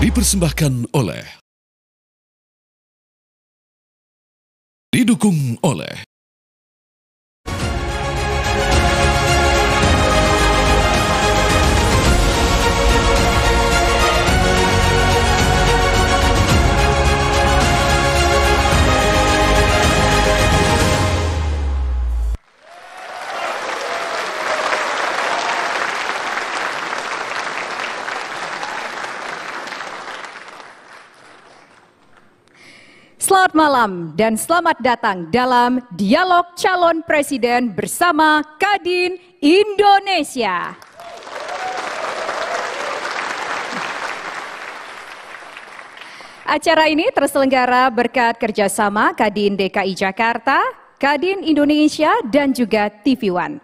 Dipersembahkan oleh Didukung oleh Selamat malam dan selamat datang dalam Dialog Calon Presiden bersama Kadin Indonesia. Acara ini terselenggara berkat kerjasama Kadin DKI Jakarta, Kadin Indonesia, dan juga TV One.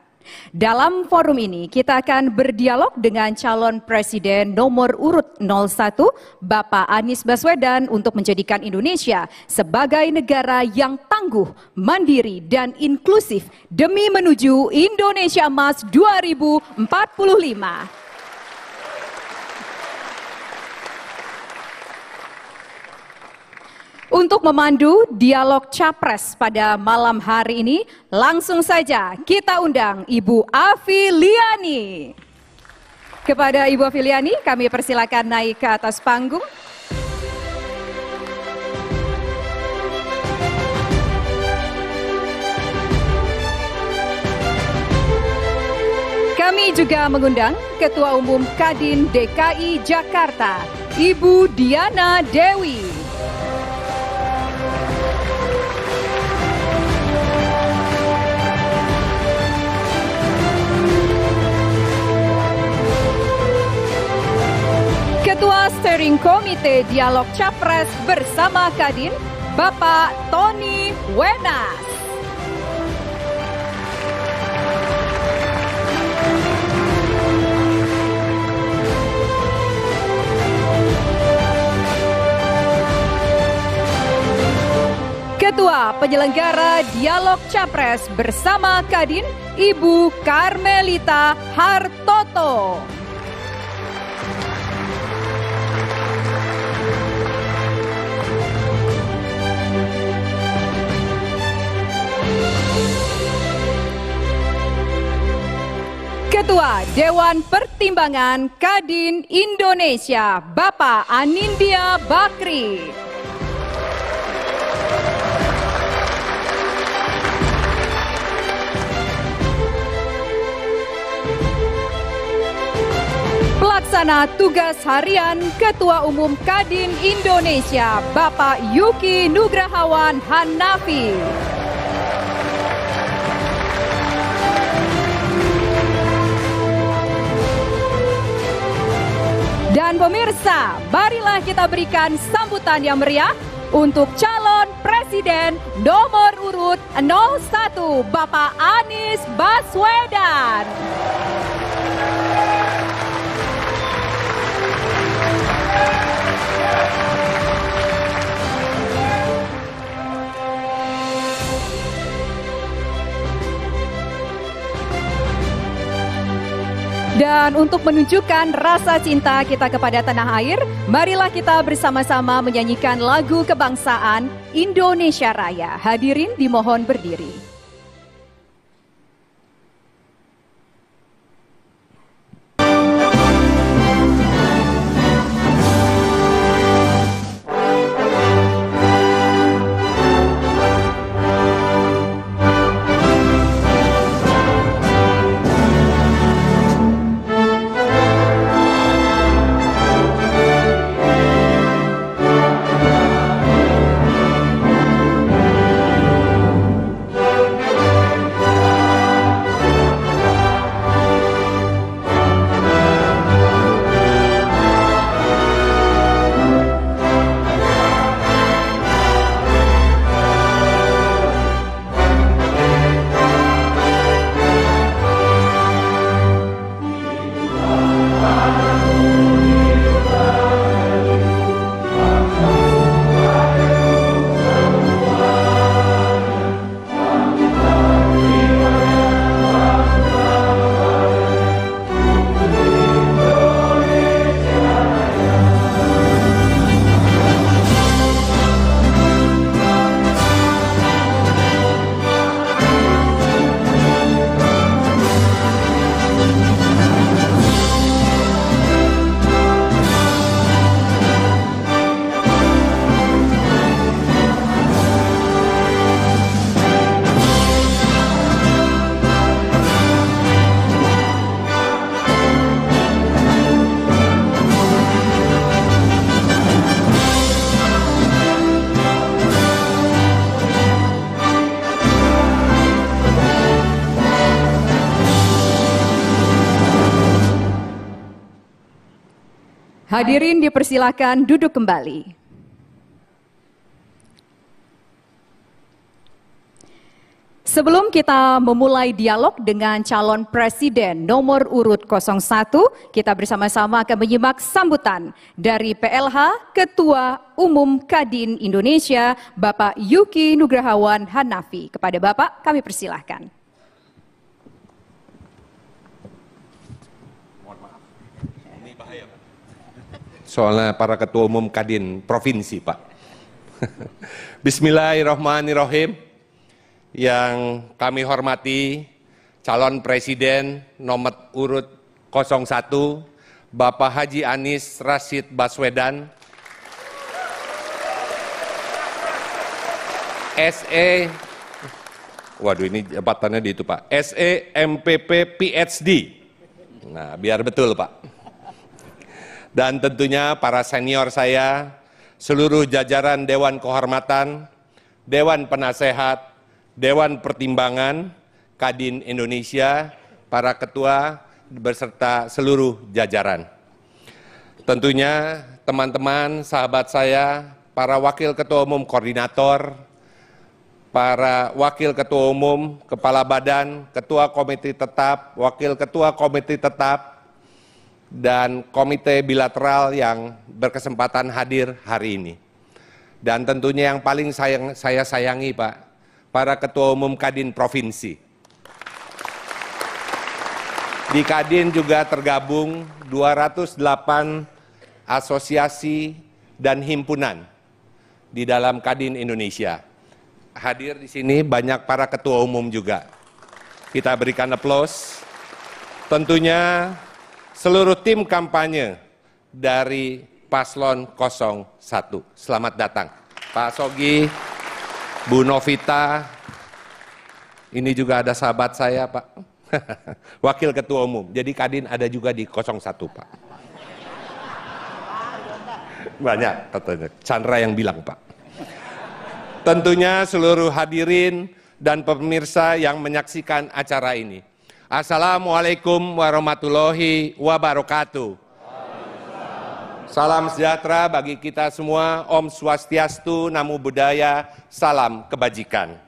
Dalam forum ini kita akan berdialog dengan calon presiden nomor urut 01 Bapak Anies Baswedan untuk menjadikan Indonesia sebagai negara yang tangguh, mandiri dan inklusif demi menuju Indonesia Emas 2045. Untuk memandu dialog capres pada malam hari ini, langsung saja kita undang Ibu Afiliani. Kepada Ibu Afiliani, kami persilakan naik ke atas panggung. Kami juga mengundang Ketua Umum Kadin DKI Jakarta, Ibu Diana Dewi. Ketua Steering Komite Dialog Capres bersama Kadin, Bapak Tony Wenas. Ketua Penyelenggara Dialog Capres bersama Kadin, Ibu Karmelita Hartoto. Ketua Dewan Pertimbangan Kadin Indonesia, Bapak Anindya Bakri. Pelaksana Tugas Harian Ketua Umum Kadin Indonesia, Bapak Yuki Nugrahawan Hanafi. Dan pemirsa, marilah kita berikan sambutan yang meriah untuk calon presiden nomor urut 01 Bapak Anies Baswedan. Dan untuk menunjukkan rasa cinta kita kepada tanah air, marilah kita bersama-sama menyanyikan lagu kebangsaan Indonesia Raya. Hadirin dimohon berdiri. Hadirin dipersilakan duduk kembali. Sebelum kita memulai dialog dengan calon presiden nomor urut 01, kita bersama-sama akan menyimak sambutan dari PLH Ketua Umum Kadin Indonesia, Bapak Yuki Nugrahawan Hanafi. Kepada Bapak, kami persilahkan. soalnya para ketua umum kadin provinsi Pak. Bismillahirrahmanirrahim. Yang kami hormati calon presiden nomor urut 01 Bapak Haji Anies Rashid Baswedan SE Waduh ini jabatannya di itu Pak. SE MPP PhD. Nah, biar betul Pak dan tentunya para senior saya, seluruh jajaran Dewan Kehormatan, Dewan Penasehat, Dewan Pertimbangan, Kadin Indonesia, para ketua, beserta seluruh jajaran. Tentunya teman-teman, sahabat saya, para Wakil Ketua Umum Koordinator, para Wakil Ketua Umum, Kepala Badan, Ketua Komite Tetap, Wakil Ketua Komite Tetap, dan komite bilateral yang berkesempatan hadir hari ini. Dan tentunya yang paling sayang, saya sayangi Pak, para Ketua Umum Kadin Provinsi. Di Kadin juga tergabung 208 asosiasi dan himpunan di dalam Kadin Indonesia. Hadir di sini banyak para ketua umum juga. Kita berikan aplaus. Tentunya seluruh tim kampanye dari paslon 01. Selamat datang. Pak Sogi, Bu Novita, ini juga ada sahabat saya Pak, Wakil Ketua Umum. Jadi Kadin ada juga di 01 Pak. Banyak katanya, Chandra yang bilang Pak. Tentunya seluruh hadirin dan pemirsa yang menyaksikan acara ini. Assalamualaikum warahmatullahi wabarakatuh. Salam sejahtera bagi kita semua, Om Swastiastu, Namo Buddhaya, salam kebajikan.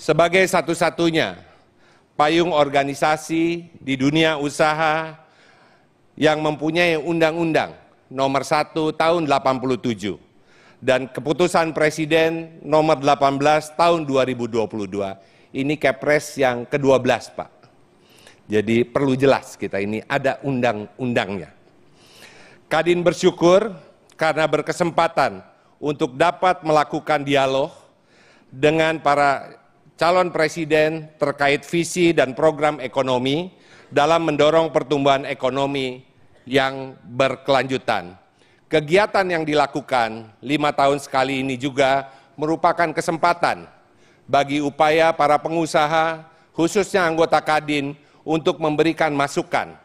Sebagai satu-satunya payung organisasi di dunia usaha yang mempunyai undang-undang nomor 1 tahun 87 dan keputusan Presiden nomor 18 tahun 2022. Ini Kepres yang ke-12, Pak. Jadi perlu jelas kita ini ada undang-undangnya. Kadin bersyukur karena berkesempatan untuk dapat melakukan dialog dengan para calon presiden terkait visi dan program ekonomi dalam mendorong pertumbuhan ekonomi yang berkelanjutan Kegiatan yang dilakukan lima tahun sekali ini juga merupakan kesempatan bagi upaya para pengusaha, khususnya anggota Kadin, untuk memberikan masukan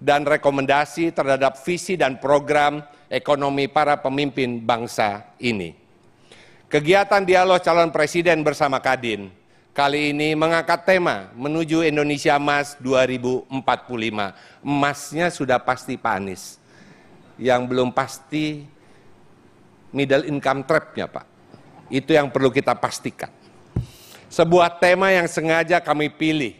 dan rekomendasi terhadap visi dan program ekonomi para pemimpin bangsa ini. Kegiatan dialog calon presiden bersama Kadin kali ini mengangkat tema menuju Indonesia Emas 2045. Emasnya sudah pasti Pak Anies yang belum pasti middle income trapnya Pak. Itu yang perlu kita pastikan. Sebuah tema yang sengaja kami pilih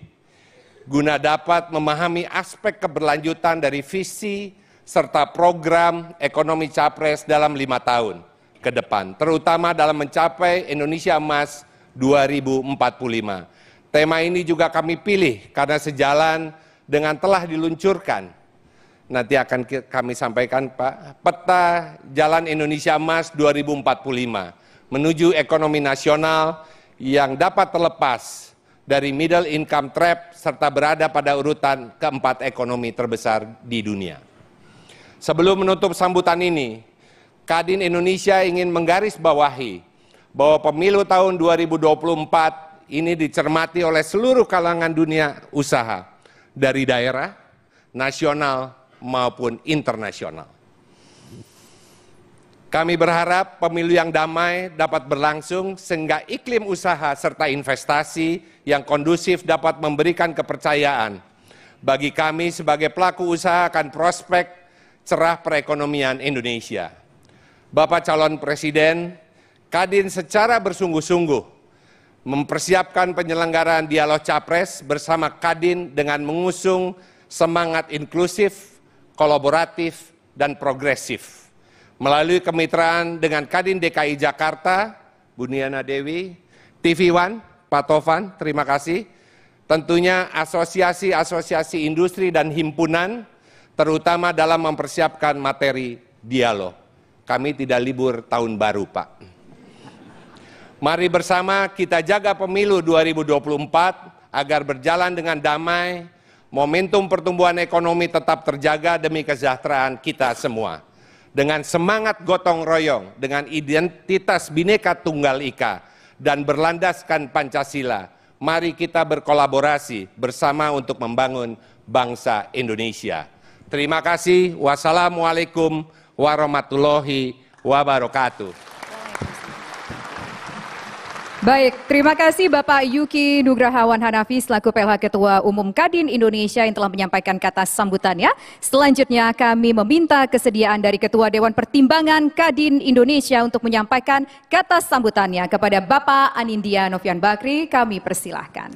guna dapat memahami aspek keberlanjutan dari visi serta program ekonomi capres dalam lima tahun ke depan, terutama dalam mencapai Indonesia Emas 2045. Tema ini juga kami pilih karena sejalan dengan telah diluncurkan nanti akan kami sampaikan Pak, peta Jalan Indonesia Emas 2045 menuju ekonomi nasional yang dapat terlepas dari middle income trap serta berada pada urutan keempat ekonomi terbesar di dunia. Sebelum menutup sambutan ini, Kadin Indonesia ingin menggarisbawahi bahwa pemilu tahun 2024 ini dicermati oleh seluruh kalangan dunia usaha dari daerah, nasional, maupun internasional. Kami berharap pemilu yang damai dapat berlangsung sehingga iklim usaha serta investasi yang kondusif dapat memberikan kepercayaan. Bagi kami sebagai pelaku usaha akan prospek cerah perekonomian Indonesia. Bapak calon presiden, Kadin secara bersungguh-sungguh mempersiapkan penyelenggaraan dialog capres bersama Kadin dengan mengusung semangat inklusif kolaboratif, dan progresif. Melalui kemitraan dengan Kadin DKI Jakarta, Buniana Dewi, TV One, Pak Tovan, terima kasih. Tentunya asosiasi-asosiasi industri dan himpunan, terutama dalam mempersiapkan materi dialog. Kami tidak libur tahun baru, Pak. Mari bersama kita jaga pemilu 2024 agar berjalan dengan damai, momentum pertumbuhan ekonomi tetap terjaga demi kesejahteraan kita semua. Dengan semangat gotong royong, dengan identitas bineka tunggal ika, dan berlandaskan Pancasila, mari kita berkolaborasi bersama untuk membangun bangsa Indonesia. Terima kasih. Wassalamualaikum warahmatullahi wabarakatuh. Baik, terima kasih Bapak Yuki Nugrahawan Hanafi selaku PLH Ketua Umum Kadin Indonesia yang telah menyampaikan kata sambutannya. Selanjutnya kami meminta kesediaan dari Ketua Dewan Pertimbangan Kadin Indonesia untuk menyampaikan kata sambutannya kepada Bapak Anindya Novian Bakri. Kami persilahkan.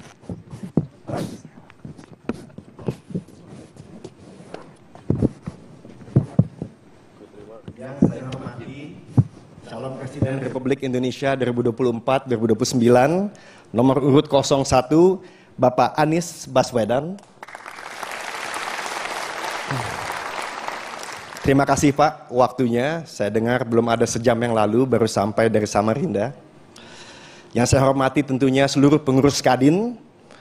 Yang saya calon presiden Republik Indonesia 2024-2029 nomor urut 01 Bapak Anies Baswedan. Terima kasih Pak waktunya. Saya dengar belum ada sejam yang lalu baru sampai dari Samarinda. Yang saya hormati tentunya seluruh pengurus Kadin,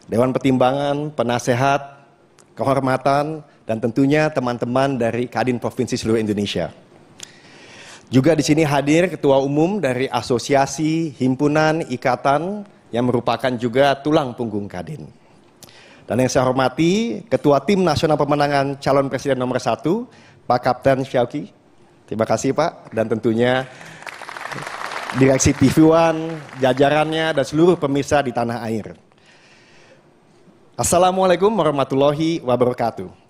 Dewan Pertimbangan, Penasehat, Kehormatan, dan tentunya teman-teman dari Kadin Provinsi seluruh Indonesia. Juga di sini hadir Ketua Umum dari Asosiasi Himpunan Ikatan yang merupakan juga tulang punggung Kadin. Dan yang saya hormati Ketua Tim Nasional Pemenangan Calon Presiden nomor 1, Pak Kapten Syauki. Terima kasih Pak dan tentunya Direksi TV One, jajarannya dan seluruh pemirsa di tanah air. Assalamualaikum warahmatullahi wabarakatuh.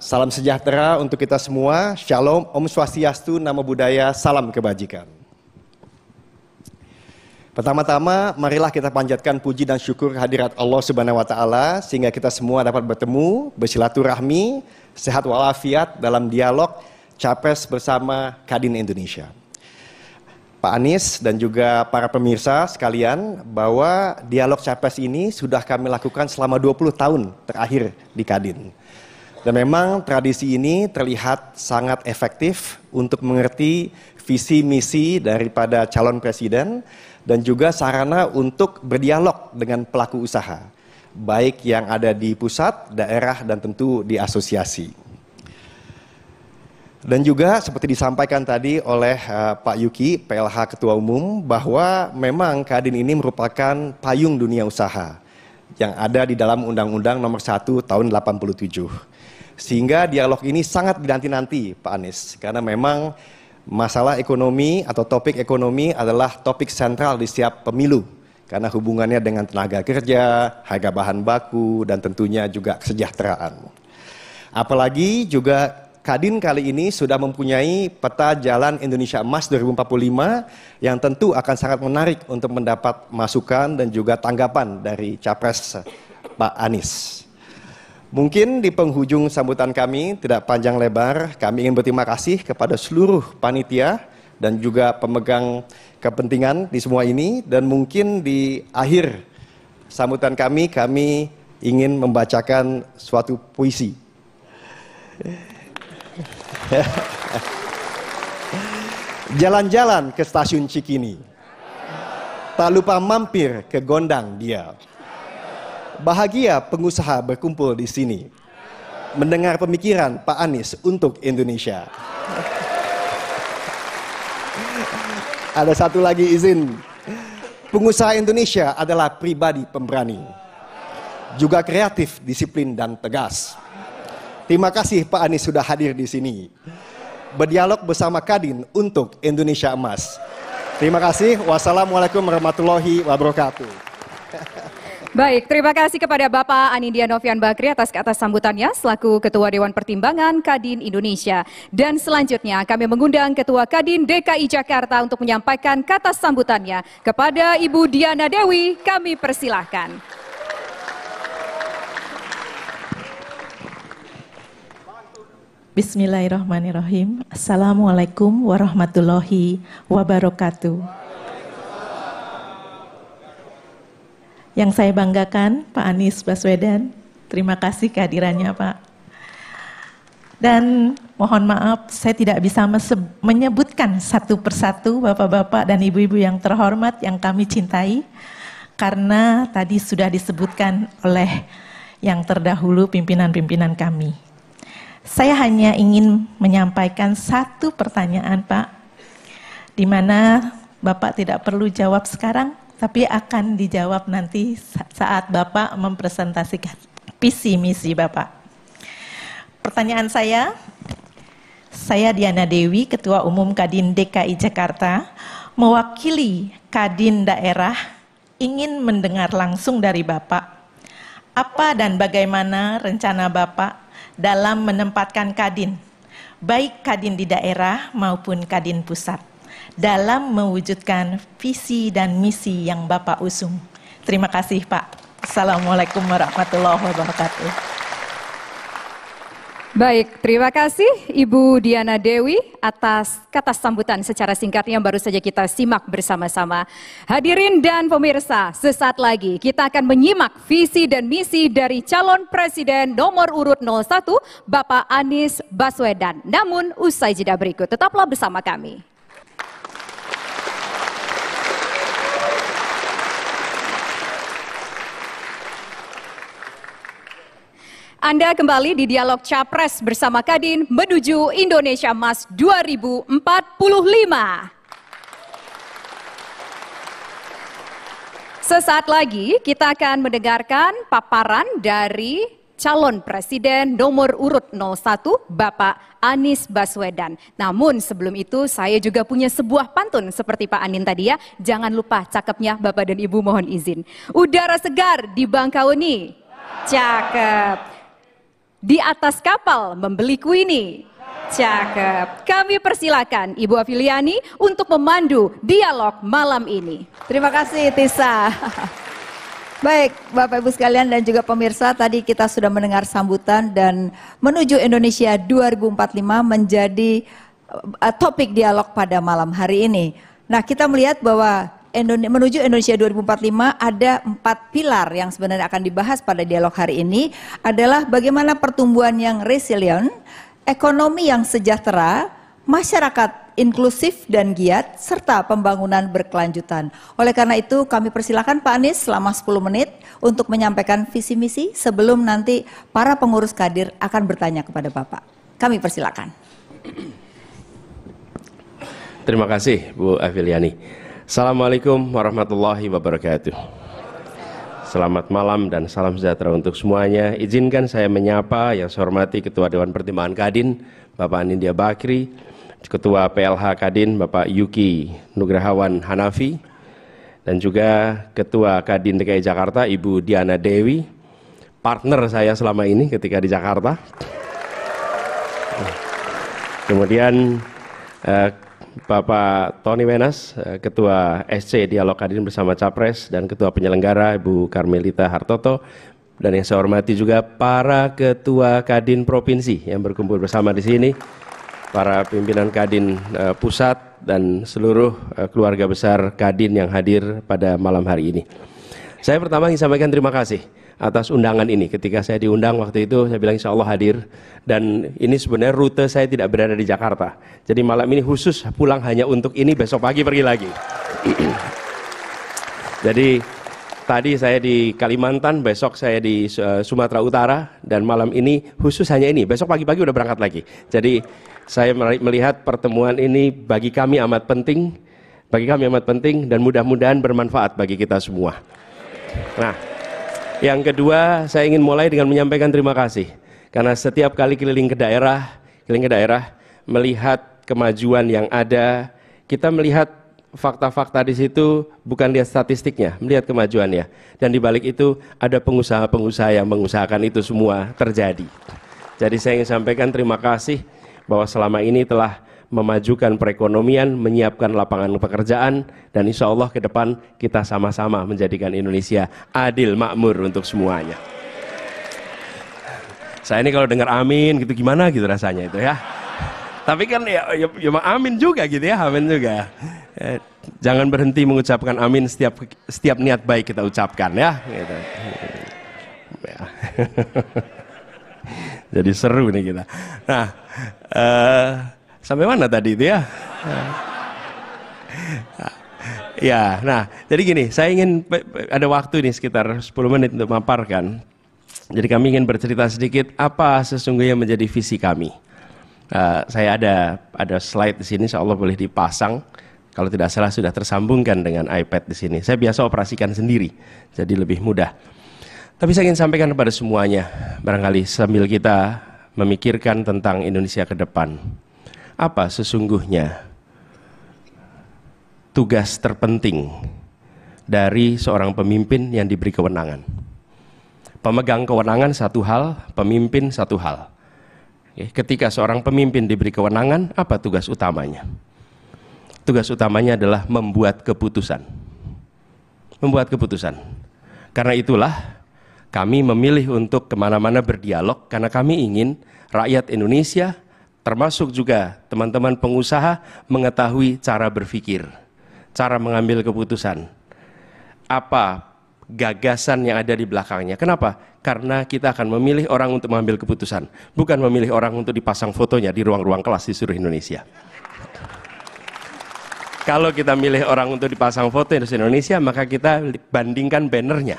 Salam sejahtera untuk kita semua. Shalom, Om Swastiastu, Nama Budaya, Salam Kebajikan. Pertama-tama, marilah kita panjatkan puji dan syukur hadirat Allah Subhanahu wa taala sehingga kita semua dapat bertemu, bersilaturahmi, sehat walafiat dalam dialog Capres bersama Kadin Indonesia. Pak Anies dan juga para pemirsa sekalian bahwa dialog capres ini sudah kami lakukan selama 20 tahun terakhir di Kadin. Dan memang tradisi ini terlihat sangat efektif untuk mengerti visi misi daripada calon presiden dan juga sarana untuk berdialog dengan pelaku usaha, baik yang ada di pusat, daerah, dan tentu di asosiasi. Dan juga seperti disampaikan tadi oleh eh, Pak Yuki, PLH Ketua Umum, bahwa memang Kadin ini merupakan payung dunia usaha yang ada di dalam Undang-Undang Nomor 1 Tahun 87. Sehingga dialog ini sangat dinanti-nanti Pak Anies. Karena memang masalah ekonomi atau topik ekonomi adalah topik sentral di setiap pemilu. Karena hubungannya dengan tenaga kerja, harga bahan baku, dan tentunya juga kesejahteraan. Apalagi juga Kadin kali ini sudah mempunyai peta jalan Indonesia Emas 2045 yang tentu akan sangat menarik untuk mendapat masukan dan juga tanggapan dari Capres Pak Anies. Mungkin di penghujung sambutan kami tidak panjang lebar, kami ingin berterima kasih kepada seluruh panitia dan juga pemegang kepentingan di semua ini dan mungkin di akhir sambutan kami kami ingin membacakan suatu puisi. Jalan-jalan ke stasiun Cikini. Tak lupa mampir ke Gondang dia. Bahagia pengusaha berkumpul di sini. Mendengar pemikiran Pak Anies untuk Indonesia. Ada satu lagi izin. Pengusaha Indonesia adalah pribadi pemberani. Juga kreatif, disiplin, dan tegas. Terima kasih Pak Anies sudah hadir di sini. Berdialog bersama Kadin untuk Indonesia Emas. Terima kasih. Wassalamualaikum warahmatullahi wabarakatuh. Baik, terima kasih kepada Bapak Anindya Novian Bakri atas atas sambutannya selaku Ketua Dewan Pertimbangan Kadin Indonesia. Dan selanjutnya kami mengundang Ketua Kadin DKI Jakarta untuk menyampaikan kata sambutannya kepada Ibu Diana Dewi. Kami persilahkan. Bismillahirrahmanirrahim. Assalamualaikum warahmatullahi wabarakatuh. Yang saya banggakan Pak Anies Baswedan, terima kasih kehadirannya Pak. Dan mohon maaf saya tidak bisa menyebutkan satu persatu Bapak-Bapak dan Ibu-Ibu yang terhormat yang kami cintai. Karena tadi sudah disebutkan oleh yang terdahulu pimpinan-pimpinan kami. Saya hanya ingin menyampaikan satu pertanyaan Pak, di mana Bapak tidak perlu jawab sekarang, tapi akan dijawab nanti saat Bapak mempresentasikan visi misi Bapak. Pertanyaan saya, saya Diana Dewi, Ketua Umum Kadin DKI Jakarta, mewakili Kadin daerah ingin mendengar langsung dari Bapak apa dan bagaimana rencana Bapak dalam menempatkan Kadin, baik Kadin di daerah maupun Kadin pusat dalam mewujudkan visi dan misi yang Bapak usung. Terima kasih Pak. Assalamualaikum warahmatullahi wabarakatuh. Baik, terima kasih Ibu Diana Dewi atas kata sambutan secara singkat yang baru saja kita simak bersama-sama. Hadirin dan pemirsa, sesaat lagi kita akan menyimak visi dan misi dari calon presiden nomor urut 01 Bapak Anies Baswedan. Namun usai jeda berikut, tetaplah bersama kami. Anda kembali di Dialog Capres bersama Kadin menuju Indonesia Emas 2045. Sesaat lagi kita akan mendengarkan paparan dari calon presiden nomor urut 01 Bapak Anies Baswedan. Namun sebelum itu saya juga punya sebuah pantun seperti Pak Anin tadi ya. Jangan lupa cakepnya Bapak dan Ibu mohon izin. Udara segar di Bangkauni. Cakep di atas kapal membeli kuini. Cakep. Kami persilakan Ibu Afiliani untuk memandu dialog malam ini. Terima kasih Tisa. Baik, Bapak Ibu sekalian dan juga pemirsa, tadi kita sudah mendengar sambutan dan menuju Indonesia 2045 menjadi eh, topik dialog pada malam hari ini. Nah, kita melihat bahwa Indonesia, menuju Indonesia 2045 ada empat pilar yang sebenarnya akan dibahas pada dialog hari ini adalah bagaimana pertumbuhan yang resilient, ekonomi yang sejahtera, masyarakat inklusif dan giat, serta pembangunan berkelanjutan. Oleh karena itu kami persilakan Pak Anies selama 10 menit untuk menyampaikan visi misi sebelum nanti para pengurus kadir akan bertanya kepada Bapak. Kami persilakan. Terima kasih Bu Aviliani. Assalamualaikum warahmatullahi wabarakatuh. Selamat malam dan salam sejahtera untuk semuanya. Izinkan saya menyapa yang saya hormati Ketua Dewan Pertimbangan Kadin, Bapak Anindya Bakri, Ketua PLH Kadin, Bapak Yuki Nugrahawan Hanafi, dan juga Ketua Kadin DKI Jakarta, Ibu Diana Dewi, partner saya selama ini ketika di Jakarta. Kemudian eh, Bapak Tony Menas, eh, Ketua SC Dialog Kadin bersama Capres dan Ketua Penyelenggara Ibu Karmelita Hartoto dan yang saya hormati juga para Ketua Kadin Provinsi yang berkumpul bersama di sini, para pimpinan Kadin eh, Pusat dan seluruh eh, keluarga besar Kadin yang hadir pada malam hari ini. Saya pertama ingin sampaikan terima kasih atas undangan ini. Ketika saya diundang waktu itu, saya bilang insya Allah hadir. Dan ini sebenarnya rute saya tidak berada di Jakarta. Jadi malam ini khusus pulang hanya untuk ini, besok pagi pergi lagi. Jadi tadi saya di Kalimantan, besok saya di uh, Sumatera Utara, dan malam ini khusus hanya ini. Besok pagi-pagi udah berangkat lagi. Jadi saya melihat pertemuan ini bagi kami amat penting, bagi kami amat penting, dan mudah-mudahan bermanfaat bagi kita semua. Nah. Yang kedua, saya ingin mulai dengan menyampaikan terima kasih. Karena setiap kali keliling ke daerah, keliling ke daerah, melihat kemajuan yang ada, kita melihat fakta-fakta di situ bukan lihat statistiknya, melihat kemajuannya. Dan di balik itu ada pengusaha-pengusaha yang mengusahakan itu semua terjadi. Jadi saya ingin sampaikan terima kasih bahwa selama ini telah memajukan perekonomian, menyiapkan lapangan pekerjaan, dan insya Allah ke depan kita sama-sama menjadikan Indonesia adil, makmur untuk semuanya. Saya ini kalau dengar amin gitu gimana gitu rasanya itu ya. Tapi kan ya, ya, ya amin juga gitu ya, amin juga. Eh, jangan berhenti mengucapkan amin setiap setiap niat baik kita ucapkan ya. Gitu. ya. Jadi seru nih kita. Nah, uh, Sampai mana tadi itu ya? Ya, nah, jadi gini, saya ingin ada waktu ini sekitar 10 menit untuk memaparkan. Jadi kami ingin bercerita sedikit apa sesungguhnya menjadi visi kami. Uh, saya ada ada slide di sini, seolah Allah boleh dipasang. Kalau tidak salah sudah tersambungkan dengan iPad di sini. Saya biasa operasikan sendiri, jadi lebih mudah. Tapi saya ingin sampaikan kepada semuanya, barangkali sambil kita memikirkan tentang Indonesia ke depan apa sesungguhnya tugas terpenting dari seorang pemimpin yang diberi kewenangan. Pemegang kewenangan satu hal, pemimpin satu hal. Ketika seorang pemimpin diberi kewenangan, apa tugas utamanya? Tugas utamanya adalah membuat keputusan. Membuat keputusan. Karena itulah kami memilih untuk kemana-mana berdialog karena kami ingin rakyat Indonesia termasuk juga teman-teman pengusaha mengetahui cara berpikir, cara mengambil keputusan. Apa gagasan yang ada di belakangnya. Kenapa? Karena kita akan memilih orang untuk mengambil keputusan, bukan memilih orang untuk dipasang fotonya di ruang-ruang kelas di seluruh Indonesia. Kalau kita milih orang untuk dipasang foto di Indonesia, maka kita bandingkan bannernya.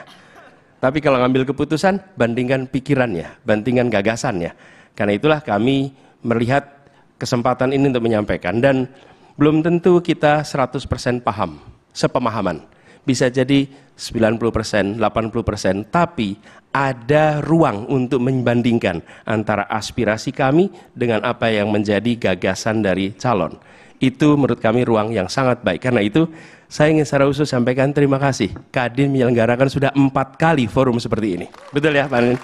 Tapi kalau ngambil keputusan, bandingkan pikirannya, bandingkan gagasannya. Karena itulah kami melihat kesempatan ini untuk menyampaikan dan belum tentu kita 100% paham sepemahaman. Bisa jadi 90%, 80%, tapi ada ruang untuk membandingkan antara aspirasi kami dengan apa yang menjadi gagasan dari calon. Itu menurut kami ruang yang sangat baik. Karena itu saya ingin secara khusus sampaikan terima kasih. Kadin menyelenggarakan sudah empat kali forum seperti ini. Betul ya Pak Anin?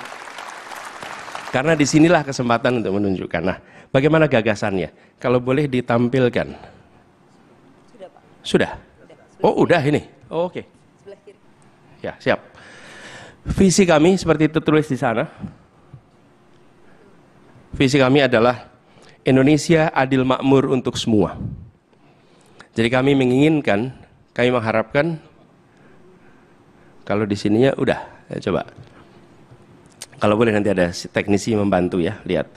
Karena disinilah kesempatan untuk menunjukkan. Nah, bagaimana gagasannya? Kalau boleh ditampilkan. Sudah, Pak. Sudah? Sudah. Oh, udah ini. Oh, Oke. Okay. Sebelah kiri. Ya, siap. Visi kami seperti tertulis di sana. Visi kami adalah Indonesia adil makmur untuk semua. Jadi kami menginginkan, kami mengharapkan kalau di sininya udah, ya coba. Kalau boleh nanti ada teknisi membantu ya, lihat.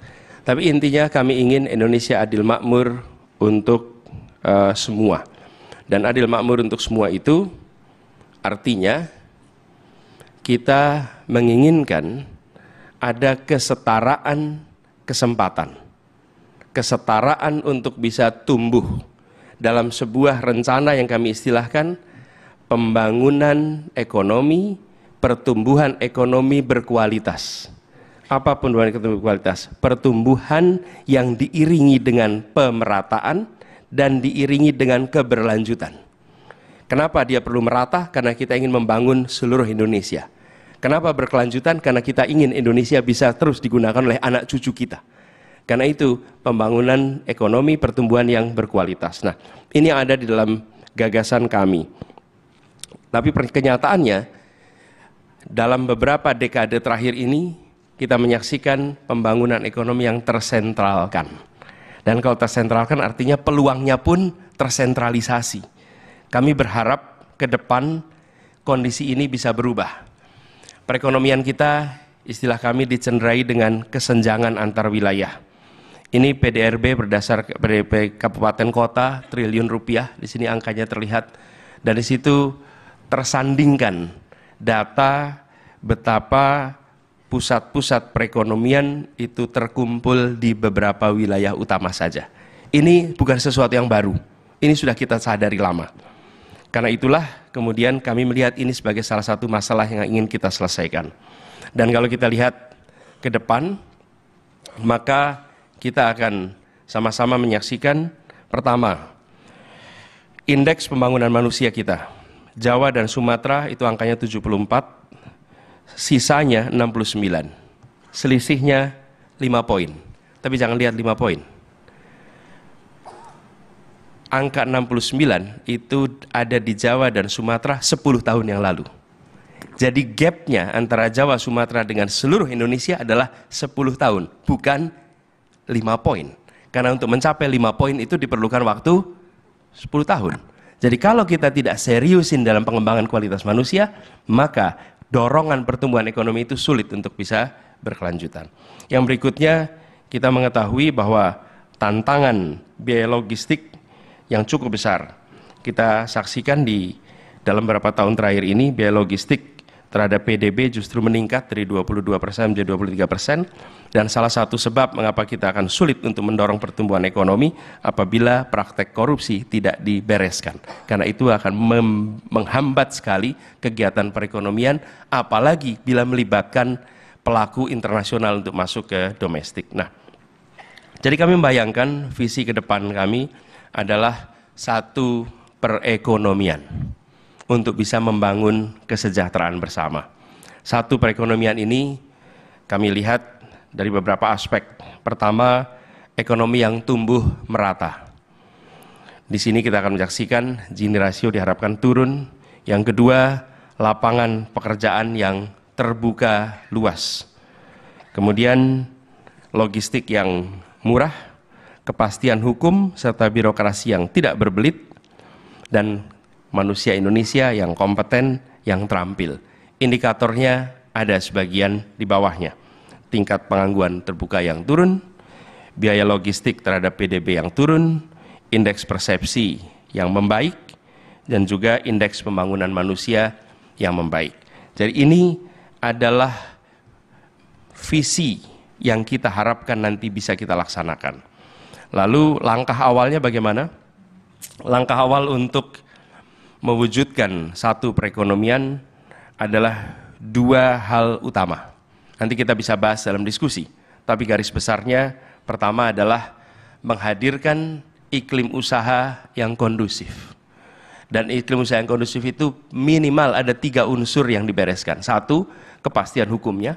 Tapi intinya kami ingin Indonesia adil makmur untuk uh, semua. Dan adil makmur untuk semua itu artinya kita menginginkan ada kesetaraan kesempatan. Kesetaraan untuk bisa tumbuh dalam sebuah rencana yang kami istilahkan pembangunan ekonomi pertumbuhan ekonomi berkualitas. Apa pertumbuhan ekonomi berkualitas? Pertumbuhan yang diiringi dengan pemerataan dan diiringi dengan keberlanjutan. Kenapa dia perlu merata? Karena kita ingin membangun seluruh Indonesia. Kenapa berkelanjutan? Karena kita ingin Indonesia bisa terus digunakan oleh anak cucu kita. Karena itu pembangunan ekonomi pertumbuhan yang berkualitas. Nah, ini yang ada di dalam gagasan kami. Tapi kenyataannya dalam beberapa dekade terakhir ini kita menyaksikan pembangunan ekonomi yang tersentralkan. Dan kalau tersentralkan artinya peluangnya pun tersentralisasi. Kami berharap ke depan kondisi ini bisa berubah. Perekonomian kita istilah kami dicenderai dengan kesenjangan antar wilayah. Ini PDRB berdasar PDRB kabupaten kota triliun rupiah di sini angkanya terlihat. Dari situ tersandingkan data betapa pusat-pusat perekonomian itu terkumpul di beberapa wilayah utama saja. Ini bukan sesuatu yang baru. Ini sudah kita sadari lama. Karena itulah kemudian kami melihat ini sebagai salah satu masalah yang ingin kita selesaikan. Dan kalau kita lihat ke depan, maka kita akan sama-sama menyaksikan pertama indeks pembangunan manusia kita Jawa dan Sumatera itu angkanya 74, sisanya 69. Selisihnya 5 poin. Tapi jangan lihat 5 poin. Angka 69 itu ada di Jawa dan Sumatera 10 tahun yang lalu. Jadi gapnya antara Jawa, Sumatera dengan seluruh Indonesia adalah 10 tahun, bukan 5 poin. Karena untuk mencapai 5 poin itu diperlukan waktu 10 tahun. Jadi kalau kita tidak seriusin dalam pengembangan kualitas manusia, maka dorongan pertumbuhan ekonomi itu sulit untuk bisa berkelanjutan. Yang berikutnya kita mengetahui bahwa tantangan biaya logistik yang cukup besar kita saksikan di dalam beberapa tahun terakhir ini biaya logistik terhadap PDB justru meningkat dari 22 persen menjadi 23 persen dan salah satu sebab mengapa kita akan sulit untuk mendorong pertumbuhan ekonomi apabila praktek korupsi tidak dibereskan karena itu akan menghambat sekali kegiatan perekonomian apalagi bila melibatkan pelaku internasional untuk masuk ke domestik. Nah, jadi kami membayangkan visi ke depan kami adalah satu perekonomian untuk bisa membangun kesejahteraan bersama. Satu perekonomian ini kami lihat dari beberapa aspek. Pertama, ekonomi yang tumbuh merata. Di sini kita akan menyaksikan Gini rasio diharapkan turun. Yang kedua, lapangan pekerjaan yang terbuka luas. Kemudian logistik yang murah, kepastian hukum serta birokrasi yang tidak berbelit dan manusia Indonesia yang kompeten, yang terampil. Indikatornya ada sebagian di bawahnya. Tingkat pengangguran terbuka yang turun, biaya logistik terhadap PDB yang turun, indeks persepsi yang membaik, dan juga indeks pembangunan manusia yang membaik. Jadi ini adalah visi yang kita harapkan nanti bisa kita laksanakan. Lalu langkah awalnya bagaimana? Langkah awal untuk mewujudkan satu perekonomian adalah dua hal utama. Nanti kita bisa bahas dalam diskusi. Tapi garis besarnya pertama adalah menghadirkan iklim usaha yang kondusif. Dan iklim usaha yang kondusif itu minimal ada tiga unsur yang dibereskan. Satu, kepastian hukumnya.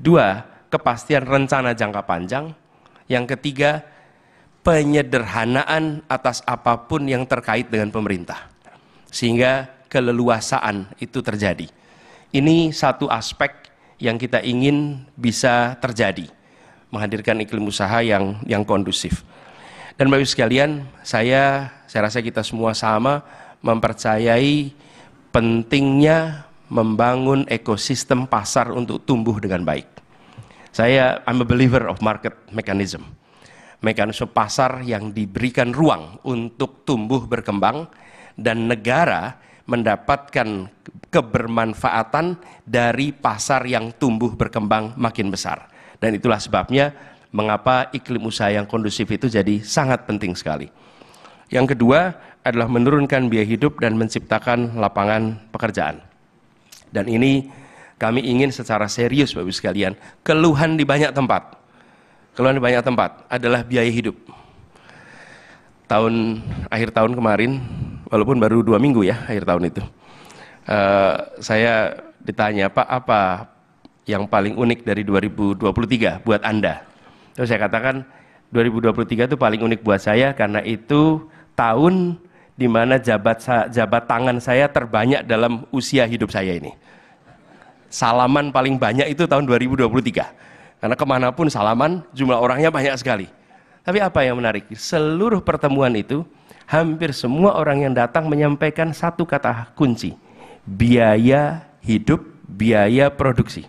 Dua, kepastian rencana jangka panjang. Yang ketiga, penyederhanaan atas apapun yang terkait dengan pemerintah sehingga keleluasaan itu terjadi. Ini satu aspek yang kita ingin bisa terjadi, menghadirkan iklim usaha yang yang kondusif. Dan Bapak sekalian, saya saya rasa kita semua sama mempercayai pentingnya membangun ekosistem pasar untuk tumbuh dengan baik. Saya I'm a believer of market mechanism. Mekanisme pasar yang diberikan ruang untuk tumbuh berkembang dan negara mendapatkan kebermanfaatan dari pasar yang tumbuh berkembang makin besar. Dan itulah sebabnya mengapa iklim usaha yang kondusif itu jadi sangat penting sekali. Yang kedua adalah menurunkan biaya hidup dan menciptakan lapangan pekerjaan. Dan ini kami ingin secara serius Bapak Ibu sekalian, keluhan di banyak tempat. Keluhan di banyak tempat adalah biaya hidup. Tahun akhir tahun kemarin walaupun baru dua minggu ya akhir tahun itu. Uh, saya ditanya Pak apa yang paling unik dari 2023 buat Anda? Terus saya katakan 2023 itu paling unik buat saya karena itu tahun di mana jabat jabat tangan saya terbanyak dalam usia hidup saya ini. Salaman paling banyak itu tahun 2023. Karena kemanapun salaman jumlah orangnya banyak sekali. Tapi apa yang menarik? Seluruh pertemuan itu hampir semua orang yang datang menyampaikan satu kata kunci, biaya hidup, biaya produksi.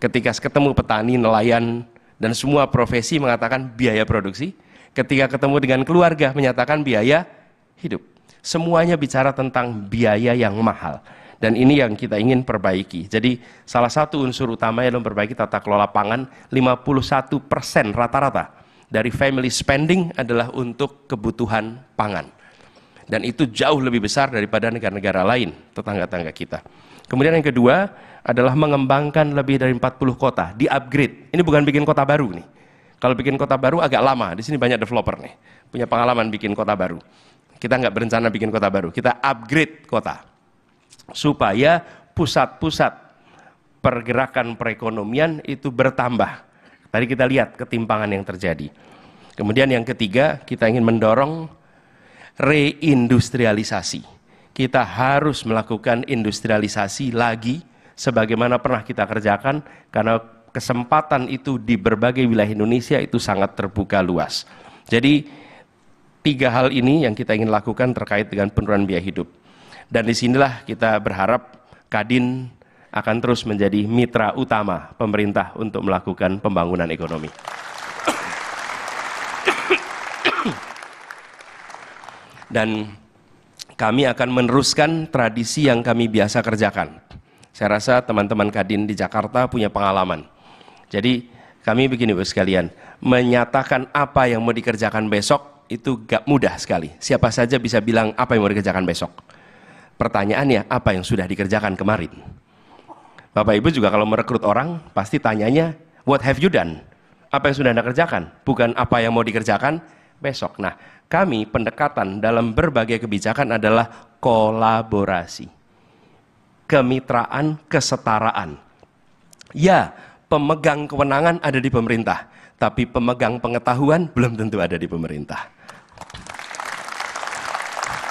Ketika ketemu petani, nelayan, dan semua profesi mengatakan biaya produksi, ketika ketemu dengan keluarga menyatakan biaya hidup. Semuanya bicara tentang biaya yang mahal. Dan ini yang kita ingin perbaiki. Jadi salah satu unsur utama yang memperbaiki tata kelola pangan 51% persen rata-rata dari family spending adalah untuk kebutuhan pangan. Dan itu jauh lebih besar daripada negara-negara lain, tetangga tetangga kita. Kemudian yang kedua adalah mengembangkan lebih dari 40 kota, di-upgrade. Ini bukan bikin kota baru nih. Kalau bikin kota baru agak lama, di sini banyak developer nih, punya pengalaman bikin kota baru. Kita nggak berencana bikin kota baru, kita upgrade kota. Supaya pusat-pusat pergerakan perekonomian itu bertambah Tadi kita lihat ketimpangan yang terjadi. Kemudian yang ketiga, kita ingin mendorong reindustrialisasi. Kita harus melakukan industrialisasi lagi sebagaimana pernah kita kerjakan karena kesempatan itu di berbagai wilayah Indonesia itu sangat terbuka luas. Jadi tiga hal ini yang kita ingin lakukan terkait dengan penurunan biaya hidup. Dan disinilah kita berharap Kadin akan terus menjadi mitra utama pemerintah untuk melakukan pembangunan ekonomi. Dan kami akan meneruskan tradisi yang kami biasa kerjakan. Saya rasa teman-teman Kadin di Jakarta punya pengalaman. Jadi kami begini bos sekalian, menyatakan apa yang mau dikerjakan besok itu gak mudah sekali. Siapa saja bisa bilang apa yang mau dikerjakan besok. Pertanyaannya apa yang sudah dikerjakan kemarin Bapak Ibu juga kalau merekrut orang pasti tanyanya what have you done? Apa yang sudah Anda kerjakan? Bukan apa yang mau dikerjakan besok. Nah, kami pendekatan dalam berbagai kebijakan adalah kolaborasi. Kemitraan, kesetaraan. Ya, pemegang kewenangan ada di pemerintah, tapi pemegang pengetahuan belum tentu ada di pemerintah.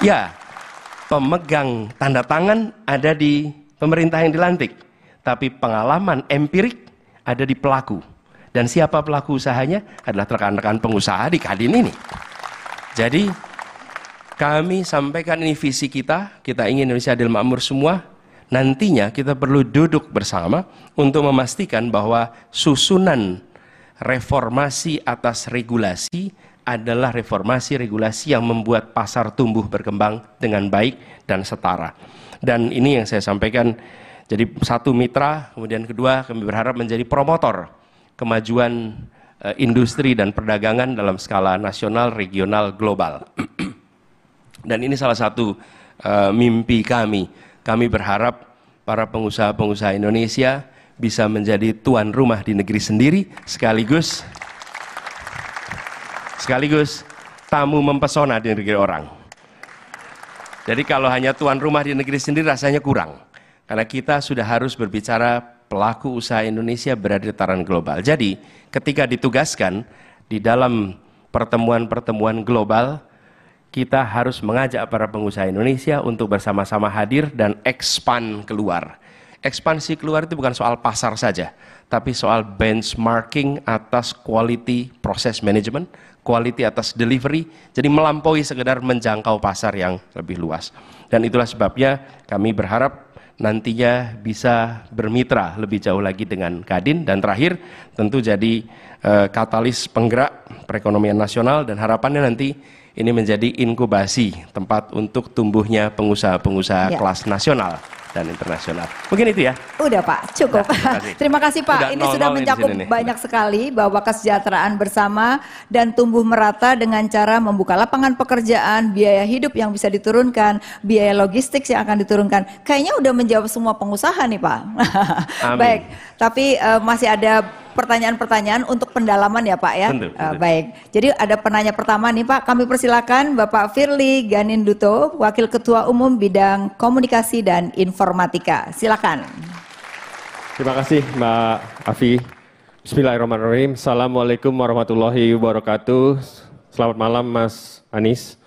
Ya, pemegang tanda tangan ada di pemerintah yang dilantik, tapi pengalaman empirik ada di pelaku. Dan siapa pelaku usahanya adalah rekan-rekan pengusaha di Kadin ini. Jadi kami sampaikan ini visi kita, kita ingin Indonesia adil makmur semua. Nantinya kita perlu duduk bersama untuk memastikan bahwa susunan reformasi atas regulasi adalah reformasi regulasi yang membuat pasar tumbuh berkembang dengan baik dan setara. Dan ini yang saya sampaikan jadi satu mitra, kemudian kedua kami berharap menjadi promotor kemajuan eh, industri dan perdagangan dalam skala nasional, regional, global. dan ini salah satu eh, mimpi kami. Kami berharap para pengusaha-pengusaha Indonesia bisa menjadi tuan rumah di negeri sendiri sekaligus sekaligus tamu mempesona di negeri orang. Jadi kalau hanya tuan rumah di negeri sendiri rasanya kurang. Karena kita sudah harus berbicara pelaku usaha Indonesia berada di tataran global. Jadi ketika ditugaskan di dalam pertemuan-pertemuan global, kita harus mengajak para pengusaha Indonesia untuk bersama-sama hadir dan expand keluar. Ekspansi keluar itu bukan soal pasar saja, tapi soal benchmarking atas quality process management, quality atas delivery, jadi melampaui sekedar menjangkau pasar yang lebih luas. Dan itulah sebabnya kami berharap nantinya bisa bermitra lebih jauh lagi dengan Kadin dan terakhir tentu jadi e, katalis penggerak perekonomian nasional dan harapannya nanti ini menjadi inkubasi tempat untuk tumbuhnya pengusaha-pengusaha ya. kelas nasional dan internasional. Mungkin itu ya. Udah Pak, cukup. Nah, terima, kasih. terima kasih Pak. Udah, ini sudah mencakup ini banyak sekali bahwa kesejahteraan bersama dan tumbuh merata dengan cara membuka lapangan pekerjaan, biaya hidup yang bisa diturunkan, biaya logistik yang akan diturunkan. Kayaknya udah menjawab semua pengusaha nih Pak. Amin. Baik, tapi uh, masih ada pertanyaan-pertanyaan untuk pendalaman ya Pak ya. Tentu, tentu. Eh, uh, baik. Jadi ada penanya pertama nih Pak, kami persilakan Bapak Firly Ganinduto, Wakil Ketua Umum Bidang Komunikasi dan Informatika. Silakan. Terima kasih Mbak Afi. Bismillahirrahmanirrahim. Assalamualaikum warahmatullahi wabarakatuh. Selamat malam Mas Anies.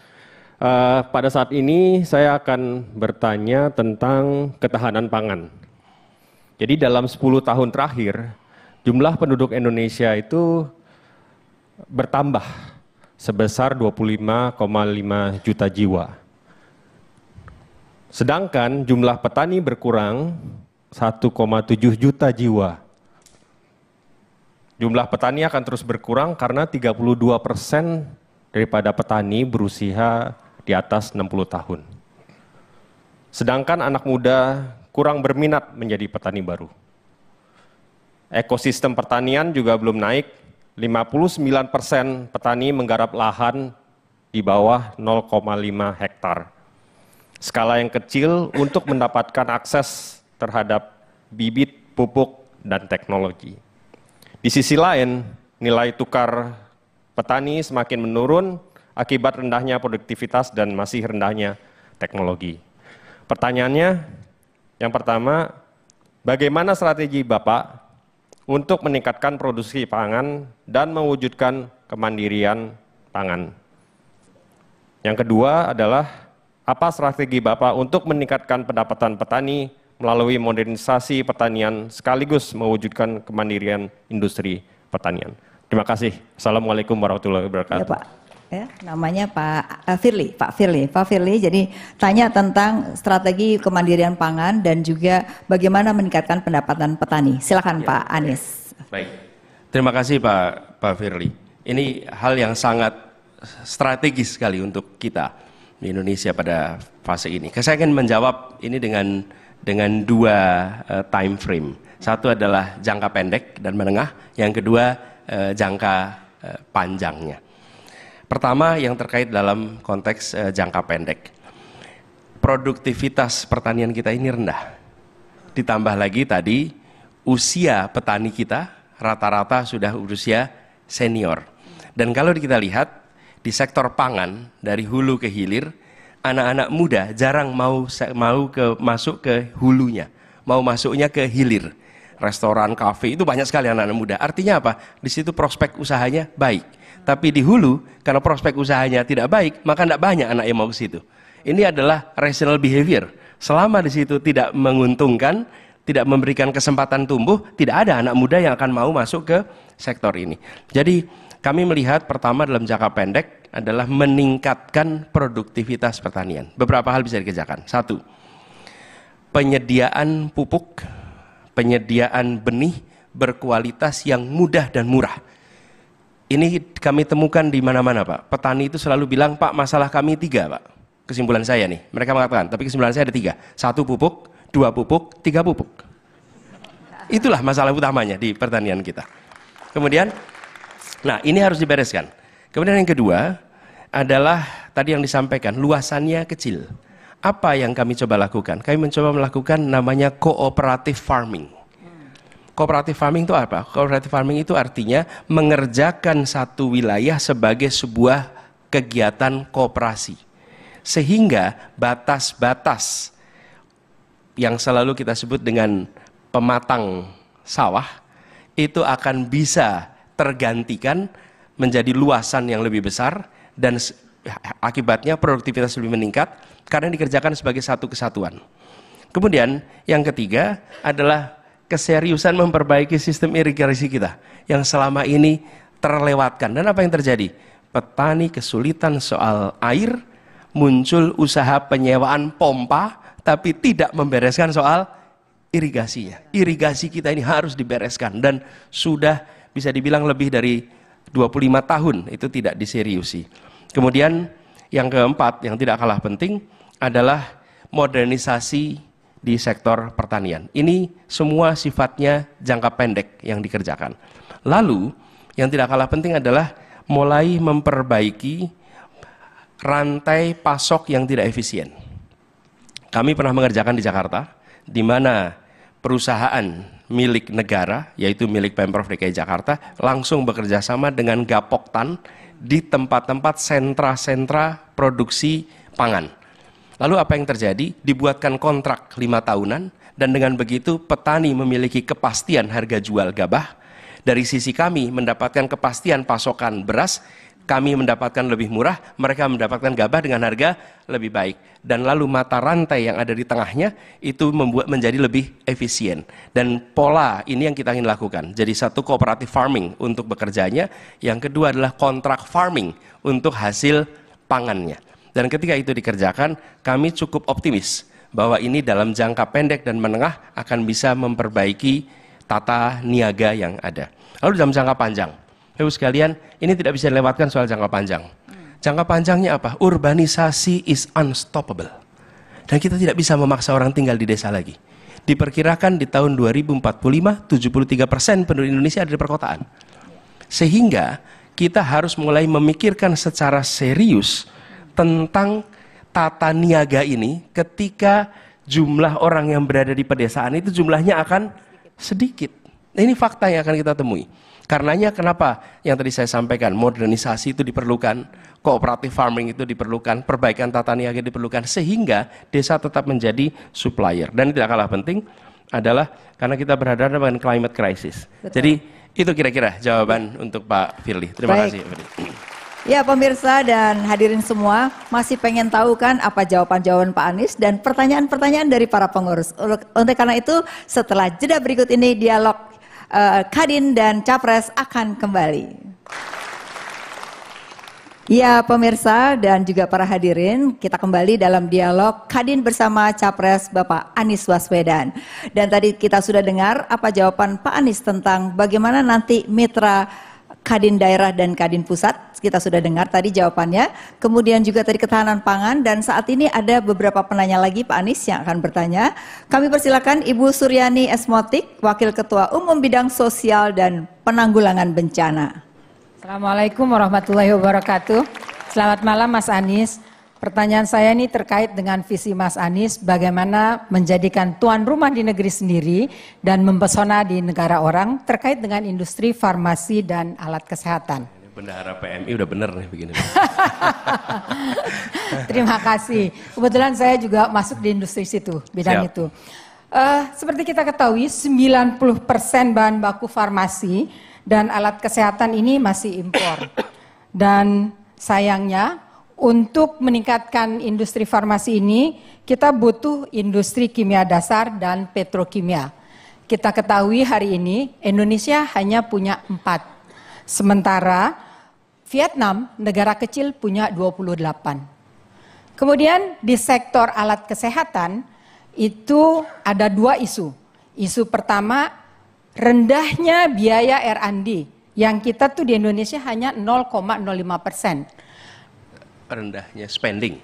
Uh, eh, pada saat ini saya akan bertanya tentang ketahanan pangan. Jadi dalam 10 tahun terakhir, jumlah penduduk Indonesia itu bertambah sebesar 25,5 juta jiwa. Sedangkan jumlah petani berkurang 1,7 juta jiwa. Jumlah petani akan terus berkurang karena 32 persen daripada petani berusia di atas 60 tahun. Sedangkan anak muda kurang berminat menjadi petani baru. Ekosistem pertanian juga belum naik. 59 persen petani menggarap lahan di bawah 0,5 hektar. Skala yang kecil untuk mendapatkan akses terhadap bibit, pupuk, dan teknologi. Di sisi lain, nilai tukar petani semakin menurun akibat rendahnya produktivitas dan masih rendahnya teknologi. Pertanyaannya, yang pertama, bagaimana strategi Bapak untuk meningkatkan produksi pangan dan mewujudkan kemandirian pangan. Yang kedua adalah apa strategi Bapak untuk meningkatkan pendapatan petani melalui modernisasi pertanian sekaligus mewujudkan kemandirian industri pertanian. Terima kasih. Assalamualaikum warahmatullahi wabarakatuh. Ya, Pak ya namanya Pak uh, Firly, Pak Firly, Pak Firly. Jadi tanya tentang strategi kemandirian pangan dan juga bagaimana meningkatkan pendapatan petani. Silakan ya, Pak ya. Anies. Baik, terima kasih Pak Pak Firly. Ini hal yang sangat strategis sekali untuk kita di Indonesia pada fase ini. Saya ingin menjawab ini dengan dengan dua uh, time frame. Satu adalah jangka pendek dan menengah, yang kedua uh, jangka uh, panjangnya. Pertama yang terkait dalam konteks uh, jangka pendek. Produktivitas pertanian kita ini rendah. Ditambah lagi tadi usia petani kita rata-rata sudah usia senior. Dan kalau kita lihat di sektor pangan dari hulu ke hilir, anak-anak muda jarang mau mau ke masuk ke hulunya, mau masuknya ke hilir. Restoran, kafe itu banyak sekali anak-anak muda. Artinya apa? Di situ prospek usahanya baik. Tapi di hulu, kalau prospek usahanya tidak baik, maka tidak banyak anak yang mau ke situ. Ini adalah rational behavior. Selama di situ tidak menguntungkan, tidak memberikan kesempatan tumbuh, tidak ada anak muda yang akan mau masuk ke sektor ini. Jadi kami melihat pertama dalam jangka pendek adalah meningkatkan produktivitas pertanian. Beberapa hal bisa dikerjakan. Satu, penyediaan pupuk, penyediaan benih berkualitas yang mudah dan murah. Ini kami temukan di mana-mana Pak. Petani itu selalu bilang, Pak masalah kami tiga Pak. Kesimpulan saya nih, mereka mengatakan, tapi kesimpulan saya ada tiga. Satu pupuk, dua pupuk, tiga pupuk. Itulah masalah utamanya di pertanian kita. Kemudian, nah ini harus dibereskan. Kemudian yang kedua adalah tadi yang disampaikan, luasannya kecil. Apa yang kami coba lakukan? Kami mencoba melakukan namanya cooperative farming. Cooperative farming itu apa? Cooperative farming itu artinya mengerjakan satu wilayah sebagai sebuah kegiatan kooperasi. Sehingga batas-batas yang selalu kita sebut dengan pematang sawah itu akan bisa tergantikan menjadi luasan yang lebih besar dan akibatnya produktivitas lebih meningkat karena dikerjakan sebagai satu kesatuan. Kemudian yang ketiga adalah keseriusan memperbaiki sistem irigasi kita yang selama ini terlewatkan. Dan apa yang terjadi? Petani kesulitan soal air, muncul usaha penyewaan pompa, tapi tidak membereskan soal irigasinya. Irigasi kita ini harus dibereskan dan sudah bisa dibilang lebih dari 25 tahun itu tidak diseriusi. Kemudian yang keempat yang tidak kalah penting adalah modernisasi di sektor pertanian. Ini semua sifatnya jangka pendek yang dikerjakan. Lalu, yang tidak kalah penting adalah mulai memperbaiki rantai pasok yang tidak efisien. Kami pernah mengerjakan di Jakarta, di mana perusahaan milik negara, yaitu milik Pemprov DKI Jakarta, langsung bekerja sama dengan Gapoktan di tempat-tempat sentra-sentra produksi pangan. Lalu apa yang terjadi? Dibuatkan kontrak lima tahunan dan dengan begitu petani memiliki kepastian harga jual gabah. Dari sisi kami mendapatkan kepastian pasokan beras, kami mendapatkan lebih murah, mereka mendapatkan gabah dengan harga lebih baik. Dan lalu mata rantai yang ada di tengahnya itu membuat menjadi lebih efisien. Dan pola ini yang kita ingin lakukan. Jadi satu kooperatif farming untuk bekerjanya, yang kedua adalah kontrak farming untuk hasil pangannya. Dan ketika itu dikerjakan, kami cukup optimis bahwa ini dalam jangka pendek dan menengah akan bisa memperbaiki tata niaga yang ada. Lalu dalam jangka panjang, Ibu sekalian, ini tidak bisa dilewatkan soal jangka panjang. Hmm. Jangka panjangnya apa? Urbanisasi is unstoppable. Dan kita tidak bisa memaksa orang tinggal di desa lagi. Diperkirakan di tahun 2045, 73 persen penduduk Indonesia ada di perkotaan. Sehingga kita harus mulai memikirkan secara serius tentang tata niaga ini ketika jumlah orang yang berada di pedesaan itu jumlahnya akan sedikit. Nah, ini fakta yang akan kita temui. Karenanya kenapa yang tadi saya sampaikan modernisasi itu diperlukan, kooperatif farming itu diperlukan, perbaikan tata niaga diperlukan sehingga desa tetap menjadi supplier. Dan tidak kalah penting adalah karena kita berhadapan dengan climate crisis. Betul. Jadi itu kira-kira jawaban untuk Pak Firly. Terima Baik. kasih. Ya pemirsa dan hadirin semua masih pengen tahu kan apa jawaban-jawaban Pak Anies dan pertanyaan-pertanyaan dari para pengurus. Untuk karena itu setelah jeda berikut ini dialog uh, Kadin dan Capres akan kembali. Ya pemirsa dan juga para hadirin, kita kembali dalam dialog Kadin bersama Capres Bapak Anies Waswedan. Dan tadi kita sudah dengar apa jawaban Pak Anies tentang bagaimana nanti mitra Kadin daerah dan Kadin pusat. Kita sudah dengar tadi jawabannya. Kemudian juga tadi ketahanan pangan dan saat ini ada beberapa penanya lagi Pak Anies yang akan bertanya. Kami persilakan Ibu Suryani Esmotik, Wakil Ketua Umum Bidang Sosial dan Penanggulangan Bencana. Assalamualaikum warahmatullahi wabarakatuh. Selamat malam Mas Anies. Pertanyaan saya ini terkait dengan visi Mas Anies bagaimana menjadikan tuan rumah di negeri sendiri dan mempesona di negara orang terkait dengan industri farmasi dan alat kesehatan. Bendahara PMI udah bener nih begini. Terima kasih. Kebetulan saya juga masuk di industri situ, bidang Siap. itu. Uh, seperti kita ketahui 90% bahan baku farmasi dan alat kesehatan ini masih impor. Dan sayangnya untuk meningkatkan industri farmasi ini, kita butuh industri kimia dasar dan petrokimia. Kita ketahui hari ini Indonesia hanya punya empat, sementara Vietnam, negara kecil, punya 28. Kemudian di sektor alat kesehatan itu ada dua isu. Isu pertama, rendahnya biaya R&D yang kita tuh di Indonesia hanya 0,05 persen rendahnya spending?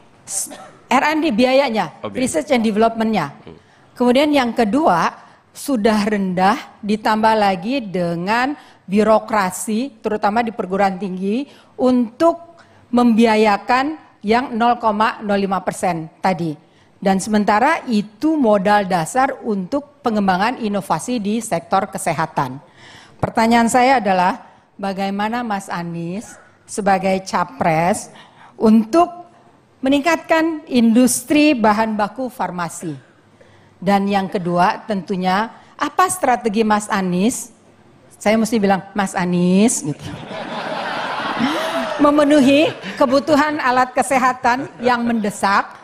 R&D biayanya, oh, biaya. research and developmentnya. Hmm. Kemudian yang kedua sudah rendah ditambah lagi dengan birokrasi terutama di perguruan tinggi untuk membiayakan yang 0,05 persen tadi. Dan sementara itu modal dasar untuk pengembangan inovasi di sektor kesehatan. Pertanyaan saya adalah bagaimana Mas Anies sebagai capres untuk meningkatkan industri bahan baku farmasi. Dan yang kedua tentunya apa strategi Mas Anies? Saya mesti bilang Mas Anies gitu. Memenuhi kebutuhan alat kesehatan yang mendesak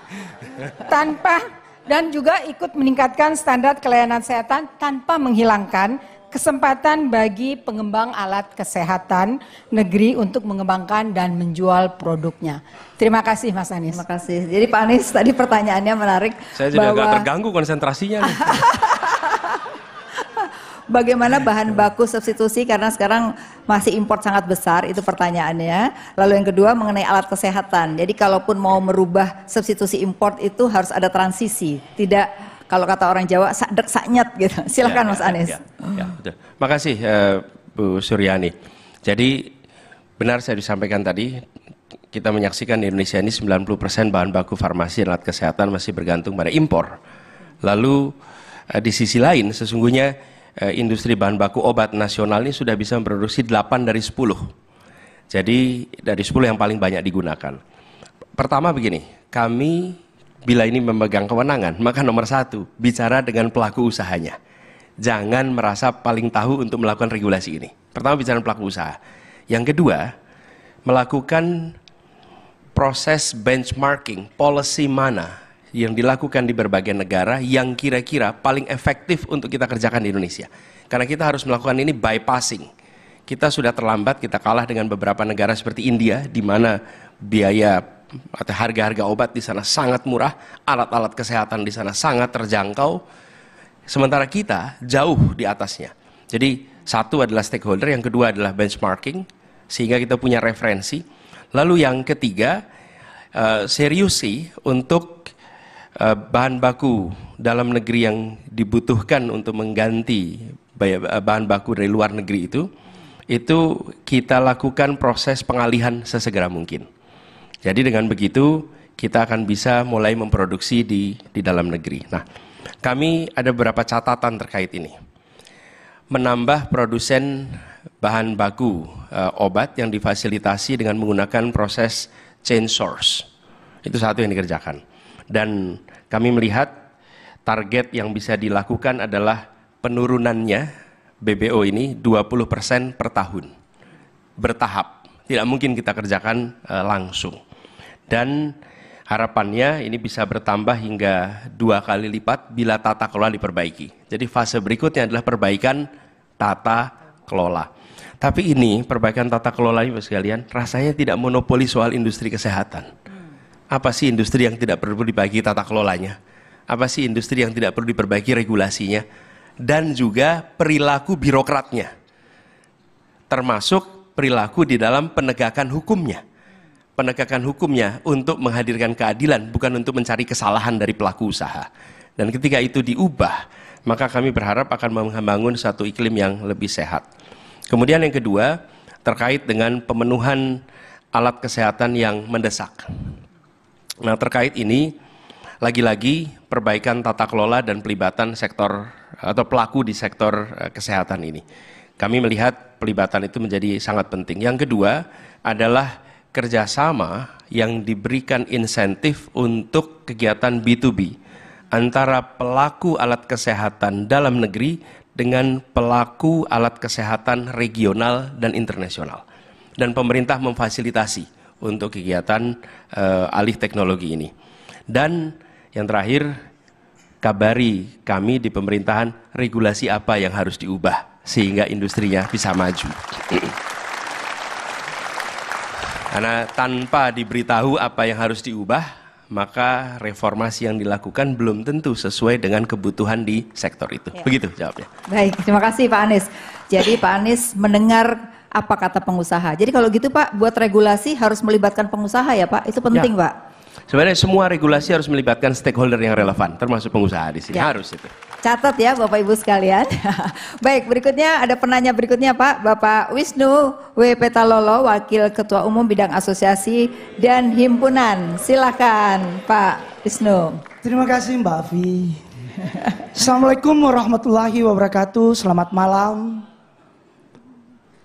tanpa dan juga ikut meningkatkan standar kelayanan kesehatan tanpa menghilangkan kesempatan bagi pengembang alat kesehatan negeri untuk mengembangkan dan menjual produknya. Terima kasih Mas Anies. Terima kasih. Jadi Pak Anies tadi pertanyaannya menarik. Saya juga bahwa... agak terganggu konsentrasinya. Bagaimana bahan baku substitusi karena sekarang masih import sangat besar itu pertanyaannya. Lalu yang kedua mengenai alat kesehatan. Jadi kalaupun mau merubah substitusi import itu harus ada transisi, tidak kalau kata orang Jawa, sadek saknyat gitu. Ya, Silakan ya, Mas ya, Anies. Ya, ya, betul. Makasih uh, Bu Suryani. Jadi benar saya disampaikan tadi, kita menyaksikan di Indonesia ini 90% bahan baku farmasi dan alat kesehatan masih bergantung pada impor. Lalu uh, di sisi lain sesungguhnya uh, industri bahan baku obat nasional ini sudah bisa memproduksi 8 dari 10. Jadi dari 10 yang paling banyak digunakan. Pertama begini, kami bila ini memegang kewenangan, maka nomor satu, bicara dengan pelaku usahanya. Jangan merasa paling tahu untuk melakukan regulasi ini. Pertama, bicara dengan pelaku usaha. Yang kedua, melakukan proses benchmarking, policy mana yang dilakukan di berbagai negara yang kira-kira paling efektif untuk kita kerjakan di Indonesia. Karena kita harus melakukan ini bypassing. Kita sudah terlambat, kita kalah dengan beberapa negara seperti India, di mana biaya atau harga-harga obat di sana sangat murah, alat-alat kesehatan di sana sangat terjangkau, sementara kita jauh di atasnya. Jadi satu adalah stakeholder, yang kedua adalah benchmarking, sehingga kita punya referensi. Lalu yang ketiga, eh, serius sih untuk eh, bahan baku dalam negeri yang dibutuhkan untuk mengganti eh, bahan baku dari luar negeri itu, itu kita lakukan proses pengalihan sesegera mungkin. Jadi dengan begitu kita akan bisa mulai memproduksi di di dalam negeri. Nah, kami ada beberapa catatan terkait ini. Menambah produsen bahan baku e, obat yang difasilitasi dengan menggunakan proses chain source. Itu satu yang dikerjakan. Dan kami melihat target yang bisa dilakukan adalah penurunannya BBO ini 20% per tahun. Bertahap. Tidak mungkin kita kerjakan e, langsung dan harapannya ini bisa bertambah hingga dua kali lipat bila tata kelola diperbaiki. Jadi fase berikutnya adalah perbaikan tata kelola. Tapi ini perbaikan tata kelola ini sekalian rasanya tidak monopoli soal industri kesehatan. Apa sih industri yang tidak perlu diperbaiki tata kelolanya? Apa sih industri yang tidak perlu diperbaiki regulasinya? Dan juga perilaku birokratnya. Termasuk perilaku di dalam penegakan hukumnya penegakan hukumnya untuk menghadirkan keadilan, bukan untuk mencari kesalahan dari pelaku usaha. Dan ketika itu diubah, maka kami berharap akan membangun satu iklim yang lebih sehat. Kemudian yang kedua, terkait dengan pemenuhan alat kesehatan yang mendesak. Nah, terkait ini lagi-lagi perbaikan tata kelola dan pelibatan sektor atau pelaku di sektor eh, kesehatan ini. Kami melihat pelibatan itu menjadi sangat penting. Yang kedua adalah kerjasama yang diberikan insentif untuk kegiatan B2B antara pelaku alat kesehatan dalam negeri dengan pelaku alat kesehatan regional dan internasional. Dan pemerintah memfasilitasi untuk kegiatan uh, alih teknologi ini. Dan yang terakhir, kabari kami di pemerintahan regulasi apa yang harus diubah sehingga industrinya bisa maju. Karena tanpa diberitahu apa yang harus diubah, maka reformasi yang dilakukan belum tentu sesuai dengan kebutuhan di sektor itu. Ya. Begitu jawabnya. Baik, terima kasih Pak Anies. Jadi Pak Anies mendengar apa kata pengusaha. Jadi kalau gitu Pak, buat regulasi harus melibatkan pengusaha ya Pak. Itu penting ya. Pak. Sebenarnya semua regulasi harus melibatkan stakeholder yang relevan, termasuk pengusaha di sini. Ya. Harus itu. Catat ya Bapak Ibu sekalian. Baik, berikutnya ada penanya berikutnya Pak, Bapak Wisnu W. Petalolo, Wakil Ketua Umum Bidang Asosiasi dan Himpunan. Silakan Pak Wisnu. Terima kasih Mbak Afi. Assalamualaikum warahmatullahi wabarakatuh. Selamat malam.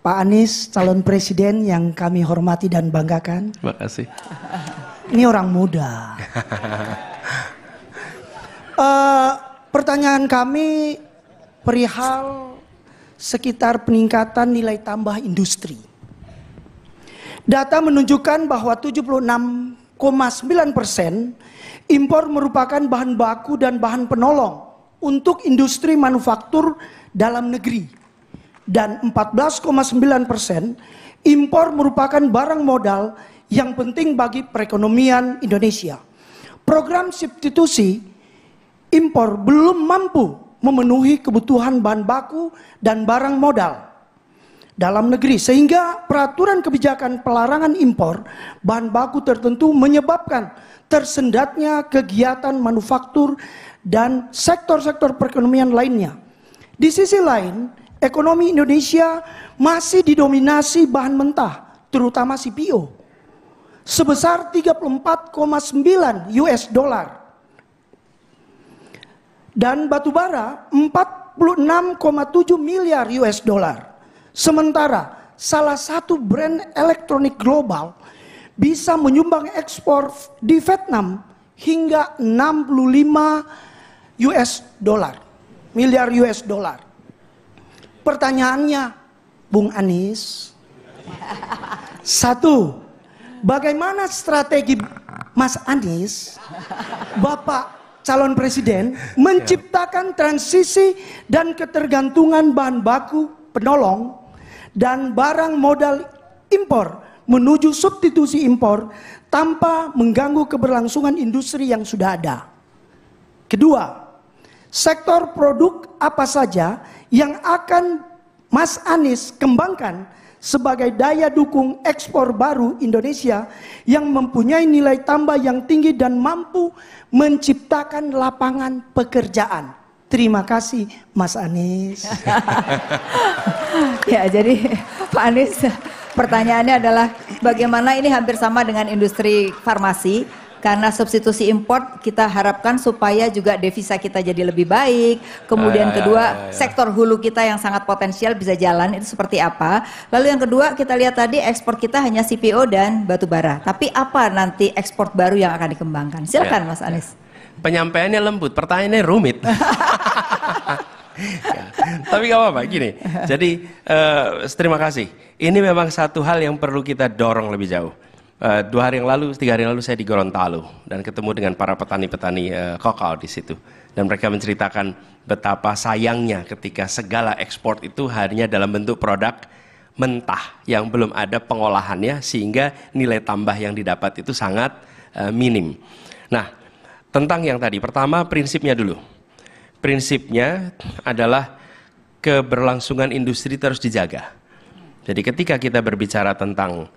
Pak Anies, calon presiden yang kami hormati dan banggakan. Terima kasih. Ini orang muda. uh, Pertanyaan kami perihal sekitar peningkatan nilai tambah industri. Data menunjukkan bahwa 76,9 persen impor merupakan bahan baku dan bahan penolong untuk industri manufaktur dalam negeri. Dan 14,9 persen impor merupakan barang modal yang penting bagi perekonomian Indonesia. Program substitusi impor belum mampu memenuhi kebutuhan bahan baku dan barang modal dalam negeri sehingga peraturan kebijakan pelarangan impor bahan baku tertentu menyebabkan tersendatnya kegiatan manufaktur dan sektor-sektor perekonomian lainnya. Di sisi lain, ekonomi Indonesia masih didominasi bahan mentah, terutama CPO sebesar 34,9 US dollar dan batubara 46,7 miliar US dollar. Sementara salah satu brand elektronik global bisa menyumbang ekspor di Vietnam hingga 65 US dollar, miliar US dollar. Pertanyaannya, Bung Anies, satu, bagaimana strategi Mas Anies, Bapak calon presiden menciptakan transisi dan ketergantungan bahan baku penolong dan barang modal impor menuju substitusi impor tanpa mengganggu keberlangsungan industri yang sudah ada. Kedua, sektor produk apa saja yang akan Mas Anies kembangkan sebagai daya dukung ekspor baru Indonesia yang mempunyai nilai tambah yang tinggi dan mampu menciptakan lapangan pekerjaan. Terima kasih Mas Anies. ya, jadi Pak Anies pertanyaannya adalah bagaimana ini hampir sama dengan industri farmasi karena substitusi import kita harapkan supaya juga devisa kita jadi lebih baik. Kemudian ah, ya, kedua, ya, ya, ya. sektor hulu kita yang sangat potensial bisa jalan itu seperti apa. Lalu yang kedua, kita lihat tadi ekspor kita hanya CPO dan batu bara. Tapi apa nanti ekspor baru yang akan dikembangkan? Silakan ya, Mas ya. Anies. Penyampaiannya lembut, pertanyaannya rumit. ya. Tapi gak apa-apa, gini. Jadi uh, terima kasih. Ini memang satu hal yang perlu kita dorong lebih jauh. Eh, dua hari yang lalu, tiga hari yang lalu saya di Gorontalo dan ketemu dengan para petani-petani uh, di situ. Dan mereka menceritakan betapa sayangnya ketika segala ekspor itu hanya dalam bentuk produk mentah yang belum ada pengolahannya sehingga nilai tambah yang didapat itu sangat uh, minim. Nah, tentang yang tadi, pertama prinsipnya dulu. Prinsipnya adalah keberlangsungan industri terus dijaga. Jadi ketika kita berbicara tentang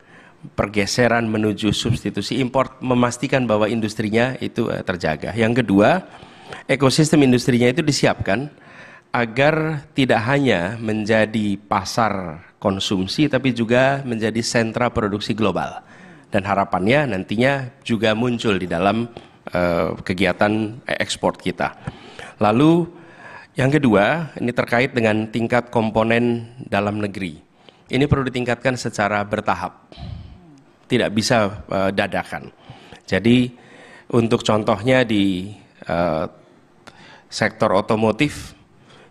pergeseran menuju substitusi impor memastikan bahwa industrinya itu eh, terjaga. Yang kedua, ekosistem industrinya itu disiapkan agar tidak hanya menjadi pasar konsumsi tapi juga menjadi sentra produksi global. Dan harapannya nantinya juga muncul di dalam uh, kegiatan eh, ekspor kita. Lalu yang kedua, ini terkait dengan tingkat komponen dalam negeri. Ini perlu ditingkatkan secara bertahap tidak bisa uh, dadakan. Jadi untuk contohnya di uh, sektor otomotif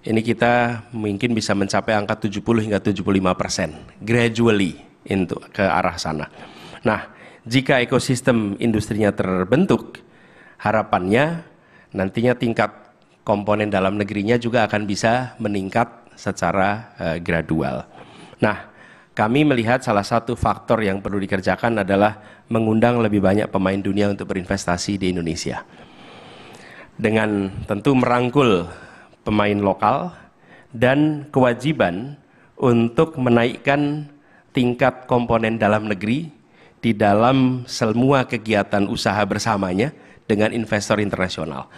ini kita mungkin bisa mencapai angka 70 hingga 75 persen gradually into ke arah sana. Nah, jika ekosistem industrinya terbentuk, harapannya nantinya tingkat komponen dalam negerinya juga akan bisa meningkat secara uh, gradual. Nah, kami melihat salah satu faktor yang perlu dikerjakan adalah mengundang lebih banyak pemain dunia untuk berinvestasi di Indonesia. Dengan tentu merangkul pemain lokal dan kewajiban untuk menaikkan tingkat komponen dalam negeri di dalam semua kegiatan usaha bersamanya dengan investor internasional.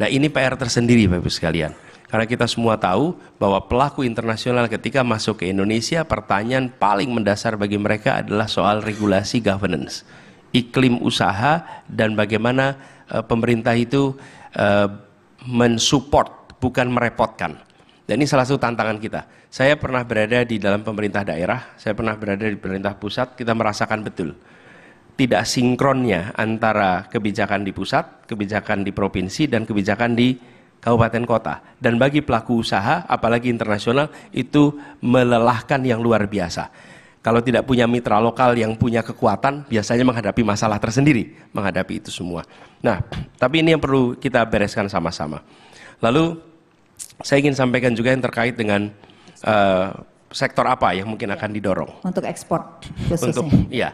Nah, ini PR tersendiri Bapak sekalian. Karena kita semua tahu bahwa pelaku internasional ketika masuk ke Indonesia, pertanyaan paling mendasar bagi mereka adalah soal regulasi governance, iklim usaha, dan bagaimana uh, pemerintah itu uh, mensupport, bukan merepotkan. Dan ini salah satu tantangan kita. Saya pernah berada di dalam pemerintah daerah, saya pernah berada di pemerintah pusat, kita merasakan betul tidak sinkronnya antara kebijakan di pusat, kebijakan di provinsi, dan kebijakan di kabupaten kota dan bagi pelaku usaha apalagi internasional itu melelahkan yang luar biasa. Kalau tidak punya mitra lokal yang punya kekuatan biasanya menghadapi masalah tersendiri, menghadapi itu semua. Nah, tapi ini yang perlu kita bereskan sama-sama. Lalu saya ingin sampaikan juga yang terkait dengan uh, sektor apa yang mungkin akan didorong. Untuk ekspor khususnya. Untuk ya.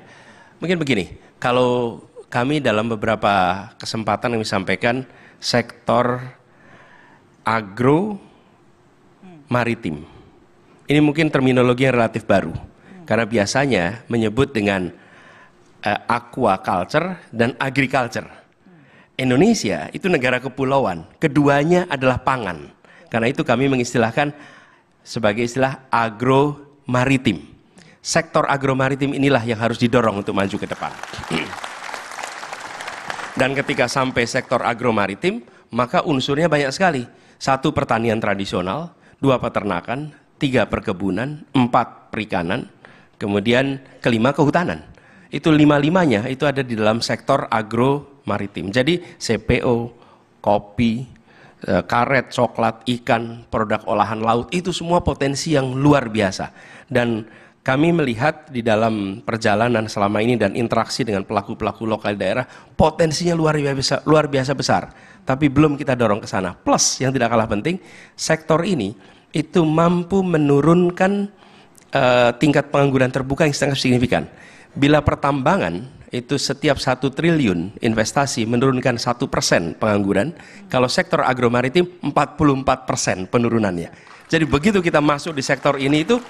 Mungkin begini, kalau kami dalam beberapa kesempatan yang disampaikan sektor agro maritim. Ini mungkin terminologi yang relatif baru. Karena biasanya menyebut dengan uh, aquaculture dan agriculture. Indonesia itu negara kepulauan, keduanya adalah pangan. Karena itu kami mengistilahkan sebagai istilah agro maritim. Sektor agro maritim inilah yang harus didorong untuk maju ke depan. Dan ketika sampai sektor agro maritim, maka unsurnya banyak sekali satu pertanian tradisional, dua peternakan, tiga perkebunan, empat perikanan, kemudian kelima kehutanan. Itu lima-limanya itu ada di dalam sektor agro maritim. Jadi CPO, kopi, eh, karet, coklat, ikan, produk olahan laut itu semua potensi yang luar biasa. Dan kami melihat di dalam perjalanan selama ini dan interaksi dengan pelaku-pelaku lokal daerah potensinya luar biasa luar biasa besar tapi belum kita dorong ke sana. Plus yang tidak kalah penting, sektor ini itu mampu menurunkan uh, tingkat pengangguran terbuka yang sangat signifikan. Bila pertambangan itu setiap satu triliun investasi menurunkan satu persen pengangguran, kalau sektor agromaritim 44 persen penurunannya. Jadi begitu kita masuk di sektor ini itu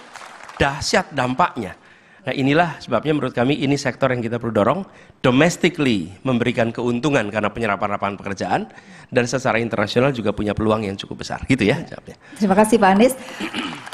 dahsyat dampaknya. Nah inilah sebabnya menurut kami ini sektor yang kita perlu dorong domestically memberikan keuntungan karena penyerapan lapangan pekerjaan dan secara internasional juga punya peluang yang cukup besar gitu ya jawabnya. Terima kasih Pak Anies.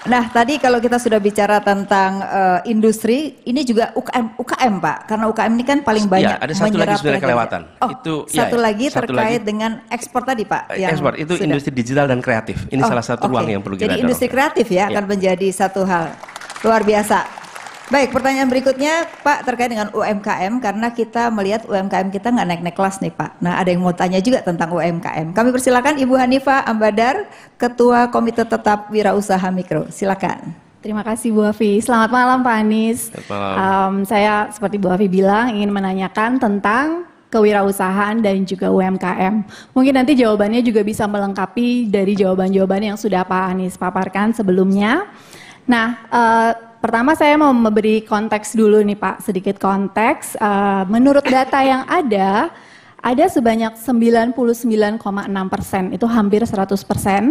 Nah tadi kalau kita sudah bicara tentang uh, industri ini juga UKM UKM Pak karena UKM ini kan paling ya, banyak. Ya, ada satu lagi sebenarnya kelewatan. Oh, itu ya, satu ya, lagi satu terkait lagi, dengan ekspor tadi Pak. Eh, yang ekspor itu sudah. industri digital dan kreatif. Ini oh, salah satu okay. ruang yang perlu Jadi kita Jadi industri kreatif ya, ya akan menjadi satu hal luar biasa. Baik, pertanyaan berikutnya Pak terkait dengan UMKM karena kita melihat UMKM kita nggak naik-naik kelas nih Pak. Nah ada yang mau tanya juga tentang UMKM. Kami persilakan Ibu Hanifa Ambadar, Ketua Komite Tetap Wirausaha Mikro. Silakan. Terima kasih Bu Afi. Selamat malam Pak Anies. Selamat malam. Um, saya seperti Bu Afi bilang ingin menanyakan tentang kewirausahaan dan juga UMKM. Mungkin nanti jawabannya juga bisa melengkapi dari jawaban-jawaban yang sudah Pak Anies paparkan sebelumnya. Nah, uh, pertama saya mau memberi konteks dulu nih Pak, sedikit konteks. Uh, menurut data yang ada, ada sebanyak 99,6 persen, itu hampir 100 persen.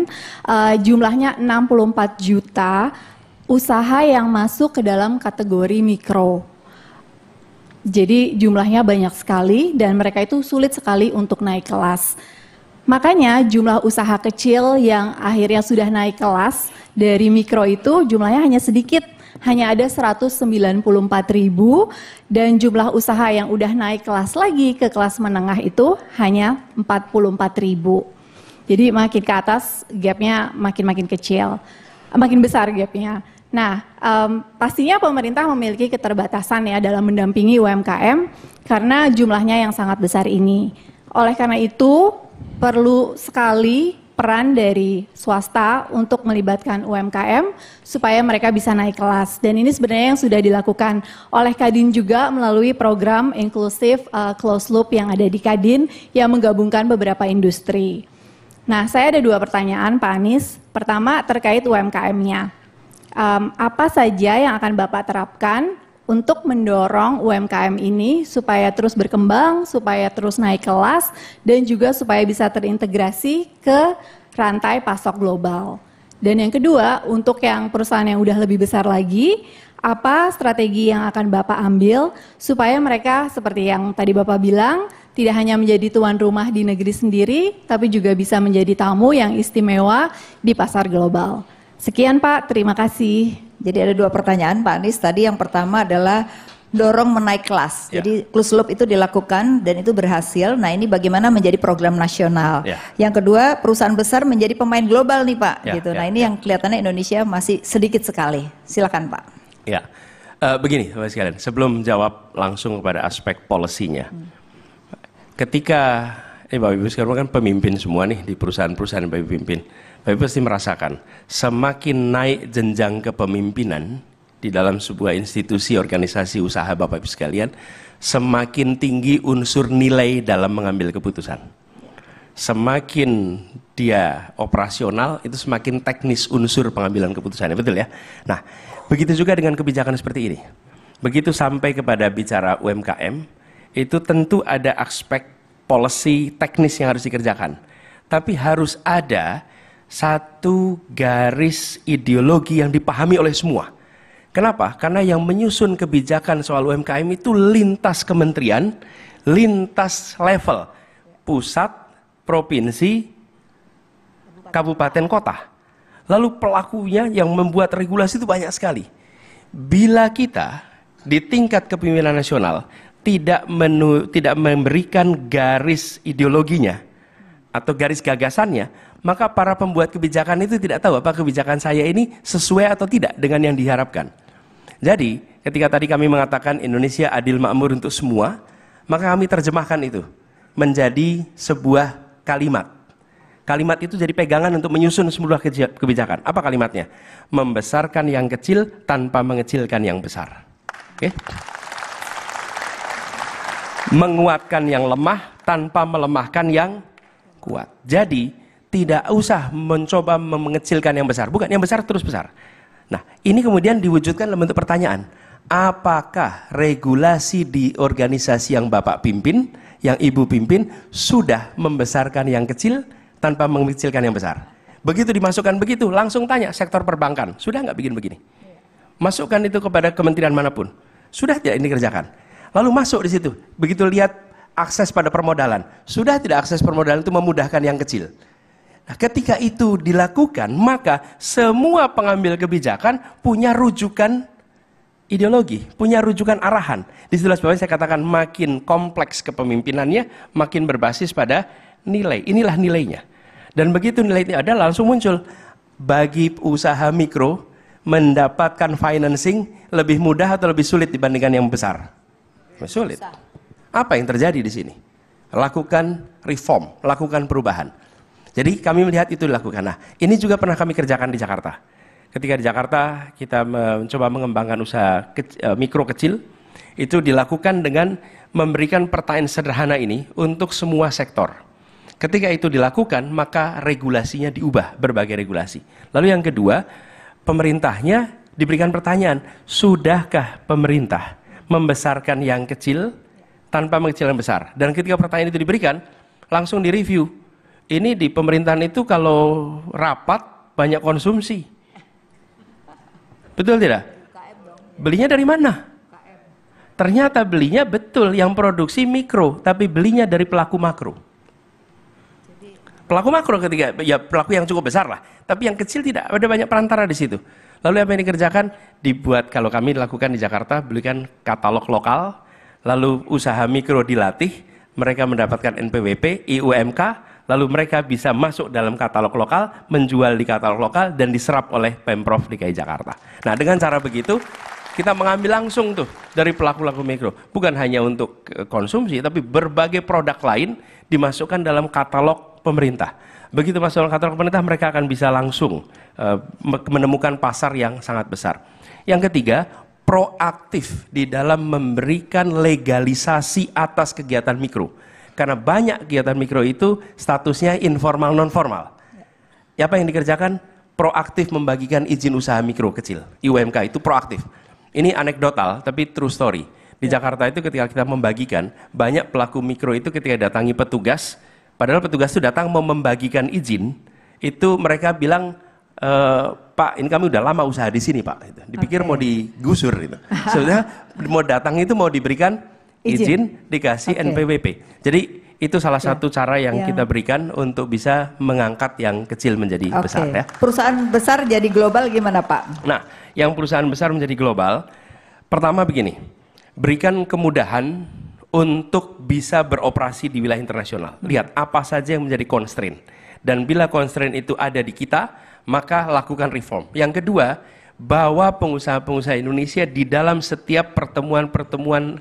Uh, jumlahnya 64 juta usaha yang masuk ke dalam kategori mikro. Jadi jumlahnya banyak sekali dan mereka itu sulit sekali untuk naik kelas. Makanya jumlah usaha kecil yang akhirnya sudah naik kelas dari mikro itu jumlahnya hanya sedikit hanya ada 194 ribu dan jumlah usaha yang udah naik kelas lagi ke kelas menengah itu hanya 44 ribu. Jadi makin ke atas gapnya makin-makin kecil, makin besar gapnya. Nah, um, pastinya pemerintah memiliki keterbatasan ya dalam mendampingi UMKM karena jumlahnya yang sangat besar ini. Oleh karena itu, perlu sekali peran dari swasta untuk melibatkan UMKM supaya mereka bisa naik kelas. Dan ini sebenarnya yang sudah dilakukan oleh Kadin juga melalui program inklusif uh, closed loop yang ada di Kadin yang menggabungkan beberapa industri. Nah, saya ada dua pertanyaan Pak Anies. Pertama terkait UMKM-nya. Um, apa saja yang akan Bapak terapkan untuk mendorong UMKM ini supaya terus berkembang, supaya terus naik kelas, dan juga supaya bisa terintegrasi ke rantai pasok global. Dan yang kedua, untuk yang perusahaan yang udah lebih besar lagi, apa strategi yang akan Bapak ambil supaya mereka seperti yang tadi Bapak bilang tidak hanya menjadi tuan rumah di negeri sendiri tapi juga bisa menjadi tamu yang istimewa di pasar global. Sekian Pak, terima kasih. Jadi ada dua pertanyaan Pak Anies. Tadi yang pertama adalah dorong menaik kelas. Yeah. Jadi close loop itu dilakukan dan itu berhasil. Nah ini bagaimana menjadi program nasional. Yeah. Yang kedua perusahaan besar menjadi pemain global nih Pak. Yeah, gitu. Yeah, nah ya, ini yeah. yang kelihatannya Indonesia masih sedikit sekali. Silakan Pak. Ya yeah. uh, begini Bapak sekalian. Sebelum jawab langsung kepada aspek polisinya. Hmm. Ketika eh Bapak Ibu sekarang kan pemimpin semua nih di perusahaan-perusahaan Bapak Ibu pimpin. Bapak pasti merasakan, semakin naik jenjang kepemimpinan di dalam sebuah institusi organisasi usaha Bapak Ibu sekalian, semakin tinggi unsur nilai dalam mengambil keputusan. Semakin dia operasional, itu semakin teknis unsur pengambilan keputusannya, betul ya? Nah, begitu juga dengan kebijakan seperti ini. Begitu sampai kepada bicara UMKM, itu tentu ada aspek policy teknis yang harus dikerjakan. Tapi harus ada satu garis ideologi yang dipahami oleh semua. Kenapa? Karena yang menyusun kebijakan soal UMKM itu lintas kementerian, lintas level, pusat, provinsi, kabupaten, kota. Lalu pelakunya yang membuat regulasi itu banyak sekali. Bila kita di tingkat kepemimpinan nasional tidak menu, tidak memberikan garis ideologinya atau garis gagasannya, maka para pembuat kebijakan itu tidak tahu apa kebijakan saya ini sesuai atau tidak dengan yang diharapkan. Jadi, ketika tadi kami mengatakan Indonesia adil makmur untuk semua, maka kami terjemahkan itu menjadi sebuah kalimat. Kalimat itu jadi pegangan untuk menyusun sebuah kebijakan. Apa kalimatnya? Membesarkan yang kecil tanpa mengecilkan yang besar. Oke. Okay? Menguatkan yang lemah tanpa melemahkan yang kuat. Jadi, tidak usah mencoba mengecilkan yang besar. Bukan, yang besar terus besar. Nah, ini kemudian diwujudkan dalam bentuk pertanyaan. Apakah regulasi di organisasi yang Bapak pimpin, yang Ibu pimpin, sudah membesarkan yang kecil tanpa mengecilkan yang besar? Begitu dimasukkan begitu, langsung tanya sektor perbankan. Sudah nggak bikin begini? Masukkan itu kepada kementerian manapun. Sudah tidak ini kerjakan? Lalu masuk di situ. Begitu lihat akses pada permodalan. Sudah tidak akses permodalan itu memudahkan yang kecil. Nah, ketika itu dilakukan, maka semua pengambil kebijakan punya rujukan ideologi, punya rujukan arahan. Di situ saya katakan makin kompleks kepemimpinannya, makin berbasis pada nilai. Inilah nilainya. Dan begitu nilai ini ada, langsung muncul bagi usaha mikro mendapatkan financing lebih mudah atau lebih sulit dibandingkan yang besar? Sulit. Apa yang terjadi di sini? Lakukan reform, lakukan perubahan. Jadi kami melihat itu dilakukan. Nah, ini juga pernah kami kerjakan di Jakarta. Ketika di Jakarta kita mencoba mengembangkan usaha kecil, eh, mikro kecil, itu dilakukan dengan memberikan pertanyaan sederhana ini untuk semua sektor. Ketika itu dilakukan, maka regulasinya diubah, berbagai regulasi. Lalu yang kedua, pemerintahnya diberikan pertanyaan, sudahkah pemerintah membesarkan yang kecil tanpa mengecil yang besar? Dan ketika pertanyaan itu diberikan, langsung direview ini di pemerintahan itu kalau rapat banyak konsumsi. Betul tidak? Belinya dari mana? Ternyata belinya betul yang produksi mikro, tapi belinya dari pelaku makro. Pelaku makro ketiga, ya pelaku yang cukup besar lah, tapi yang kecil tidak ada banyak perantara di situ. Lalu apa yang dikerjakan? Dibuat kalau kami lakukan di Jakarta, belikan katalog lokal, lalu usaha mikro dilatih, mereka mendapatkan NPWP, IUMK, lalu mereka bisa masuk dalam katalog lokal, menjual di katalog lokal, dan diserap oleh Pemprov DKI Jakarta. Nah, dengan cara begitu, kita mengambil langsung tuh dari pelaku-pelaku mikro. Bukan hanya untuk eh, konsumsi, tapi berbagai produk lain dimasukkan dalam katalog pemerintah. Begitu masuk dalam katalog pemerintah, mereka akan bisa langsung eh, menemukan pasar yang sangat besar. Yang ketiga, proaktif di dalam memberikan legalisasi atas kegiatan mikro. Karena banyak kegiatan mikro itu statusnya informal non formal. Ya, apa yang dikerjakan? Proaktif membagikan izin usaha mikro kecil, IUMK itu proaktif. Ini anekdotal tapi true story. Di ya. Jakarta itu ketika kita membagikan, banyak pelaku mikro itu ketika datangi petugas, padahal petugas itu datang mau membagikan izin, itu mereka bilang e, Pak, ini kami udah lama usaha di sini Pak. Gitu. Dipikir okay. mau digusur gitu. Sebenarnya mau datang itu mau diberikan izin, izin dikasih okay. NPWP. Jadi itu salah ya. satu cara yang ya. kita berikan untuk bisa mengangkat yang kecil menjadi okay. besar ya. Perusahaan besar jadi global gimana Pak? Nah, yang perusahaan besar menjadi global, pertama begini, berikan kemudahan untuk bisa beroperasi di wilayah internasional. Hmm. Lihat apa saja yang menjadi constraint. Dan bila constraint itu ada di kita, maka lakukan reform. Yang kedua, bahwa pengusaha-pengusaha Indonesia di dalam setiap pertemuan-pertemuan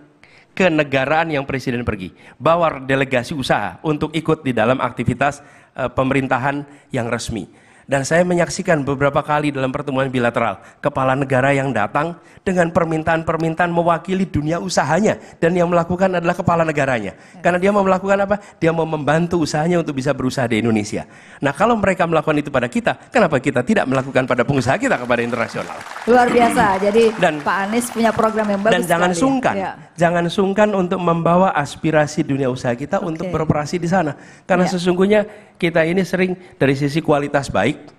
kenegaraan yang presiden pergi, bawa delegasi usaha untuk ikut di dalam aktivitas eh, pemerintahan yang resmi. Dan saya menyaksikan beberapa kali dalam pertemuan bilateral, kepala negara yang datang dengan permintaan-permintaan mewakili dunia usahanya. Dan yang melakukan adalah kepala negaranya. Karena dia mau melakukan apa? Dia mau membantu usahanya untuk bisa berusaha di Indonesia. Nah kalau mereka melakukan itu pada kita, kenapa kita tidak melakukan pada pengusaha kita kepada internasional? Luar biasa. Jadi dan, Pak Anies punya program yang bagus. Dan jangan sekali. sungkan. Ya. Jangan sungkan untuk membawa aspirasi dunia usaha kita okay. untuk beroperasi di sana. Karena ya. sesungguhnya kita ini sering dari sisi kualitas baik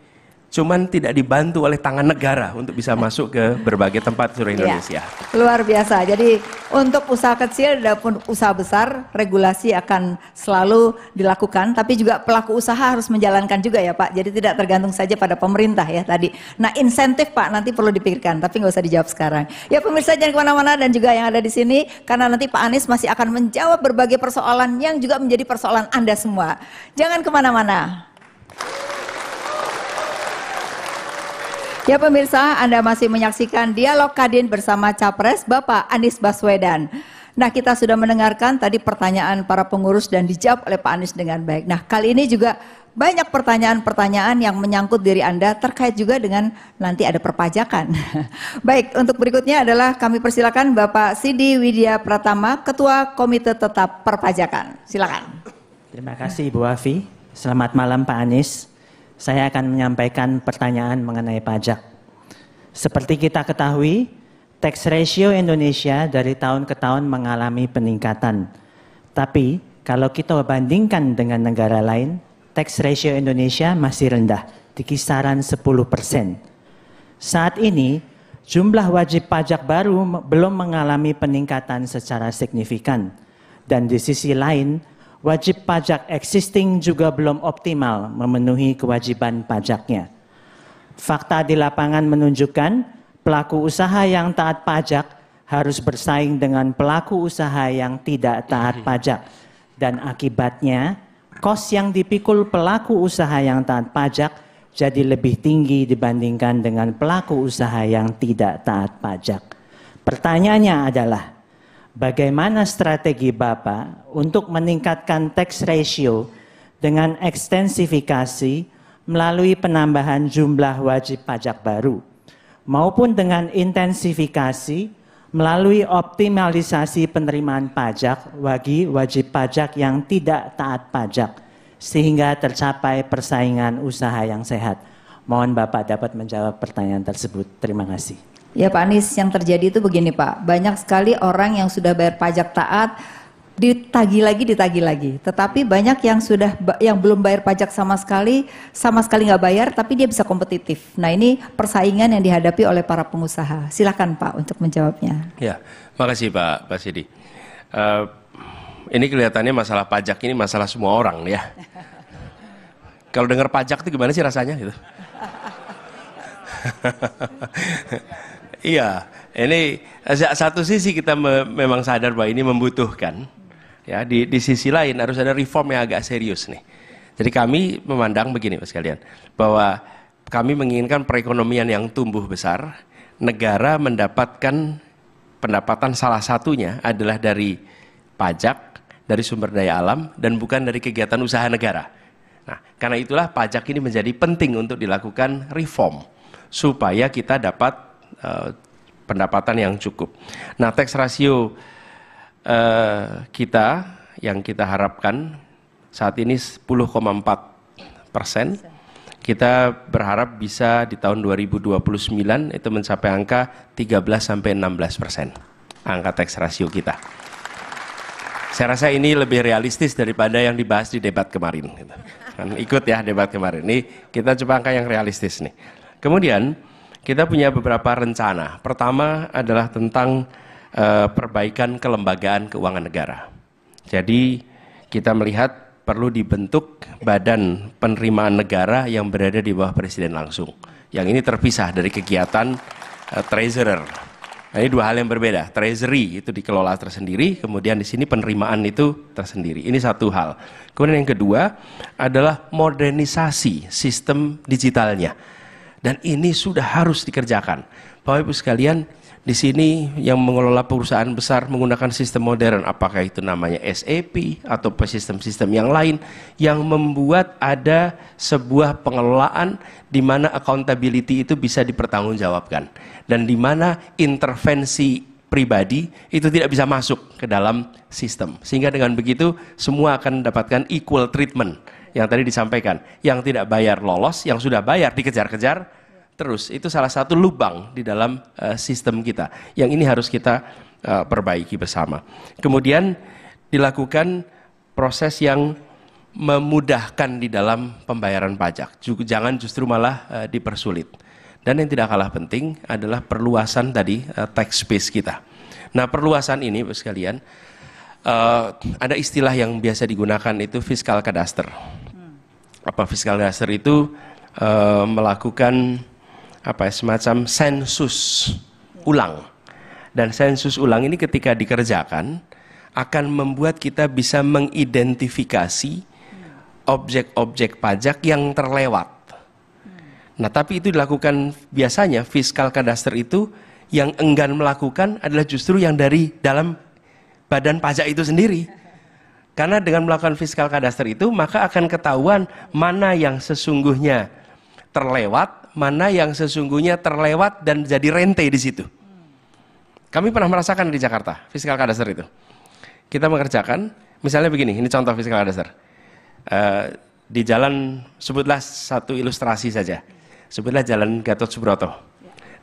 cuman tidak dibantu oleh tangan negara untuk bisa masuk ke berbagai tempat seluruh iya, Indonesia. Ya, luar biasa. Jadi untuk usaha kecil dan usaha besar, regulasi akan selalu dilakukan, tapi juga pelaku usaha harus menjalankan juga ya Pak. Jadi tidak tergantung saja pada pemerintah ya tadi. Nah insentif Pak nanti perlu dipikirkan, tapi nggak usah dijawab sekarang. Ya pemirsa jangan kemana-mana dan juga yang ada di sini, karena nanti Pak Anies masih akan menjawab berbagai persoalan yang juga menjadi persoalan Anda semua. Jangan kemana-mana. Ya pemirsa, Anda masih menyaksikan dialog Kadin bersama Capres Bapak Anies Baswedan. Nah kita sudah mendengarkan tadi pertanyaan para pengurus dan dijawab oleh Pak Anies dengan baik. Nah kali ini juga banyak pertanyaan-pertanyaan yang menyangkut diri Anda terkait juga dengan nanti ada perpajakan. baik, untuk berikutnya adalah kami persilakan Bapak Sidi Widya Pratama, Ketua Komite Tetap Perpajakan. Silakan. Terima kasih Ibu Afi. Selamat malam Pak Anies saya akan menyampaikan pertanyaan mengenai pajak. Seperti kita ketahui, tax ratio Indonesia dari tahun ke tahun mengalami peningkatan. Tapi kalau kita bandingkan dengan negara lain, tax ratio Indonesia masih rendah, di kisaran 10 persen. Saat ini, jumlah wajib pajak baru belum mengalami peningkatan secara signifikan. Dan di sisi lain, wajib pajak existing juga belum optimal memenuhi kewajiban pajaknya. Fakta di lapangan menunjukkan pelaku usaha yang taat pajak harus bersaing dengan pelaku usaha yang tidak taat pajak dan akibatnya kos yang dipikul pelaku usaha yang taat pajak jadi lebih tinggi dibandingkan dengan pelaku usaha yang tidak taat pajak. Pertanyaannya adalah bagaimana strategi Bapak untuk meningkatkan tax ratio dengan ekstensifikasi melalui penambahan jumlah wajib pajak baru maupun dengan intensifikasi melalui optimalisasi penerimaan pajak bagi wajib pajak yang tidak taat pajak sehingga tercapai persaingan usaha yang sehat. Mohon Bapak dapat menjawab pertanyaan tersebut. Terima kasih. Ya Pak Anies, yang terjadi itu begini Pak, banyak sekali orang yang sudah bayar pajak taat ditagi lagi, ditagi lagi. Tetapi banyak yang sudah yang belum bayar pajak sama sekali, sama sekali nggak bayar, tapi dia bisa kompetitif. Nah ini persaingan yang dihadapi oleh para pengusaha. Silakan Pak untuk menjawabnya. Ya, makasih Pak Pak Sidi. Uh, ini kelihatannya masalah pajak ini masalah semua orang ya. Kalau dengar pajak itu gimana sih rasanya gitu? iya, ini satu sisi kita memang sadar bahwa ini membutuhkan. Ya, di, di sisi lain harus ada reform yang agak serius nih. Jadi kami memandang begini Mas kalian, bahwa kami menginginkan perekonomian yang tumbuh besar, negara mendapatkan pendapatan salah satunya adalah dari pajak, dari sumber daya alam dan bukan dari kegiatan usaha negara. Nah, karena itulah pajak ini menjadi penting untuk dilakukan reform supaya kita dapat uh, pendapatan yang cukup. Nah, teks rasio uh, eh, kita yang kita harapkan saat ini 10,4 persen. Kita berharap bisa di tahun 2029 itu mencapai angka 13 sampai 16 persen angka teks rasio kita. Saya rasa ini lebih realistis daripada yang dibahas di debat kemarin. Gitu. Kan ikut ya debat kemarin. Ini kita coba angka yang realistis nih. Kemudian kita punya beberapa rencana. Pertama adalah tentang uh, perbaikan kelembagaan keuangan negara. Jadi kita melihat perlu dibentuk badan penerimaan negara yang berada di bawah presiden langsung. Yang ini terpisah dari kegiatan uh, treasurer. Nah, ini dua hal yang berbeda. Treasury itu dikelola tersendiri, kemudian di sini penerimaan itu tersendiri. Ini satu hal. Kemudian yang kedua adalah modernisasi sistem digitalnya. Dan ini sudah harus dikerjakan. Bapak Ibu sekalian, di sini yang mengelola perusahaan besar menggunakan sistem modern, apakah itu namanya SAP atau sistem-sistem yang lain yang membuat ada sebuah pengelolaan di mana accountability itu bisa dipertanggungjawabkan dan di mana intervensi pribadi itu tidak bisa masuk ke dalam sistem. Sehingga dengan begitu semua akan mendapatkan equal treatment yang tadi disampaikan. Yang tidak bayar lolos, yang sudah bayar dikejar-kejar terus. Itu salah satu lubang di dalam uh, sistem kita. Yang ini harus kita uh, perbaiki bersama. Kemudian dilakukan proses yang memudahkan di dalam pembayaran pajak. Jangan justru malah uh, dipersulit. Dan yang tidak kalah penting adalah perluasan tadi uh, tax base kita. Nah perluasan ini sekalian uh, ada istilah yang biasa digunakan itu fiskal kadaster apa fiskal dasar itu e, melakukan apa ya, semacam sensus ulang. Dan sensus ulang ini ketika dikerjakan akan membuat kita bisa mengidentifikasi objek-objek pajak yang terlewat. Nah, tapi itu dilakukan biasanya fiskal kadaster itu yang enggan melakukan adalah justru yang dari dalam badan pajak itu sendiri. Karena dengan melakukan fiskal kadaster itu maka akan ketahuan mana yang sesungguhnya terlewat, mana yang sesungguhnya terlewat dan jadi rente di situ. Kami pernah merasakan di Jakarta fiskal kadaster itu. Kita mengerjakan, misalnya begini, ini contoh fiskal kadaster. Uh, di jalan sebutlah satu ilustrasi saja. Sebutlah jalan Gatot Subroto.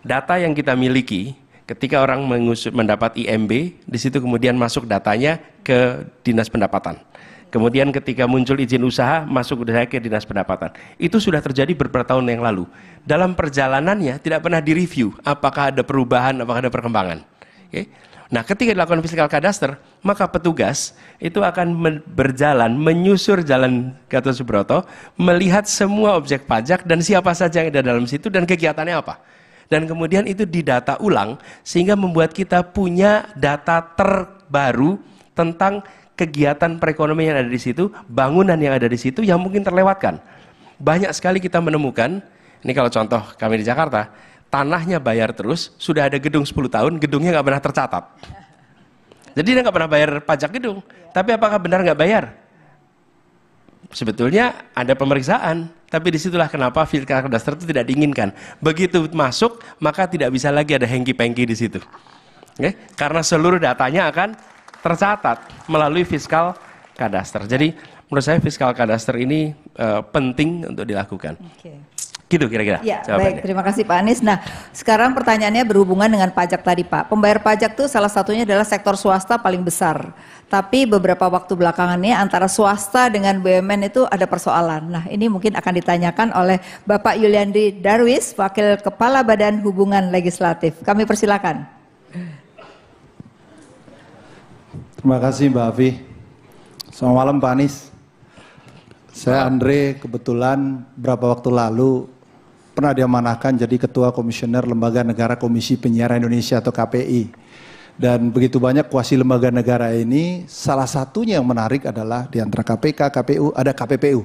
Data yang kita miliki ketika orang mengusut, mendapat IMB, di situ kemudian masuk datanya ke dinas pendapatan. Kemudian ketika muncul izin usaha, masuk usaha ke dinas pendapatan. Itu sudah terjadi beberapa tahun yang lalu. Dalam perjalanannya tidak pernah direview apakah ada perubahan, apakah ada perkembangan. Okay. Nah, ketika dilakukan fiskal kadaster, maka petugas itu akan berjalan, menyusur jalan Gatot Subroto, melihat semua objek pajak dan siapa saja yang ada dalam situ dan kegiatannya apa dan kemudian itu didata ulang sehingga membuat kita punya data terbaru tentang kegiatan perekonomian yang ada di situ, bangunan yang ada di situ yang mungkin terlewatkan. Banyak sekali kita menemukan, ini kalau contoh kami di Jakarta, tanahnya bayar terus, sudah ada gedung 10 tahun, gedungnya nggak pernah tercatat. Jadi dia nggak pernah bayar pajak gedung, tapi apakah benar nggak bayar? Sebetulnya ada pemeriksaan, tapi disitulah kenapa filter kadaster itu tidak diinginkan. Begitu masuk, maka tidak bisa lagi ada hengki-pengki di situ. Okay? Karena seluruh datanya akan tercatat melalui fiskal kadaster. Jadi menurut saya fiskal kadaster ini uh, penting untuk dilakukan. Okay. Gitu kira-kira. Ya, baik. Terima kasih Pak Anies. Nah, sekarang pertanyaannya berhubungan dengan pajak tadi Pak. Pembayar pajak tuh salah satunya adalah sektor swasta paling besar. Tapi beberapa waktu belakangan ini antara swasta dengan BUMN itu ada persoalan. Nah, ini mungkin akan ditanyakan oleh Bapak Yuliandi Darwis, Wakil Kepala Badan Hubungan Legislatif. Kami persilakan. Terima kasih Mbak Afi. Selamat malam Pak Anies. Saya Andre, kebetulan berapa waktu lalu pernah diamanahkan jadi ketua komisioner lembaga negara Komisi Penyiaran Indonesia atau KPI. Dan begitu banyak kuasi lembaga negara ini, salah satunya yang menarik adalah di antara KPK, KPU, ada KPPU.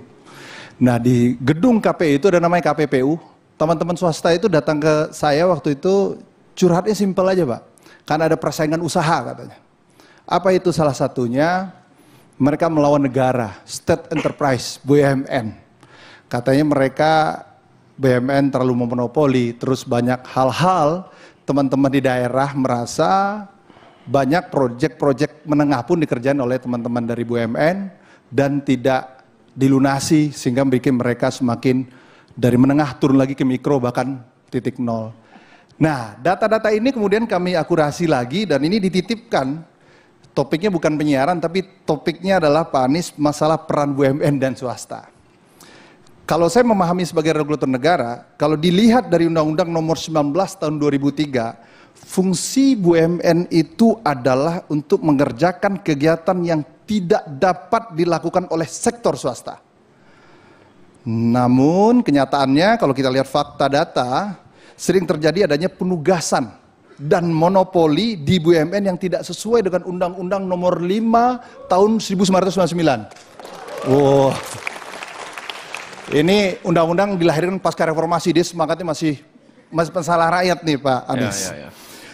Nah di gedung KPI itu ada namanya KPPU. Teman-teman swasta itu datang ke saya waktu itu curhatnya simpel aja pak. Karena ada persaingan usaha katanya. Apa itu salah satunya? Mereka melawan negara, state enterprise, BUMN. Katanya mereka Bumn terlalu memonopoli, terus banyak hal-hal teman-teman di daerah merasa banyak proyek-proyek menengah pun dikerjain oleh teman-teman dari BUMN dan tidak dilunasi sehingga bikin mereka semakin dari menengah turun lagi ke mikro bahkan titik nol. Nah, data-data ini kemudian kami akurasi lagi dan ini dititipkan. Topiknya bukan penyiaran tapi topiknya adalah Pak Anies masalah peran BUMN dan swasta. Kalau saya memahami sebagai regulator negara, kalau dilihat dari Undang-Undang Nomor 19 Tahun 2003, fungsi BUMN itu adalah untuk mengerjakan kegiatan yang tidak dapat dilakukan oleh sektor swasta. Namun kenyataannya kalau kita lihat fakta data, sering terjadi adanya penugasan dan monopoli di BUMN yang tidak sesuai dengan Undang-Undang Nomor 5 Tahun 1999. Wow. Ini undang-undang dilahirkan pasca reformasi, dia semangatnya masih masih masalah rakyat nih Pak ya, Anies. Ya, ya, ya.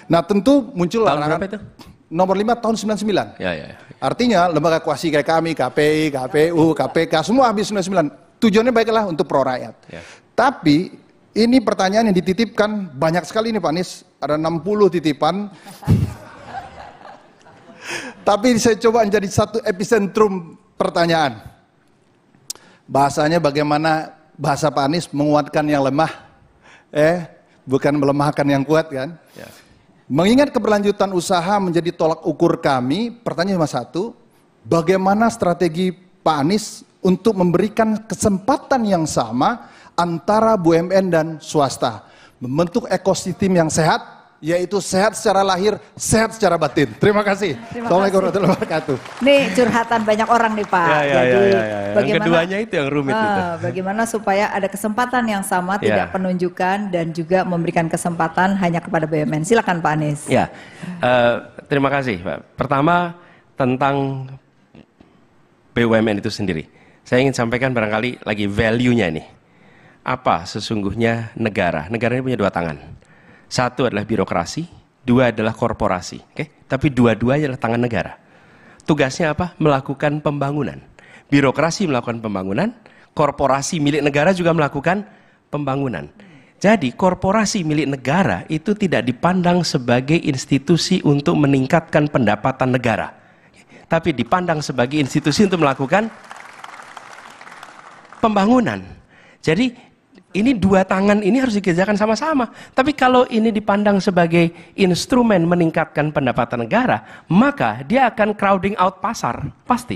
Nah tentu muncul tahun larangan. itu? Nomor 5 tahun 99. Ya, ya, ya. Artinya lembaga kuasi kayak kami, KPI, KPU, KPK, semua habis 99. Tujuannya baiklah untuk pro rakyat. Ya. Tapi ini pertanyaan yang dititipkan banyak sekali nih Pak Anies. Ada 60 titipan. Tapi saya coba menjadi satu epicentrum pertanyaan. Bahasanya bagaimana bahasa Pak Anies menguatkan yang lemah, eh bukan melemahkan yang kuat kan? Ya. Mengingat keberlanjutan usaha menjadi tolak ukur kami, pertanyaan cuma satu, bagaimana strategi Pak Anies untuk memberikan kesempatan yang sama antara BUMN dan swasta, membentuk ekosistem yang sehat yaitu sehat secara lahir, sehat secara batin. Terima kasih. Terima Assalamualaikum warahmatullahi wabarakatuh. Nih curhatan banyak orang nih Pak. Ya, ya, ya, Jadi ya, ya, ya. Yang bagaimana keduanya itu yang rumit uh, itu. Bagaimana supaya ada kesempatan yang sama, ya. tidak penunjukan dan juga memberikan kesempatan hanya kepada BUMN. Silakan Pak Anies. Ya, uh, terima kasih Pak. Pertama tentang BUMN itu sendiri. Saya ingin sampaikan barangkali lagi value-nya nih. Apa sesungguhnya negara? Negara ini punya dua tangan satu adalah birokrasi, dua adalah korporasi, oke? Okay? Tapi dua-duanya adalah tangan negara. Tugasnya apa? Melakukan pembangunan. Birokrasi melakukan pembangunan, korporasi milik negara juga melakukan pembangunan. Jadi korporasi milik negara itu tidak dipandang sebagai institusi untuk meningkatkan pendapatan negara. Tapi dipandang sebagai institusi untuk melakukan pembangunan. Jadi ini dua tangan ini harus dikerjakan sama-sama. Tapi kalau ini dipandang sebagai instrumen meningkatkan pendapatan negara, maka dia akan crowding out pasar, pasti.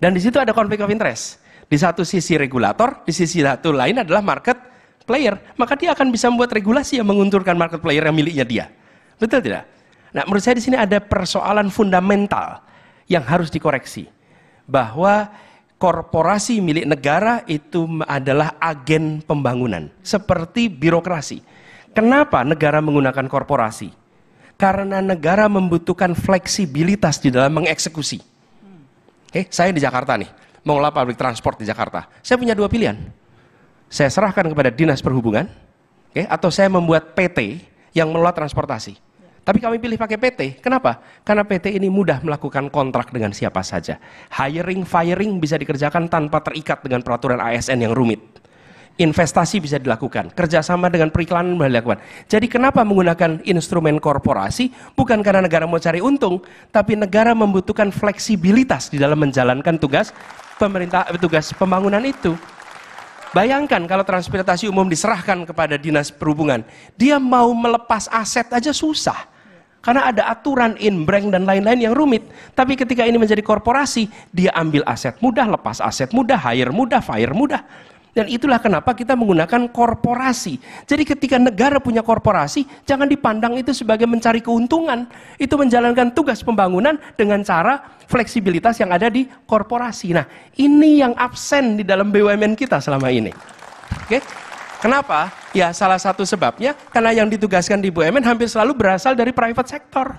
Dan di situ ada konflik of interest. Di satu sisi regulator, di sisi satu lain adalah market player. Maka dia akan bisa membuat regulasi yang mengunturkan market player yang miliknya dia. Betul tidak? Nah, menurut saya di sini ada persoalan fundamental yang harus dikoreksi. Bahwa korporasi milik negara itu adalah agen pembangunan, seperti birokrasi. Kenapa negara menggunakan korporasi? Karena negara membutuhkan fleksibilitas di dalam mengeksekusi. Oke, hmm. eh, saya di Jakarta nih, mengelola public transport di Jakarta. Saya punya dua pilihan. Saya serahkan kepada dinas perhubungan, okay, eh, atau saya membuat PT yang mengelola transportasi tapi kami pilih pakai PT. Kenapa? Karena PT ini mudah melakukan kontrak dengan siapa saja. Hiring, firing bisa dikerjakan tanpa terikat dengan peraturan ASN yang rumit. Investasi bisa dilakukan, kerjasama dengan periklanan bisa dilakukan. Jadi kenapa menggunakan instrumen korporasi? Bukan karena negara mau cari untung, tapi negara membutuhkan fleksibilitas di dalam menjalankan tugas pemerintah eh, tugas pembangunan itu. Bayangkan kalau transportasi umum diserahkan kepada dinas perhubungan, dia mau melepas aset aja susah. Karena ada aturan inbreng dan lain-lain yang rumit. Tapi ketika ini menjadi korporasi, dia ambil aset mudah, lepas aset mudah, hire mudah, fire mudah. Dan itulah kenapa kita menggunakan korporasi. Jadi ketika negara punya korporasi, jangan dipandang itu sebagai mencari keuntungan. Itu menjalankan tugas pembangunan dengan cara fleksibilitas yang ada di korporasi. Nah, ini yang absen di dalam BUMN kita selama ini. Oke? Kenapa? Ya salah satu sebabnya karena yang ditugaskan di BUMN hampir selalu berasal dari private sector.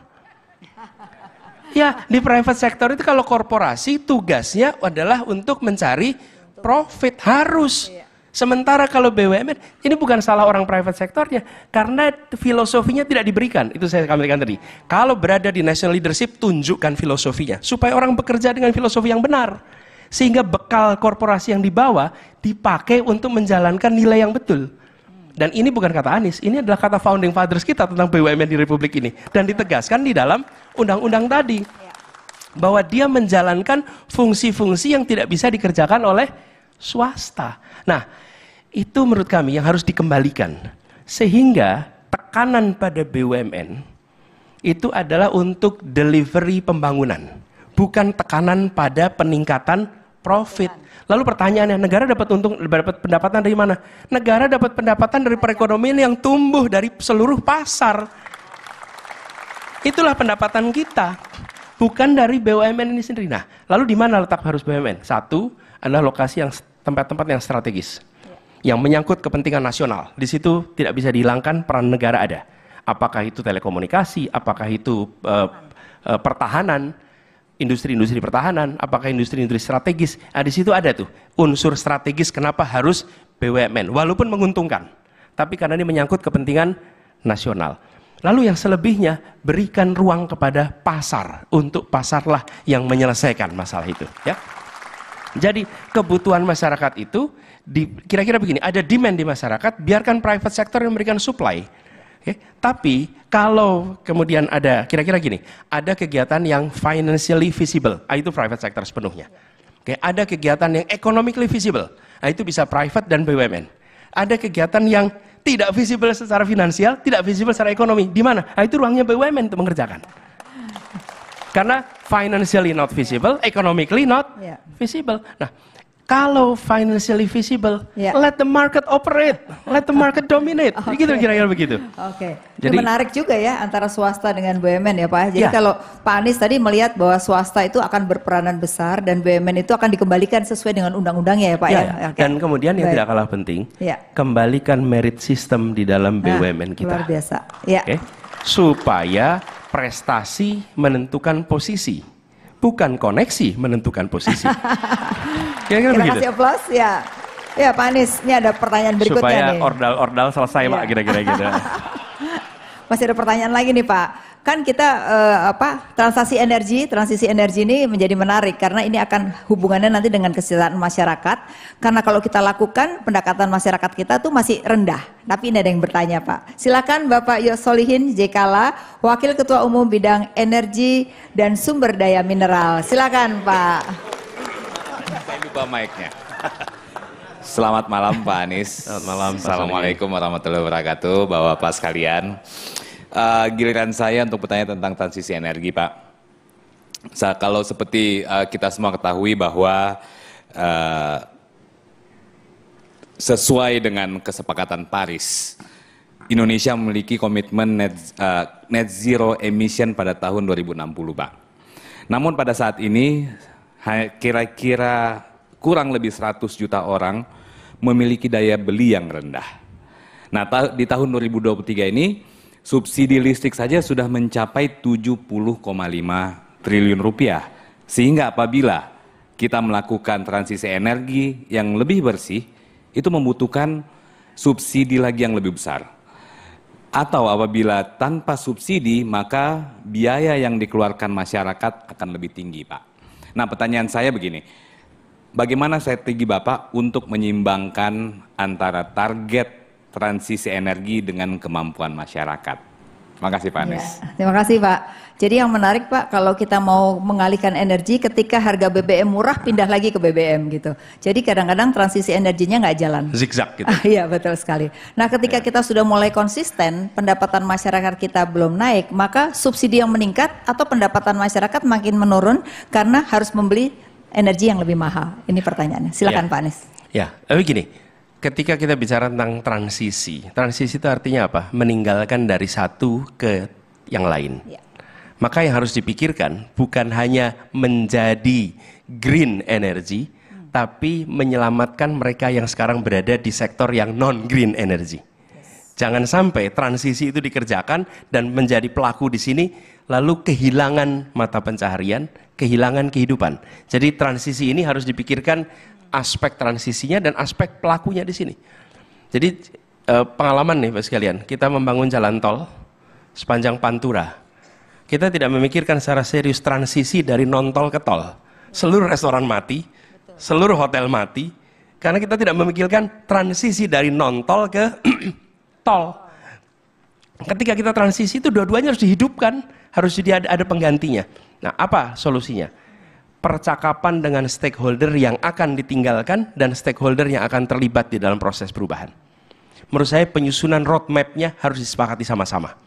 Ya, di private sector itu kalau korporasi tugasnya adalah untuk mencari profit harus. Iya. Sementara kalau BUMN ini bukan salah orang private sektornya karena filosofinya tidak diberikan. Itu saya sampaikan tadi. Kalau berada di national leadership tunjukkan filosofinya supaya orang bekerja dengan filosofi yang benar sehingga bekal korporasi yang dibawa dipakai untuk menjalankan nilai yang betul. Dan ini bukan kata Anies, ini adalah kata founding fathers kita tentang BUMN di Republik ini dan ditegaskan di dalam undang-undang tadi iya. bahwa dia menjalankan fungsi-fungsi yang tidak bisa dikerjakan oleh swasta. Nah, itu menurut kami yang harus dikembalikan. Sehingga tekanan pada BUMN itu adalah untuk delivery pembangunan, bukan tekanan pada peningkatan profit. Lalu pertanyaannya, negara dapat untung dapat pendapatan dari mana? Negara dapat pendapatan dari perekonomian yang tumbuh dari seluruh pasar. Itulah pendapatan kita, bukan dari BUMN ini sendiri. Nah, lalu di mana letak harus BUMN? Satu adalah lokasi yang tempat-tempat yang strategis iya. yang menyangkut kepentingan nasional. Di situ tidak bisa dihilangkan peran negara ada. Apakah itu telekomunikasi, apakah itu uh, uh, pertahanan, industri-industri pertahanan, apakah industri-industri strategis. Nah, di situ ada tuh unsur strategis kenapa harus BUMN, walaupun menguntungkan. Tapi karena ini menyangkut kepentingan nasional. Lalu yang selebihnya berikan ruang kepada pasar untuk pasarlah yang menyelesaikan masalah itu. Ya. Jadi kebutuhan masyarakat itu kira-kira begini, ada demand di masyarakat, biarkan private sector yang memberikan supply. Okay. Ya, tapi kalau kemudian ada kira-kira gini, ada kegiatan yang financially visible, ah, itu private sector sepenuhnya. Okay. Ada kegiatan yang economically visible, ah, itu bisa private dan BUMN. Ada kegiatan yang tidak visible secara finansial, tidak visible secara ekonomi. Di mana? Ah, itu ruangnya BUMN untuk mengerjakan. Karena financially not visible, economically not yeah. visible. Nah, kalau financially visible, yeah. let the market operate, let the market dominate. Okay. Begitu kira-kira begitu. Oke. Okay. Jadi menarik juga ya antara swasta dengan BUMN ya Pak. Jadi yeah. kalau Pak Anies tadi melihat bahwa swasta itu akan berperanan besar dan BUMN itu akan dikembalikan sesuai dengan undang-undangnya ya Pak yeah. ya. Okay. Ya? Dan kemudian yang Baik. tidak kalah penting, yeah. kembalikan merit system di dalam BUMN nah, kita. Luar biasa. Ya. Oke. Okay? Supaya prestasi menentukan posisi, bukan koneksi menentukan posisi. Kira-kira Kasih aplaus ya. Ya Pak Anies, ini ada pertanyaan berikutnya Supaya nih. Supaya ordal-ordal selesai ya. Pak kira-kira gitu. Masih ada pertanyaan lagi nih Pak kan kita uh, apa transaksi energi, transisi energi ini menjadi menarik karena ini akan hubungannya nanti dengan kesejahteraan masyarakat. Karena kalau kita lakukan pendekatan masyarakat kita tuh masih rendah. Tapi ini ada yang bertanya Pak. Silakan Bapak Yosolihin Jekala, Wakil Ketua Umum Bidang Energi dan Sumber Daya Mineral. Silakan Pak. Saya lupa mic-nya. Selamat malam Pak Anies. Selamat malam. Assalamualaikum warahmatullahi wabarakatuh, Bapak-Bapak sekalian uh, giliran saya untuk bertanya tentang transisi energi, Pak. Sa kalau seperti uh, kita semua ketahui bahwa uh, sesuai dengan kesepakatan Paris, Indonesia memiliki komitmen net, uh, net zero emission pada tahun 2060, Pak. Namun pada saat ini kira-kira kurang lebih 100 juta orang memiliki daya beli yang rendah. Nah, di tahun 2023 ini Subsidi listrik saja sudah mencapai 70,5 triliun rupiah. Sehingga apabila kita melakukan transisi energi yang lebih bersih, itu membutuhkan subsidi lagi yang lebih besar. Atau apabila tanpa subsidi, maka biaya yang dikeluarkan masyarakat akan lebih tinggi, Pak. Nah, pertanyaan saya begini. Bagaimana strategi Bapak untuk menyimbangkan antara target transisi energi dengan kemampuan masyarakat. Terima kasih Pak iya, Anies. Ya, terima kasih Pak. Jadi yang menarik Pak, kalau kita mau mengalihkan energi ketika harga BBM murah pindah lagi ke BBM gitu. Jadi kadang-kadang transisi energinya nggak jalan. Zigzag gitu. Ah, iya betul sekali. Nah ketika ya. kita sudah mulai konsisten, pendapatan masyarakat kita belum naik, maka subsidi yang meningkat atau pendapatan masyarakat makin menurun karena harus membeli energi yang lebih mahal. Ini pertanyaannya. Silakan ya. Pak Anies. Ya, begini. gini, ketika kita bicara tentang transisi, transisi itu artinya apa? Meninggalkan dari satu ke yang lain. Ya. Maka yang harus dipikirkan bukan hanya menjadi green energy, hmm. tapi menyelamatkan mereka yang sekarang berada di sektor yang non green energy. Jangan sampai transisi itu dikerjakan dan menjadi pelaku di sini lalu kehilangan mata pencaharian, kehilangan kehidupan. Jadi transisi ini harus dipikirkan aspek transisinya dan aspek pelakunya di sini. Jadi eh, pengalaman nih Pak sekalian, kita membangun jalan tol sepanjang Pantura. Kita tidak memikirkan secara serius transisi dari non tol ke tol. Seluruh restoran mati, seluruh hotel mati, karena kita tidak memikirkan transisi dari non tol ke tol. Ketika kita transisi itu dua-duanya harus dihidupkan, harus jadi ada penggantinya. Nah, apa solusinya? percakapan dengan stakeholder yang akan ditinggalkan dan stakeholder yang akan terlibat di dalam proses perubahan. Menurut saya penyusunan roadmapnya harus disepakati sama-sama.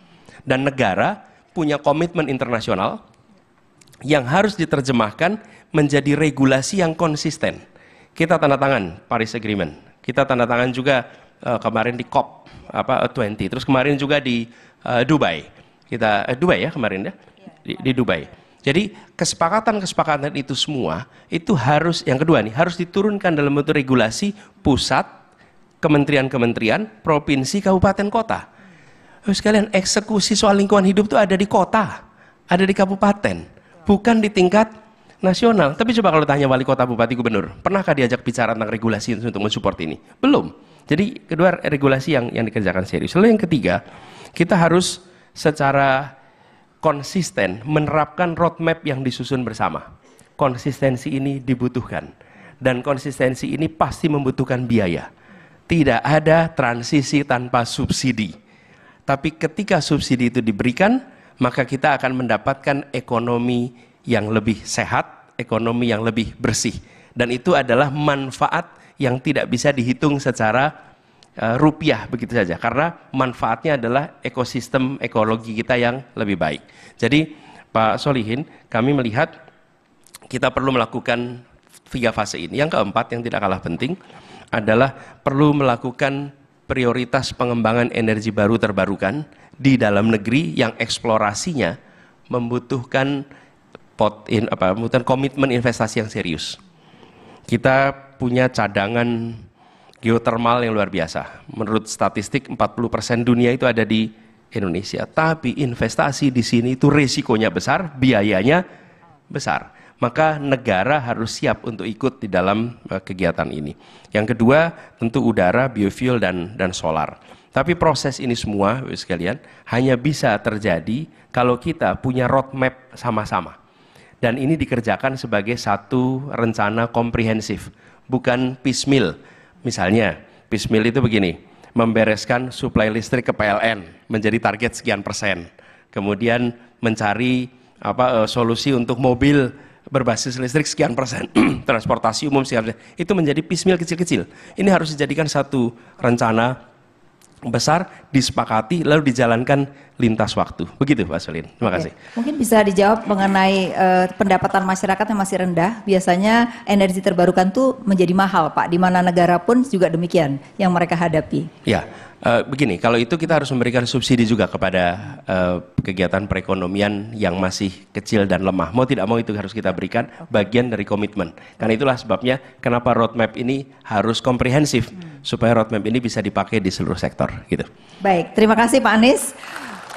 Dan negara punya komitmen internasional yang harus diterjemahkan menjadi regulasi yang konsisten. Kita tanda tangan Paris Agreement, kita tanda tangan juga uh, kemarin di COP 20, e terus kemarin juga di uh, Dubai. Kita uh, Dubai ya kemarin ya? Iya. Di, di Dubai jadi kesepakatan-kesepakatan itu semua itu harus yang kedua nih harus diturunkan dalam bentuk regulasi pusat, kementerian-kementerian, provinsi, kabupaten, kota. Terus eh, Kalian eksekusi soal lingkungan hidup itu ada di kota, ada di kabupaten, bukan di tingkat nasional. Tapi coba kalau tanya wali kota, bupati, gubernur, pernahkah diajak bicara tentang regulasi untuk mensupport ini? Belum. Jadi kedua regulasi yang yang dikerjakan serius. Lalu yang ketiga, kita harus secara konsisten menerapkan roadmap yang disusun bersama. Konsistensi ini dibutuhkan. Dan konsistensi ini pasti membutuhkan biaya. Tidak ada transisi tanpa subsidi. Tapi ketika subsidi itu diberikan, maka kita akan mendapatkan ekonomi yang lebih sehat, ekonomi yang lebih bersih. Dan itu adalah manfaat yang tidak bisa dihitung secara Eh, rupiah begitu saja karena manfaatnya adalah ekosistem ekologi kita yang lebih baik. Jadi Pak Solihin, kami melihat kita perlu melakukan tiga fase ini. Yang keempat yang tidak kalah penting adalah perlu melakukan prioritas pengembangan energi baru terbarukan di dalam negeri yang eksplorasinya membutuhkan pot in, apa membutuhkan komitmen investasi yang serius. Kita punya cadangan geothermal yang luar biasa. Menurut statistik 40% dunia itu ada di Indonesia. Tapi investasi di sini itu resikonya besar, biayanya besar. Maka negara harus siap untuk ikut di dalam eh, kegiatan ini. Yang kedua tentu udara, biofuel, dan, dan solar. Tapi proses ini semua, sekalian, hanya bisa terjadi kalau kita punya roadmap sama-sama. Dan ini dikerjakan sebagai satu rencana komprehensif, bukan piecemeal Misalnya, piecemeal itu begini, membereskan suplai listrik ke PLN menjadi target sekian persen. Kemudian mencari apa uh, solusi untuk mobil berbasis listrik sekian persen, transportasi umum sekian persen. Itu menjadi piecemeal kecil-kecil. Ini harus dijadikan satu rencana besar disepakati lalu dijalankan lintas waktu. Begitu Pak Solin. Terima kasih. Oke. Mungkin bisa dijawab mengenai uh, pendapatan masyarakat yang masih rendah. Biasanya energi terbarukan tuh menjadi mahal Pak. Di mana negara pun juga demikian yang mereka hadapi. Ya. Uh, begini, kalau itu kita harus memberikan subsidi juga kepada uh, kegiatan perekonomian yang masih kecil dan lemah. Mau tidak mau itu harus kita berikan bagian dari komitmen. Karena itulah sebabnya kenapa roadmap ini harus komprehensif hmm. supaya roadmap ini bisa dipakai di seluruh sektor. Gitu. Baik, terima kasih Pak Anies.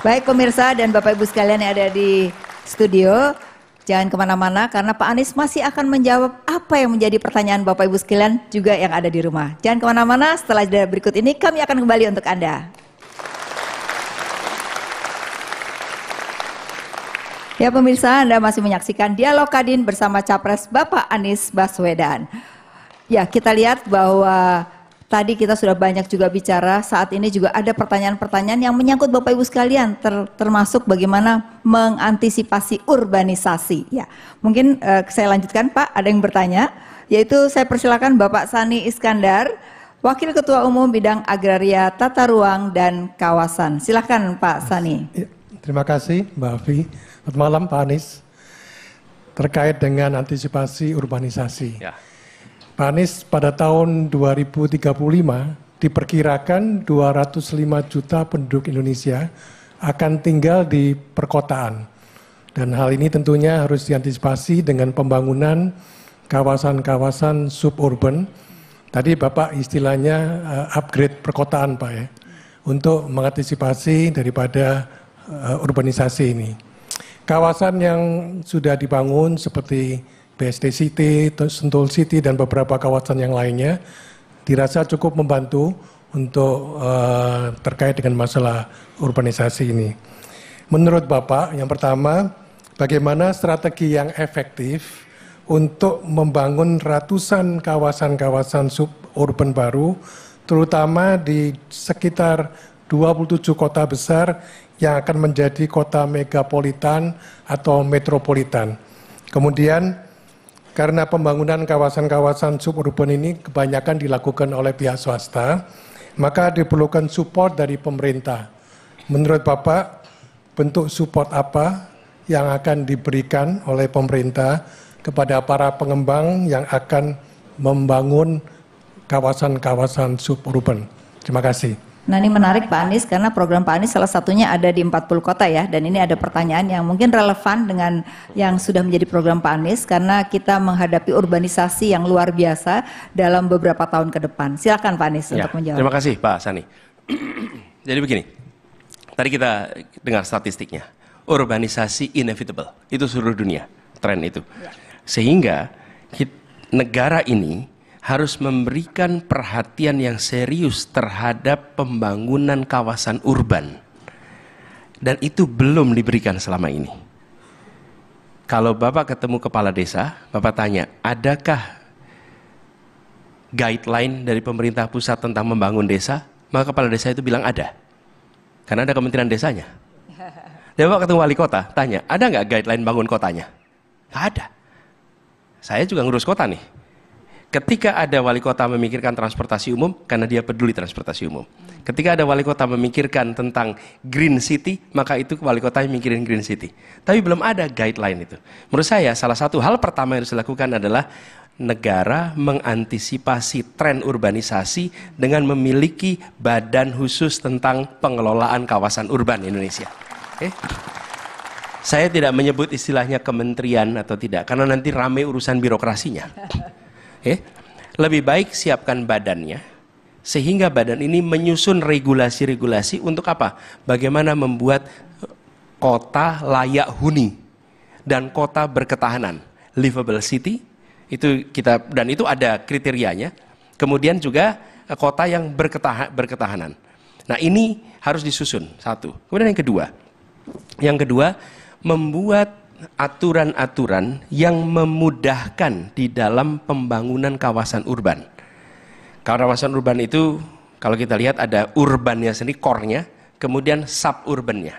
Baik pemirsa dan Bapak Ibu sekalian yang ada di studio. Jangan kemana-mana karena Pak Anies masih akan menjawab apa yang menjadi pertanyaan Bapak Ibu sekalian juga yang ada di rumah. Jangan kemana-mana setelah jeda berikut ini kami akan kembali untuk Anda. Ya pemirsa, Anda masih menyaksikan Dialog Kadin bersama Capres Bapak Anies Baswedan. Ya, kita lihat bahwa Tadi kita sudah banyak juga bicara, saat ini juga ada pertanyaan-pertanyaan yang menyangkut Bapak Ibu sekalian, ter termasuk bagaimana mengantisipasi urbanisasi. Ya, mungkin uh, saya lanjutkan Pak, ada yang bertanya, yaitu saya persilakan Bapak Sani Iskandar, Wakil Ketua Umum Bidang Agraria Tata Ruang dan Kawasan. Silakan Pak Sani. Ya, terima kasih Mbak Afi. Selamat malam Pak Anies. Terkait dengan antisipasi urbanisasi. Ya Pak Anies pada tahun 2035 diperkirakan 205 juta penduduk Indonesia akan tinggal di perkotaan. Dan hal ini tentunya harus diantisipasi dengan pembangunan kawasan-kawasan suburban. Tadi Bapak istilahnya eh, upgrade perkotaan Pak ya, untuk mengantisipasi daripada eh, urbanisasi ini. Kawasan yang sudah dibangun seperti BSD City, Sentul City, dan beberapa kawasan yang lainnya, dirasa cukup membantu untuk uh, terkait dengan masalah urbanisasi ini. Menurut Bapak, yang pertama, bagaimana strategi yang efektif untuk membangun ratusan kawasan-kawasan suburban baru, terutama di sekitar 27 kota besar yang akan menjadi kota megapolitan atau metropolitan. Kemudian karena pembangunan kawasan-kawasan suburban ini kebanyakan dilakukan oleh pihak swasta, maka diperlukan support dari pemerintah. Menurut Bapak, bentuk support apa yang akan diberikan oleh pemerintah kepada para pengembang yang akan membangun kawasan-kawasan suburban? Terima kasih. Nah ini menarik Pak Anies karena program Pak Anies salah satunya ada di 40 kota ya dan ini ada pertanyaan yang mungkin relevan dengan yang sudah menjadi program Pak Anies karena kita menghadapi urbanisasi yang luar biasa dalam beberapa tahun ke depan. Silakan Pak Anies ya, untuk menjawab. Terima kasih Pak Sani. Jadi begini, tadi kita dengar statistiknya, urbanisasi inevitable itu seluruh dunia tren itu, ya. sehingga negara ini harus memberikan perhatian yang serius terhadap pembangunan kawasan urban. Dan itu belum diberikan selama ini. Kalau Bapak ketemu kepala desa, Bapak tanya, adakah guideline dari pemerintah pusat tentang membangun desa? Maka kepala desa itu bilang ada. Karena ada kementerian desanya. Dan Bapak ketemu wali kota, tanya, ada nggak guideline bangun kotanya? Nggak ada. Saya juga ngurus kota nih Ketika ada wali kota memikirkan transportasi umum, karena dia peduli transportasi umum. Ketika ada wali kota memikirkan tentang green city, maka itu wali kota yang mikirin green city. Tapi belum ada guideline itu. Menurut saya, salah satu hal pertama yang harus dilakukan adalah negara mengantisipasi tren urbanisasi dengan memiliki badan khusus tentang pengelolaan kawasan urban Indonesia. Okay eh, saya tidak menyebut istilahnya kementerian atau tidak, karena nanti rame urusan birokrasinya ya, lebih baik siapkan badannya sehingga badan ini menyusun regulasi-regulasi untuk apa? Bagaimana membuat eh, kota layak huni dan kota berketahanan, livable city itu kita dan itu ada kriterianya. Kemudian juga eh, kota yang berketah, berketahanan. Nah, ini harus disusun satu. Kemudian yang kedua. Yang kedua, membuat aturan-aturan yang memudahkan di dalam pembangunan kawasan urban. Kawasan urban itu kalau kita lihat ada urbannya sendiri, core-nya, kemudian suburbannya.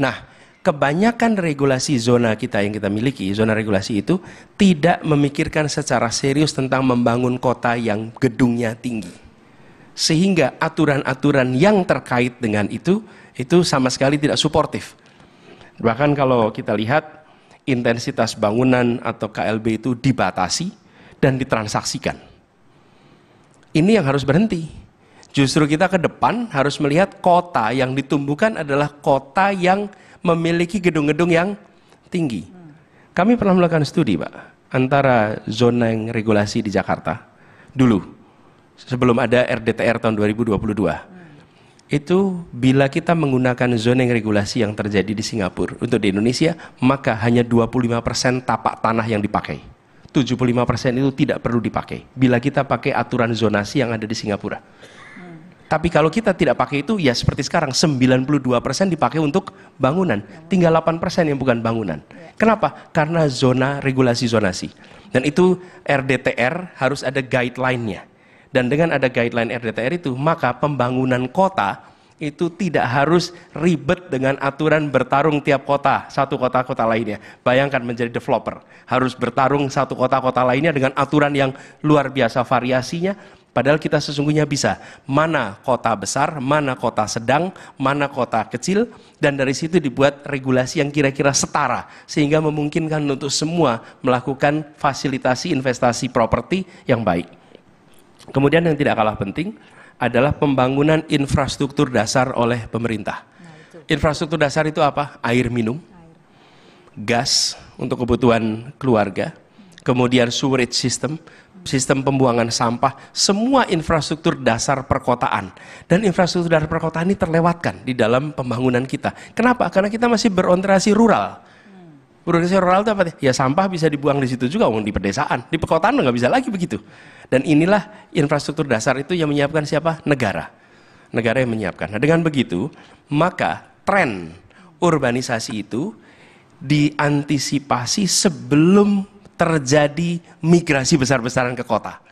Nah, kebanyakan regulasi zona kita yang kita miliki, zona regulasi itu tidak memikirkan secara serius tentang membangun kota yang gedungnya tinggi sehingga aturan-aturan yang terkait dengan itu itu sama sekali tidak suportif. Bahkan kalau kita lihat intensitas bangunan atau KLB itu dibatasi dan ditransaksikan. Ini yang harus berhenti. Justru kita ke depan harus melihat kota yang ditumbuhkan adalah kota yang memiliki gedung-gedung yang tinggi. Kami pernah melakukan studi, Pak, antara zona yang regulasi di Jakarta dulu sebelum ada RDTR tahun 2022 itu bila kita menggunakan zoning regulasi yang terjadi di Singapura untuk di Indonesia maka hanya 25% tapak tanah yang dipakai 75% itu tidak perlu dipakai bila kita pakai aturan zonasi yang ada di Singapura hmm. tapi kalau kita tidak pakai itu ya seperti sekarang 92% dipakai untuk bangunan tinggal 8% yang bukan bangunan kenapa? karena zona regulasi zonasi dan itu RDTR harus ada guideline-nya dan dengan ada guideline RDTR itu, maka pembangunan kota itu tidak harus ribet dengan aturan bertarung tiap kota, satu kota-kota lainnya. Bayangkan menjadi developer, harus bertarung satu kota-kota lainnya dengan aturan yang luar biasa variasinya, Padahal kita sesungguhnya bisa mana kota besar, mana kota sedang, mana kota kecil, dan dari situ dibuat regulasi yang kira-kira setara, sehingga memungkinkan untuk semua melakukan fasilitasi investasi properti yang baik. Kemudian yang tidak kalah penting adalah pembangunan infrastruktur dasar oleh pemerintah. Nah, infrastruktur dasar itu apa? Air minum, gas untuk kebutuhan keluarga, kemudian sewerage system, sistem pembuangan sampah, semua infrastruktur dasar perkotaan. Dan infrastruktur dasar perkotaan ini terlewatkan di dalam pembangunan kita. Kenapa? Karena kita masih berorientasi rural. Berdasarkan rural itu apa? Ya sampah bisa dibuang di situ juga, di pedesaan, di perkotaan nggak bisa lagi begitu. Dan inilah infrastruktur dasar itu yang menyiapkan siapa? Negara. Negara yang menyiapkan. Nah dengan begitu, maka tren urbanisasi itu diantisipasi sebelum terjadi migrasi besar-besaran ke kota.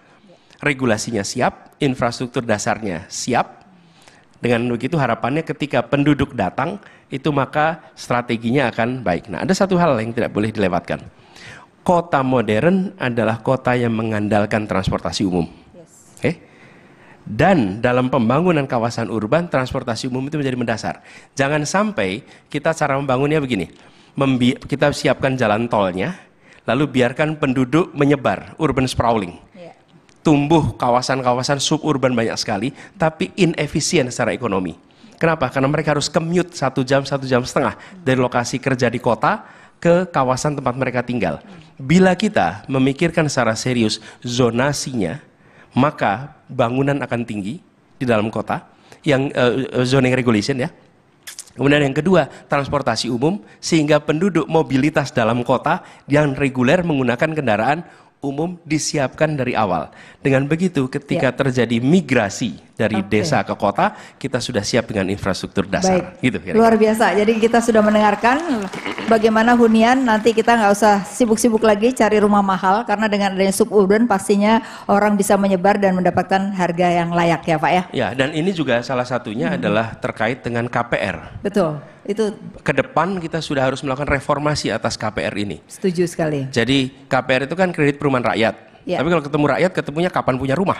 Regulasinya siap, infrastruktur dasarnya siap, dengan begitu harapannya ketika penduduk datang itu maka strateginya akan baik. Nah, ada satu hal yang tidak boleh dilewatkan. Kota modern adalah kota yang mengandalkan transportasi umum. Yes. Okay? Dan dalam pembangunan kawasan urban, transportasi umum itu menjadi mendasar. Jangan sampai kita cara membangunnya begini. kita siapkan jalan tolnya, lalu biarkan penduduk menyebar, urban sprawling tumbuh kawasan-kawasan suburban banyak sekali, tapi inefisien secara ekonomi. Kenapa? Karena mereka harus commute satu jam, satu jam setengah dari lokasi kerja di kota ke kawasan tempat mereka tinggal. Bila kita memikirkan secara serius zonasinya, maka bangunan akan tinggi di dalam kota, yang uh, zoning regulation ya. Kemudian yang kedua, transportasi umum sehingga penduduk mobilitas dalam kota yang reguler menggunakan kendaraan umum disiapkan dari awal. Dengan begitu, ketika ya. terjadi migrasi dari okay. desa ke kota, kita sudah siap dengan infrastruktur dasar. Baik. Gitu. Kira -kira. Luar biasa. Jadi kita sudah mendengarkan bagaimana hunian. Nanti kita nggak usah sibuk-sibuk lagi cari rumah mahal, karena dengan adanya suburban pastinya orang bisa menyebar dan mendapatkan harga yang layak ya, Pak ya. Ya, dan ini juga salah satunya hmm. adalah terkait dengan KPR. Betul. Itu ke depan kita sudah harus melakukan reformasi atas KPR ini. Setuju sekali. Jadi KPR itu kan kredit perumahan rakyat. Ya. Tapi kalau ketemu rakyat ketemunya kapan punya rumah?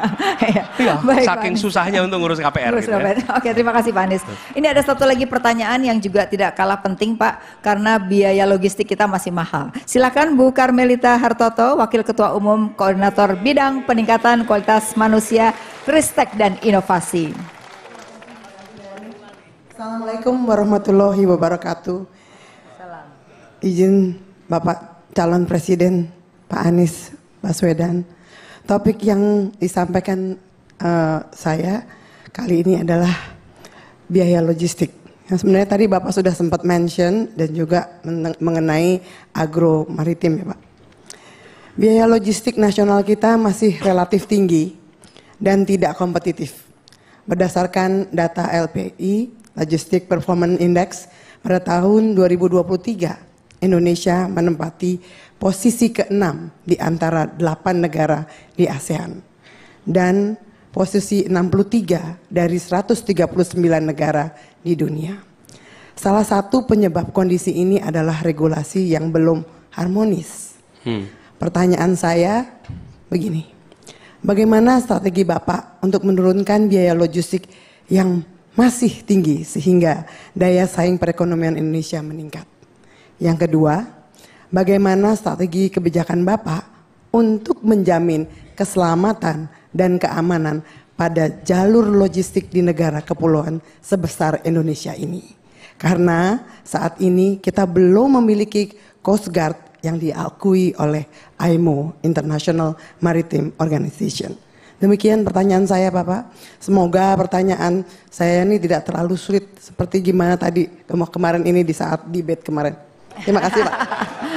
ya. Iya, baik, saking susahnya untuk ngurus KPR. Ngurus gitu Ya. Oke, terima kasih Pak Anies. Ini ada satu lagi pertanyaan yang juga tidak kalah penting Pak, karena biaya logistik kita masih mahal. Silakan Bu Karmelita Hartoto, Wakil Ketua Umum Koordinator Bidang Peningkatan Kualitas Manusia, Ristek dan Inovasi. Assalamualaikum warahmatullahi wabarakatuh. Salam. Izin Bapak calon Presiden Pak Anies Baswedan. Topik yang disampaikan uh, saya kali ini adalah biaya logistik. Yang sebenarnya tadi Bapak sudah sempat mention dan juga mengenai agro maritim ya Pak. Biaya logistik nasional kita masih relatif tinggi dan tidak kompetitif. Berdasarkan data LPI, Logistik Performance Index pada tahun 2023 Indonesia menempati posisi ke-6 di antara 8 negara di ASEAN dan posisi 63 dari 139 negara di dunia. Salah satu penyebab kondisi ini adalah regulasi yang belum harmonis. Hmm. Pertanyaan saya begini, bagaimana strategi Bapak untuk menurunkan biaya logistik yang masih tinggi sehingga daya saing perekonomian Indonesia meningkat. Yang kedua, bagaimana strategi kebijakan Bapak untuk menjamin keselamatan dan keamanan pada jalur logistik di negara kepulauan sebesar Indonesia ini. Karena saat ini kita belum memiliki Coast Guard yang diakui oleh IMO, International Maritime Organization. Demikian pertanyaan saya Bapak. Semoga pertanyaan saya ini tidak terlalu sulit seperti gimana tadi kemarin ini di saat debate kemarin. Terima kasih Pak.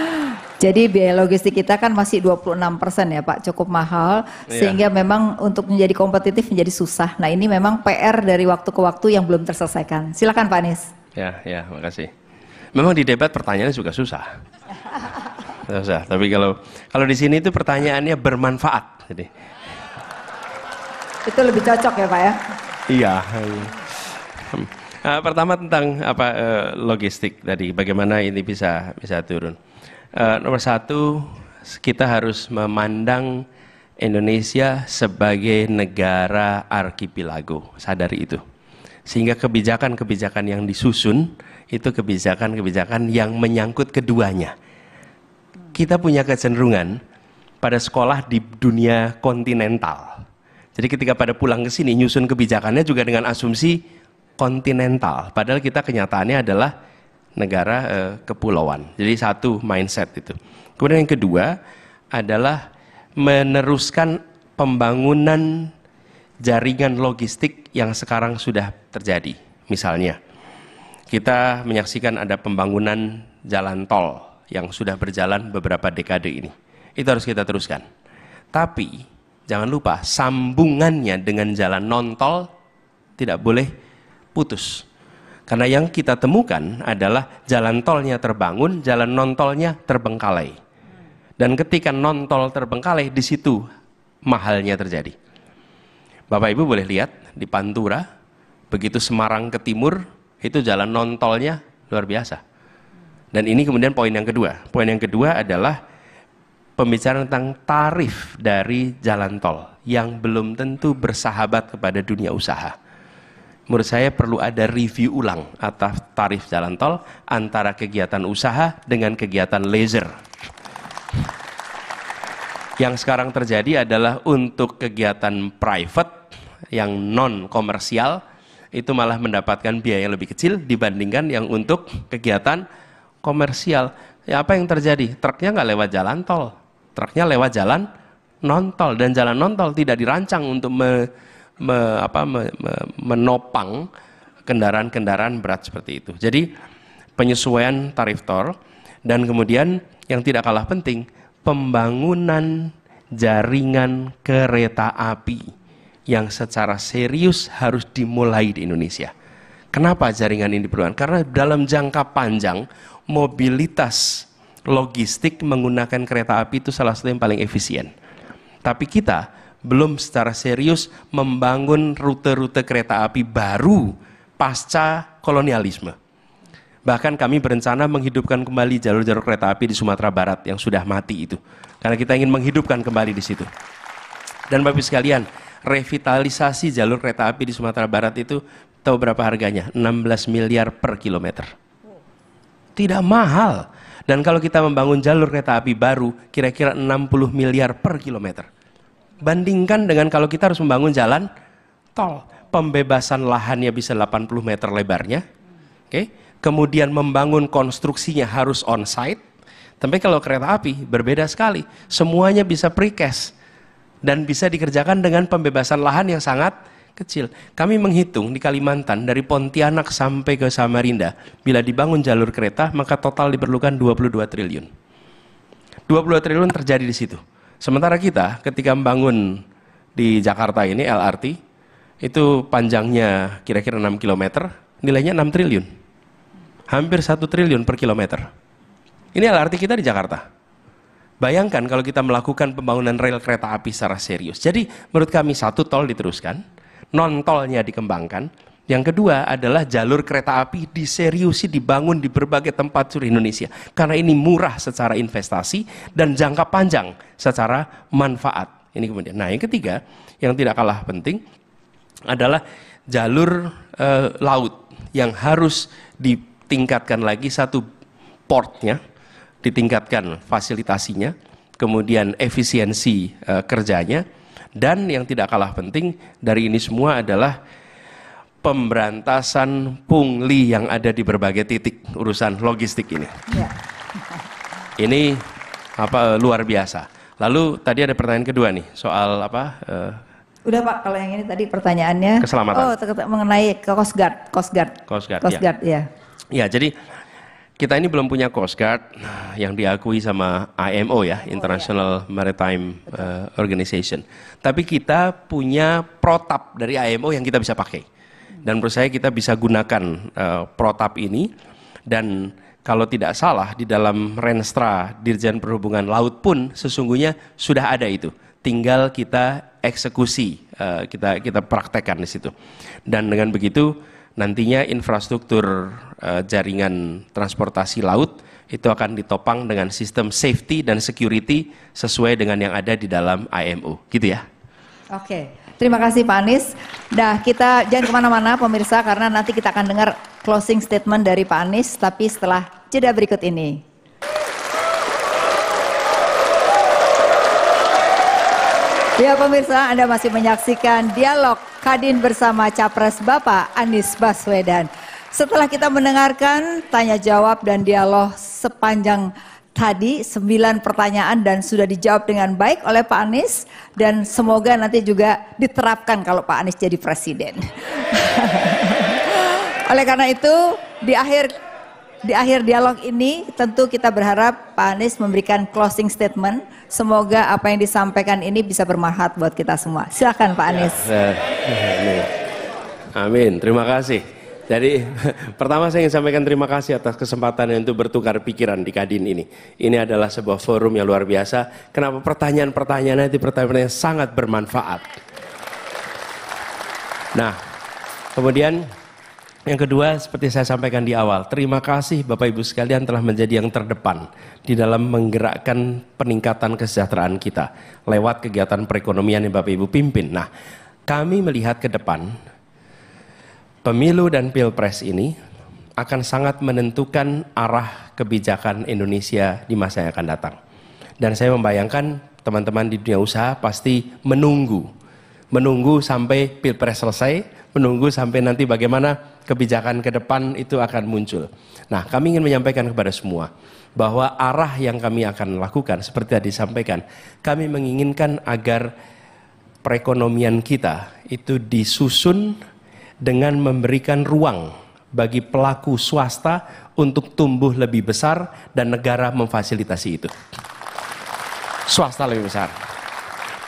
Jadi biaya logistik kita kan masih 26 persen ya Pak, cukup mahal iya. sehingga memang untuk menjadi kompetitif menjadi susah. Nah ini memang PR dari waktu ke waktu yang belum terselesaikan. Silakan Pak Anies. Ya, ya, makasih. Memang di debat pertanyaannya juga susah. susah. Tapi kalau kalau di sini itu pertanyaannya bermanfaat. Jadi itu lebih cocok ya Pak ya? Iya. Uh, pertama tentang apa eh, logistik tadi, bagaimana ini bisa bisa turun. Uh, nomor satu, kita harus memandang Indonesia sebagai negara arkipelago, sadari itu. Sehingga kebijakan-kebijakan yang disusun itu kebijakan-kebijakan yang menyangkut keduanya. Kita punya kecenderungan pada sekolah di dunia kontinental jadi ketika pada pulang ke sini nyusun kebijakannya juga dengan asumsi kontinental. Padahal kita kenyataannya adalah negara eh, kepulauan. Jadi satu mindset itu. Kemudian yang kedua adalah meneruskan pembangunan jaringan logistik yang sekarang sudah terjadi. Misalnya kita menyaksikan ada pembangunan jalan tol yang sudah berjalan beberapa dekade ini. Itu harus kita teruskan. Tapi Jangan lupa, sambungannya dengan jalan non-tol tidak boleh putus. Karena yang kita temukan adalah jalan tolnya terbangun, jalan non-tolnya terbengkalai. Dan ketika non-tol terbengkalai, di situ mahalnya terjadi. Bapak Ibu boleh lihat di Pantura, begitu Semarang ke timur, itu jalan non-tolnya luar biasa. Dan ini kemudian poin yang kedua. Poin yang kedua adalah pembicaraan tentang tarif dari jalan tol yang belum tentu bersahabat kepada dunia usaha. Menurut saya perlu ada review ulang atas tarif jalan tol antara kegiatan usaha dengan kegiatan leisure. Yang sekarang terjadi adalah untuk kegiatan private yang non komersial itu malah mendapatkan biaya yang lebih kecil dibandingkan yang untuk kegiatan komersial. Ya apa yang terjadi? Truknya nggak lewat jalan tol, Truknya lewat jalan nontol dan jalan nontol tidak dirancang untuk me, me, apa, me, me, menopang kendaraan-kendaraan berat seperti itu. Jadi penyesuaian tarif tol dan kemudian yang tidak kalah penting pembangunan jaringan kereta api yang secara serius harus dimulai di Indonesia. Kenapa jaringan ini diperlukan? Karena dalam jangka panjang mobilitas logistik menggunakan kereta api itu salah satu yang paling efisien. Tapi kita belum secara serius membangun rute-rute kereta api baru pasca kolonialisme. Bahkan kami berencana menghidupkan kembali jalur-jalur kereta api di Sumatera Barat yang sudah mati itu. Karena kita ingin menghidupkan kembali di situ. Dan Bapak sekalian, revitalisasi jalur kereta api di Sumatera Barat itu tahu berapa harganya? 16 miliar per kilometer. Tidak mahal. Dan kalau kita membangun jalur kereta api baru, kira-kira 60 miliar per kilometer. Bandingkan dengan kalau kita harus membangun jalan tol. Pembebasan lahannya bisa 80 meter lebarnya. Oke. Okay? Kemudian membangun konstruksinya harus on site. Tapi kalau kereta api berbeda sekali. Semuanya bisa precast dan bisa dikerjakan dengan pembebasan lahan yang sangat kecil. Kami menghitung di Kalimantan dari Pontianak sampai ke Samarinda, bila dibangun jalur kereta maka total diperlukan 22 triliun. 22 triliun terjadi di situ. Sementara kita ketika membangun di Jakarta ini LRT itu panjangnya kira-kira 6 km, nilainya 6 triliun. Hampir 1 triliun per kilometer. Ini LRT kita di Jakarta. Bayangkan kalau kita melakukan pembangunan rel kereta api secara serius. Jadi menurut kami satu tol diteruskan, non tolnya dikembangkan. Yang kedua adalah jalur kereta api diseriusi dibangun di berbagai tempat seluruh Indonesia. Karena ini murah secara investasi dan jangka panjang secara manfaat. Ini kemudian. Nah, yang ketiga yang tidak kalah penting adalah jalur e, laut yang harus ditingkatkan lagi satu portnya, ditingkatkan fasilitasinya, kemudian efisiensi e, kerjanya dan yang tidak kalah penting dari ini semua adalah pemberantasan pungli yang ada di berbagai titik urusan logistik ini. Yeah. Ini apa eh, luar biasa. Lalu tadi ada pertanyaan kedua nih soal apa? Uh, Udah Pak, kalau yang ini tadi pertanyaannya keselamatan. Oh, mengenai Coast Guard, Coast Guard. Coast Guard, Coast ya. Guard ya. ya. Ya, jadi kita ini belum punya Coast Guard yang diakui sama IMO ya, IMO, ya. International ya. Maritime uh, Organization tapi kita punya protap dari IMO yang kita bisa pakai. Dan menurut saya kita bisa gunakan uh, protap ini dan kalau tidak salah di dalam Renstra Dirjen Perhubungan Laut pun sesungguhnya sudah ada itu. Tinggal kita eksekusi, uh, kita kita praktekkan di situ. Dan dengan begitu nantinya infrastruktur uh, jaringan transportasi laut itu akan ditopang dengan sistem safety dan security sesuai dengan yang ada di dalam IMO, gitu ya. Oke, terima kasih Pak Anies. Nah, kita jangan kemana-mana pemirsa karena nanti kita akan dengar closing statement dari Pak Anies tapi setelah jeda berikut ini. Ya pemirsa Anda masih menyaksikan dialog Kadin bersama Capres Bapak Anies Baswedan. Setelah kita mendengarkan tanya jawab dan dialog sepanjang tadi sembilan pertanyaan dan sudah dijawab dengan baik oleh Pak Anies dan semoga nanti juga diterapkan kalau Pak Anies jadi presiden. oleh karena itu di akhir di akhir dialog ini tentu kita berharap Pak Anies memberikan closing statement. Semoga apa yang disampaikan ini bisa bermanfaat buat kita semua. Silakan Pak ya, Anies. Ya, ya, ya. Amin. Terima kasih. Jadi pertama saya ingin sampaikan terima kasih atas kesempatan untuk bertukar pikiran di Kadin ini. Ini adalah sebuah forum yang luar biasa. Kenapa pertanyaan-pertanyaannya itu pertanyaan yang sangat bermanfaat. Nah, kemudian yang kedua seperti saya sampaikan di awal, terima kasih Bapak Ibu sekalian telah menjadi yang terdepan di dalam menggerakkan peningkatan kesejahteraan kita lewat kegiatan perekonomian yang Bapak Ibu pimpin. Nah, kami melihat ke depan pemilu dan pilpres ini akan sangat menentukan arah kebijakan Indonesia di masa yang akan datang. Dan saya membayangkan teman-teman di dunia usaha pasti menunggu. Menunggu sampai pilpres selesai, menunggu sampai nanti bagaimana kebijakan ke depan itu akan muncul. Nah, kami ingin menyampaikan kepada semua bahwa arah yang kami akan lakukan seperti tadi disampaikan, kami menginginkan agar perekonomian kita itu disusun dengan memberikan ruang bagi pelaku swasta untuk tumbuh lebih besar dan negara memfasilitasi itu. Swasta lebih besar.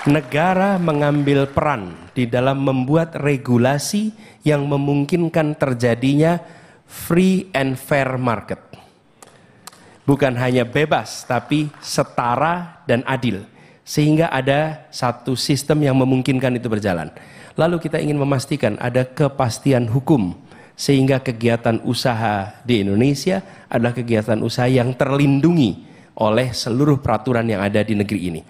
Negara mengambil peran di dalam membuat regulasi yang memungkinkan terjadinya free and fair market. Bukan hanya bebas, tapi setara dan adil. Sehingga ada satu sistem yang memungkinkan itu berjalan. Lalu kita ingin memastikan ada kepastian hukum sehingga kegiatan usaha di Indonesia adalah kegiatan usaha yang terlindungi oleh seluruh peraturan yang ada di negeri ini.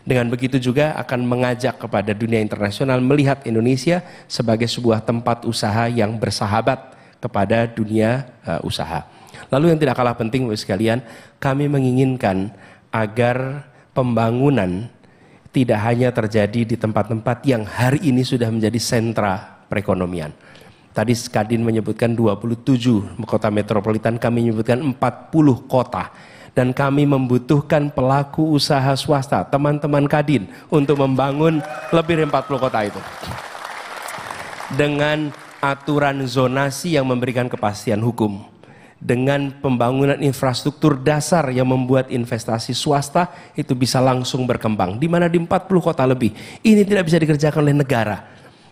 Dengan begitu juga akan mengajak kepada dunia internasional melihat Indonesia sebagai sebuah tempat usaha yang bersahabat kepada dunia eh, usaha. Lalu yang tidak kalah penting Bapak sekalian, kami menginginkan agar pembangunan tidak hanya terjadi di tempat-tempat yang hari ini sudah menjadi sentra perekonomian. Tadi Skadin menyebutkan 27 kota metropolitan, kami menyebutkan 40 kota. Dan kami membutuhkan pelaku usaha swasta, teman-teman Kadin, untuk membangun lebih dari 40 kota itu. Dengan aturan zonasi yang memberikan kepastian hukum dengan pembangunan infrastruktur dasar yang membuat investasi swasta itu bisa langsung berkembang. Di mana di 40 kota lebih. Ini tidak bisa dikerjakan oleh negara.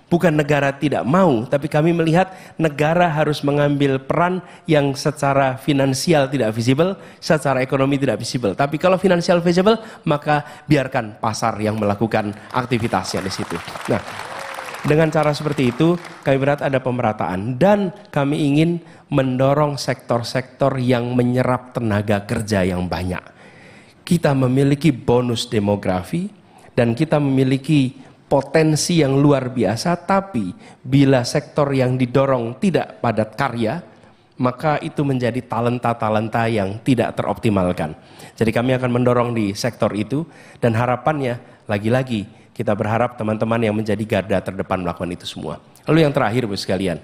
Bukan negara tidak mau, tapi kami melihat negara harus mengambil peran yang secara finansial tidak visible, secara ekonomi tidak visible. Tapi kalau finansial visible, maka biarkan pasar yang melakukan aktivitasnya di situ. Nah, dengan cara seperti itu, kami berat ada pemerataan dan kami ingin mendorong sektor-sektor yang menyerap tenaga kerja yang banyak. Kita memiliki bonus demografi dan kita memiliki potensi yang luar biasa, tapi bila sektor yang didorong tidak padat karya, maka itu menjadi talenta-talenta yang tidak teroptimalkan. Jadi kami akan mendorong di sektor itu dan harapannya lagi-lagi kita berharap teman-teman yang menjadi garda terdepan melakukan itu semua. Lalu yang terakhir Bu sekalian,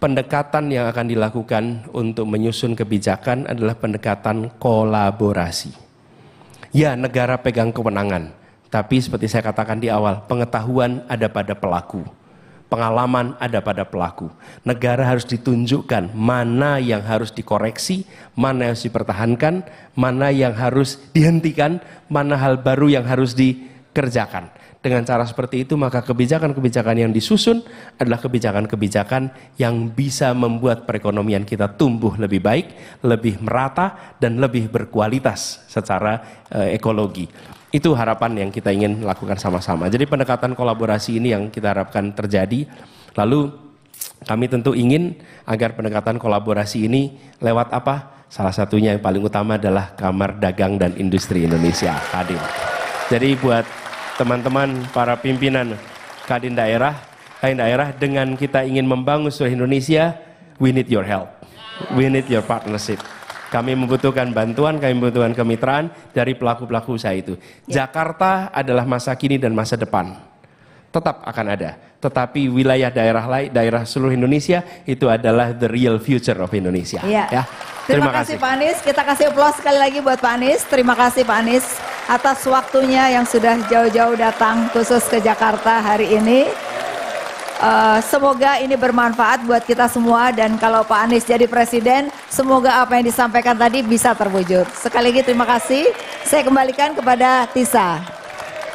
pendekatan yang akan dilakukan untuk menyusun kebijakan adalah pendekatan kolaborasi. Ya, negara pegang kewenangan, tapi seperti saya katakan di awal, pengetahuan ada pada pelaku pengalaman ada pada pelaku. Negara harus ditunjukkan mana yang harus dikoreksi, mana yang harus dipertahankan, mana yang harus dihentikan, mana hal baru yang harus di kerjakan. Dengan cara seperti itu maka kebijakan-kebijakan yang disusun adalah kebijakan-kebijakan yang bisa membuat perekonomian kita tumbuh lebih baik, lebih merata dan lebih berkualitas secara e, ekologi. Itu harapan yang kita ingin lakukan sama-sama. Jadi pendekatan kolaborasi ini yang kita harapkan terjadi. Lalu kami tentu ingin agar pendekatan kolaborasi ini lewat apa? Salah satunya yang paling utama adalah Kamar Dagang dan Industri Indonesia hadir. Jadi buat teman-teman para pimpinan kadin daerah, kadin daerah dengan kita ingin membangun seluruh Indonesia, we need your help. We need your partnership. Kami membutuhkan bantuan, kami membutuhkan kemitraan dari pelaku-pelaku usaha itu. Ya. Jakarta adalah masa kini dan masa depan. Tetap akan ada. Tetapi wilayah daerah lain, daerah seluruh Indonesia itu adalah the real future of Indonesia. Ya. Ya. Terima, Terima kasih, kasih Pak Anies. Kita kasih aplaus sekali lagi buat Pak Anies. Terima kasih Pak Anies atas waktunya yang sudah jauh-jauh datang khusus ke Jakarta hari ini. Uh, semoga ini bermanfaat buat kita semua dan kalau Pak Anies jadi presiden, semoga apa yang disampaikan tadi bisa terwujud. Sekali lagi terima kasih. Saya kembalikan kepada Tisa.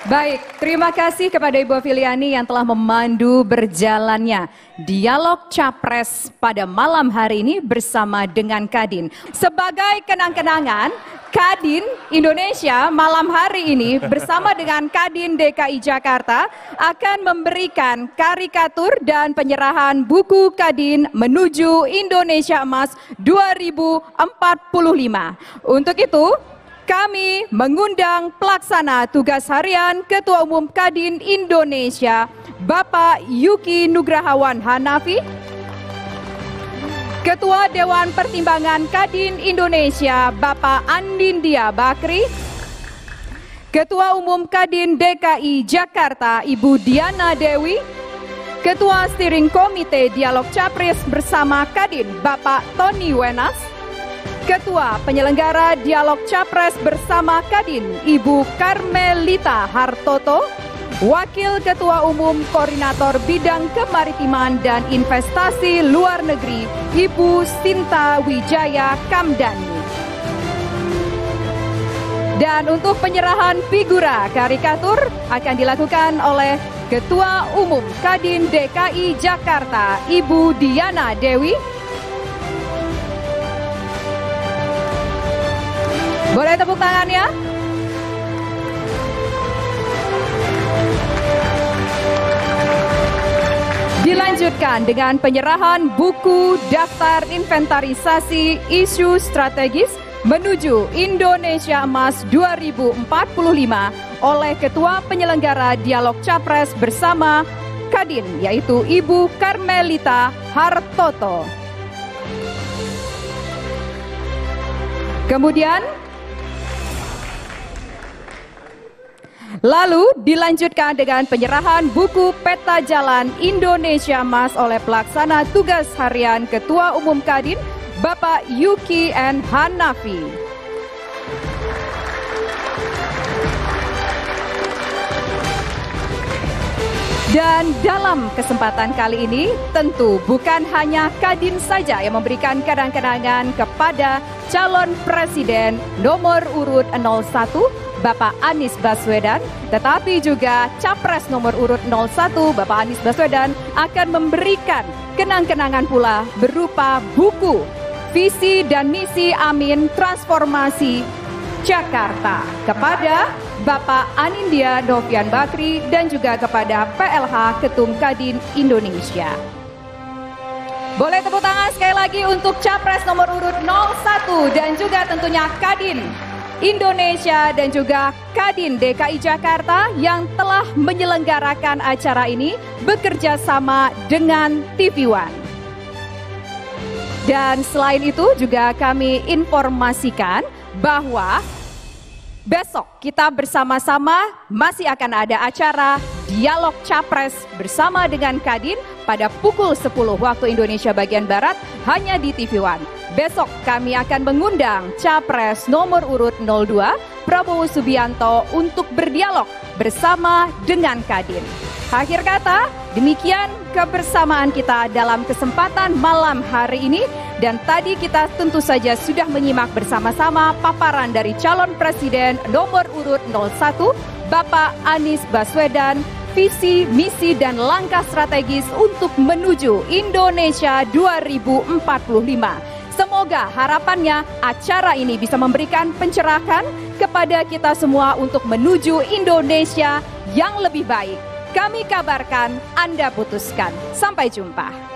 Baik, terima kasih kepada Ibu Filiani yang telah memandu berjalannya dialog capres pada malam hari ini bersama dengan Kadin. Sebagai kenang-kenangan, Kadin Indonesia malam hari ini bersama dengan Kadin DKI Jakarta akan memberikan karikatur dan penyerahan buku Kadin menuju Indonesia Emas 2045. Untuk itu, kami mengundang pelaksana tugas harian Ketua Umum Kadin Indonesia, Bapak Yuki Nugrahawan Hanafi, Ketua Dewan Pertimbangan Kadin Indonesia, Bapak Andindia Bakri, Ketua Umum Kadin DKI Jakarta, Ibu Diana Dewi, Ketua Steering Komite Dialog Capres bersama Kadin, Bapak Tony Wenas, Ketua Penyelenggara Dialog Capres bersama Kadin, Ibu Karmelita Hartoto, Wakil Ketua Umum Koordinator Bidang Kemaritiman dan Investasi Luar Negeri, Ibu Sinta Wijaya Kamdani. Dan untuk penyerahan figura karikatur akan dilakukan oleh Ketua Umum Kadin DKI Jakarta, Ibu Diana Dewi, Boleh tepuk tangan ya. Dilanjutkan dengan penyerahan buku daftar inventarisasi isu strategis menuju Indonesia Emas 2045 oleh Ketua Penyelenggara Dialog Capres bersama Kadin yaitu Ibu Karmelita Hartoto. Kemudian Lalu dilanjutkan dengan penyerahan buku Peta Jalan Indonesia Mas oleh pelaksana tugas harian Ketua Umum Kadin Bapak Yuki N. Hanafi. Dan dalam kesempatan kali ini, tentu bukan hanya Kadin saja yang memberikan kenang-kenangan kepada calon presiden nomor urut 01 Bapak Anies Baswedan, tetapi juga Capres nomor urut 01 Bapak Anies Baswedan akan memberikan kenang-kenangan pula berupa buku visi dan misi Amin Transformasi Jakarta kepada Bapak Anindya Novian Bakri dan juga kepada PLH Ketum Kadin Indonesia. Boleh tepuk tangan sekali lagi untuk capres nomor urut 01 dan juga tentunya Kadin Indonesia dan juga Kadin DKI Jakarta yang telah menyelenggarakan acara ini bekerja sama dengan TV One. Dan selain itu juga kami informasikan bahwa besok kita bersama-sama masih akan ada acara Dialog Capres bersama dengan Kadin pada pukul 10 waktu Indonesia bagian Barat hanya di TV One. Besok kami akan mengundang Capres nomor urut 02 Prabowo Subianto untuk berdialog bersama dengan Kadin. Akhir kata, demikian kebersamaan kita dalam kesempatan malam hari ini. Dan tadi kita tentu saja sudah menyimak bersama-sama paparan dari calon presiden nomor urut 01 Bapak Anies Baswedan visi, misi, dan langkah strategis untuk menuju Indonesia 2045. Semoga harapannya acara ini bisa memberikan pencerahan kepada kita semua untuk menuju Indonesia yang lebih baik. Kami kabarkan, Anda putuskan. Sampai jumpa.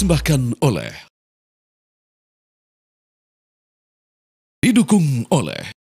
Dipersembahkan oleh Didukung oleh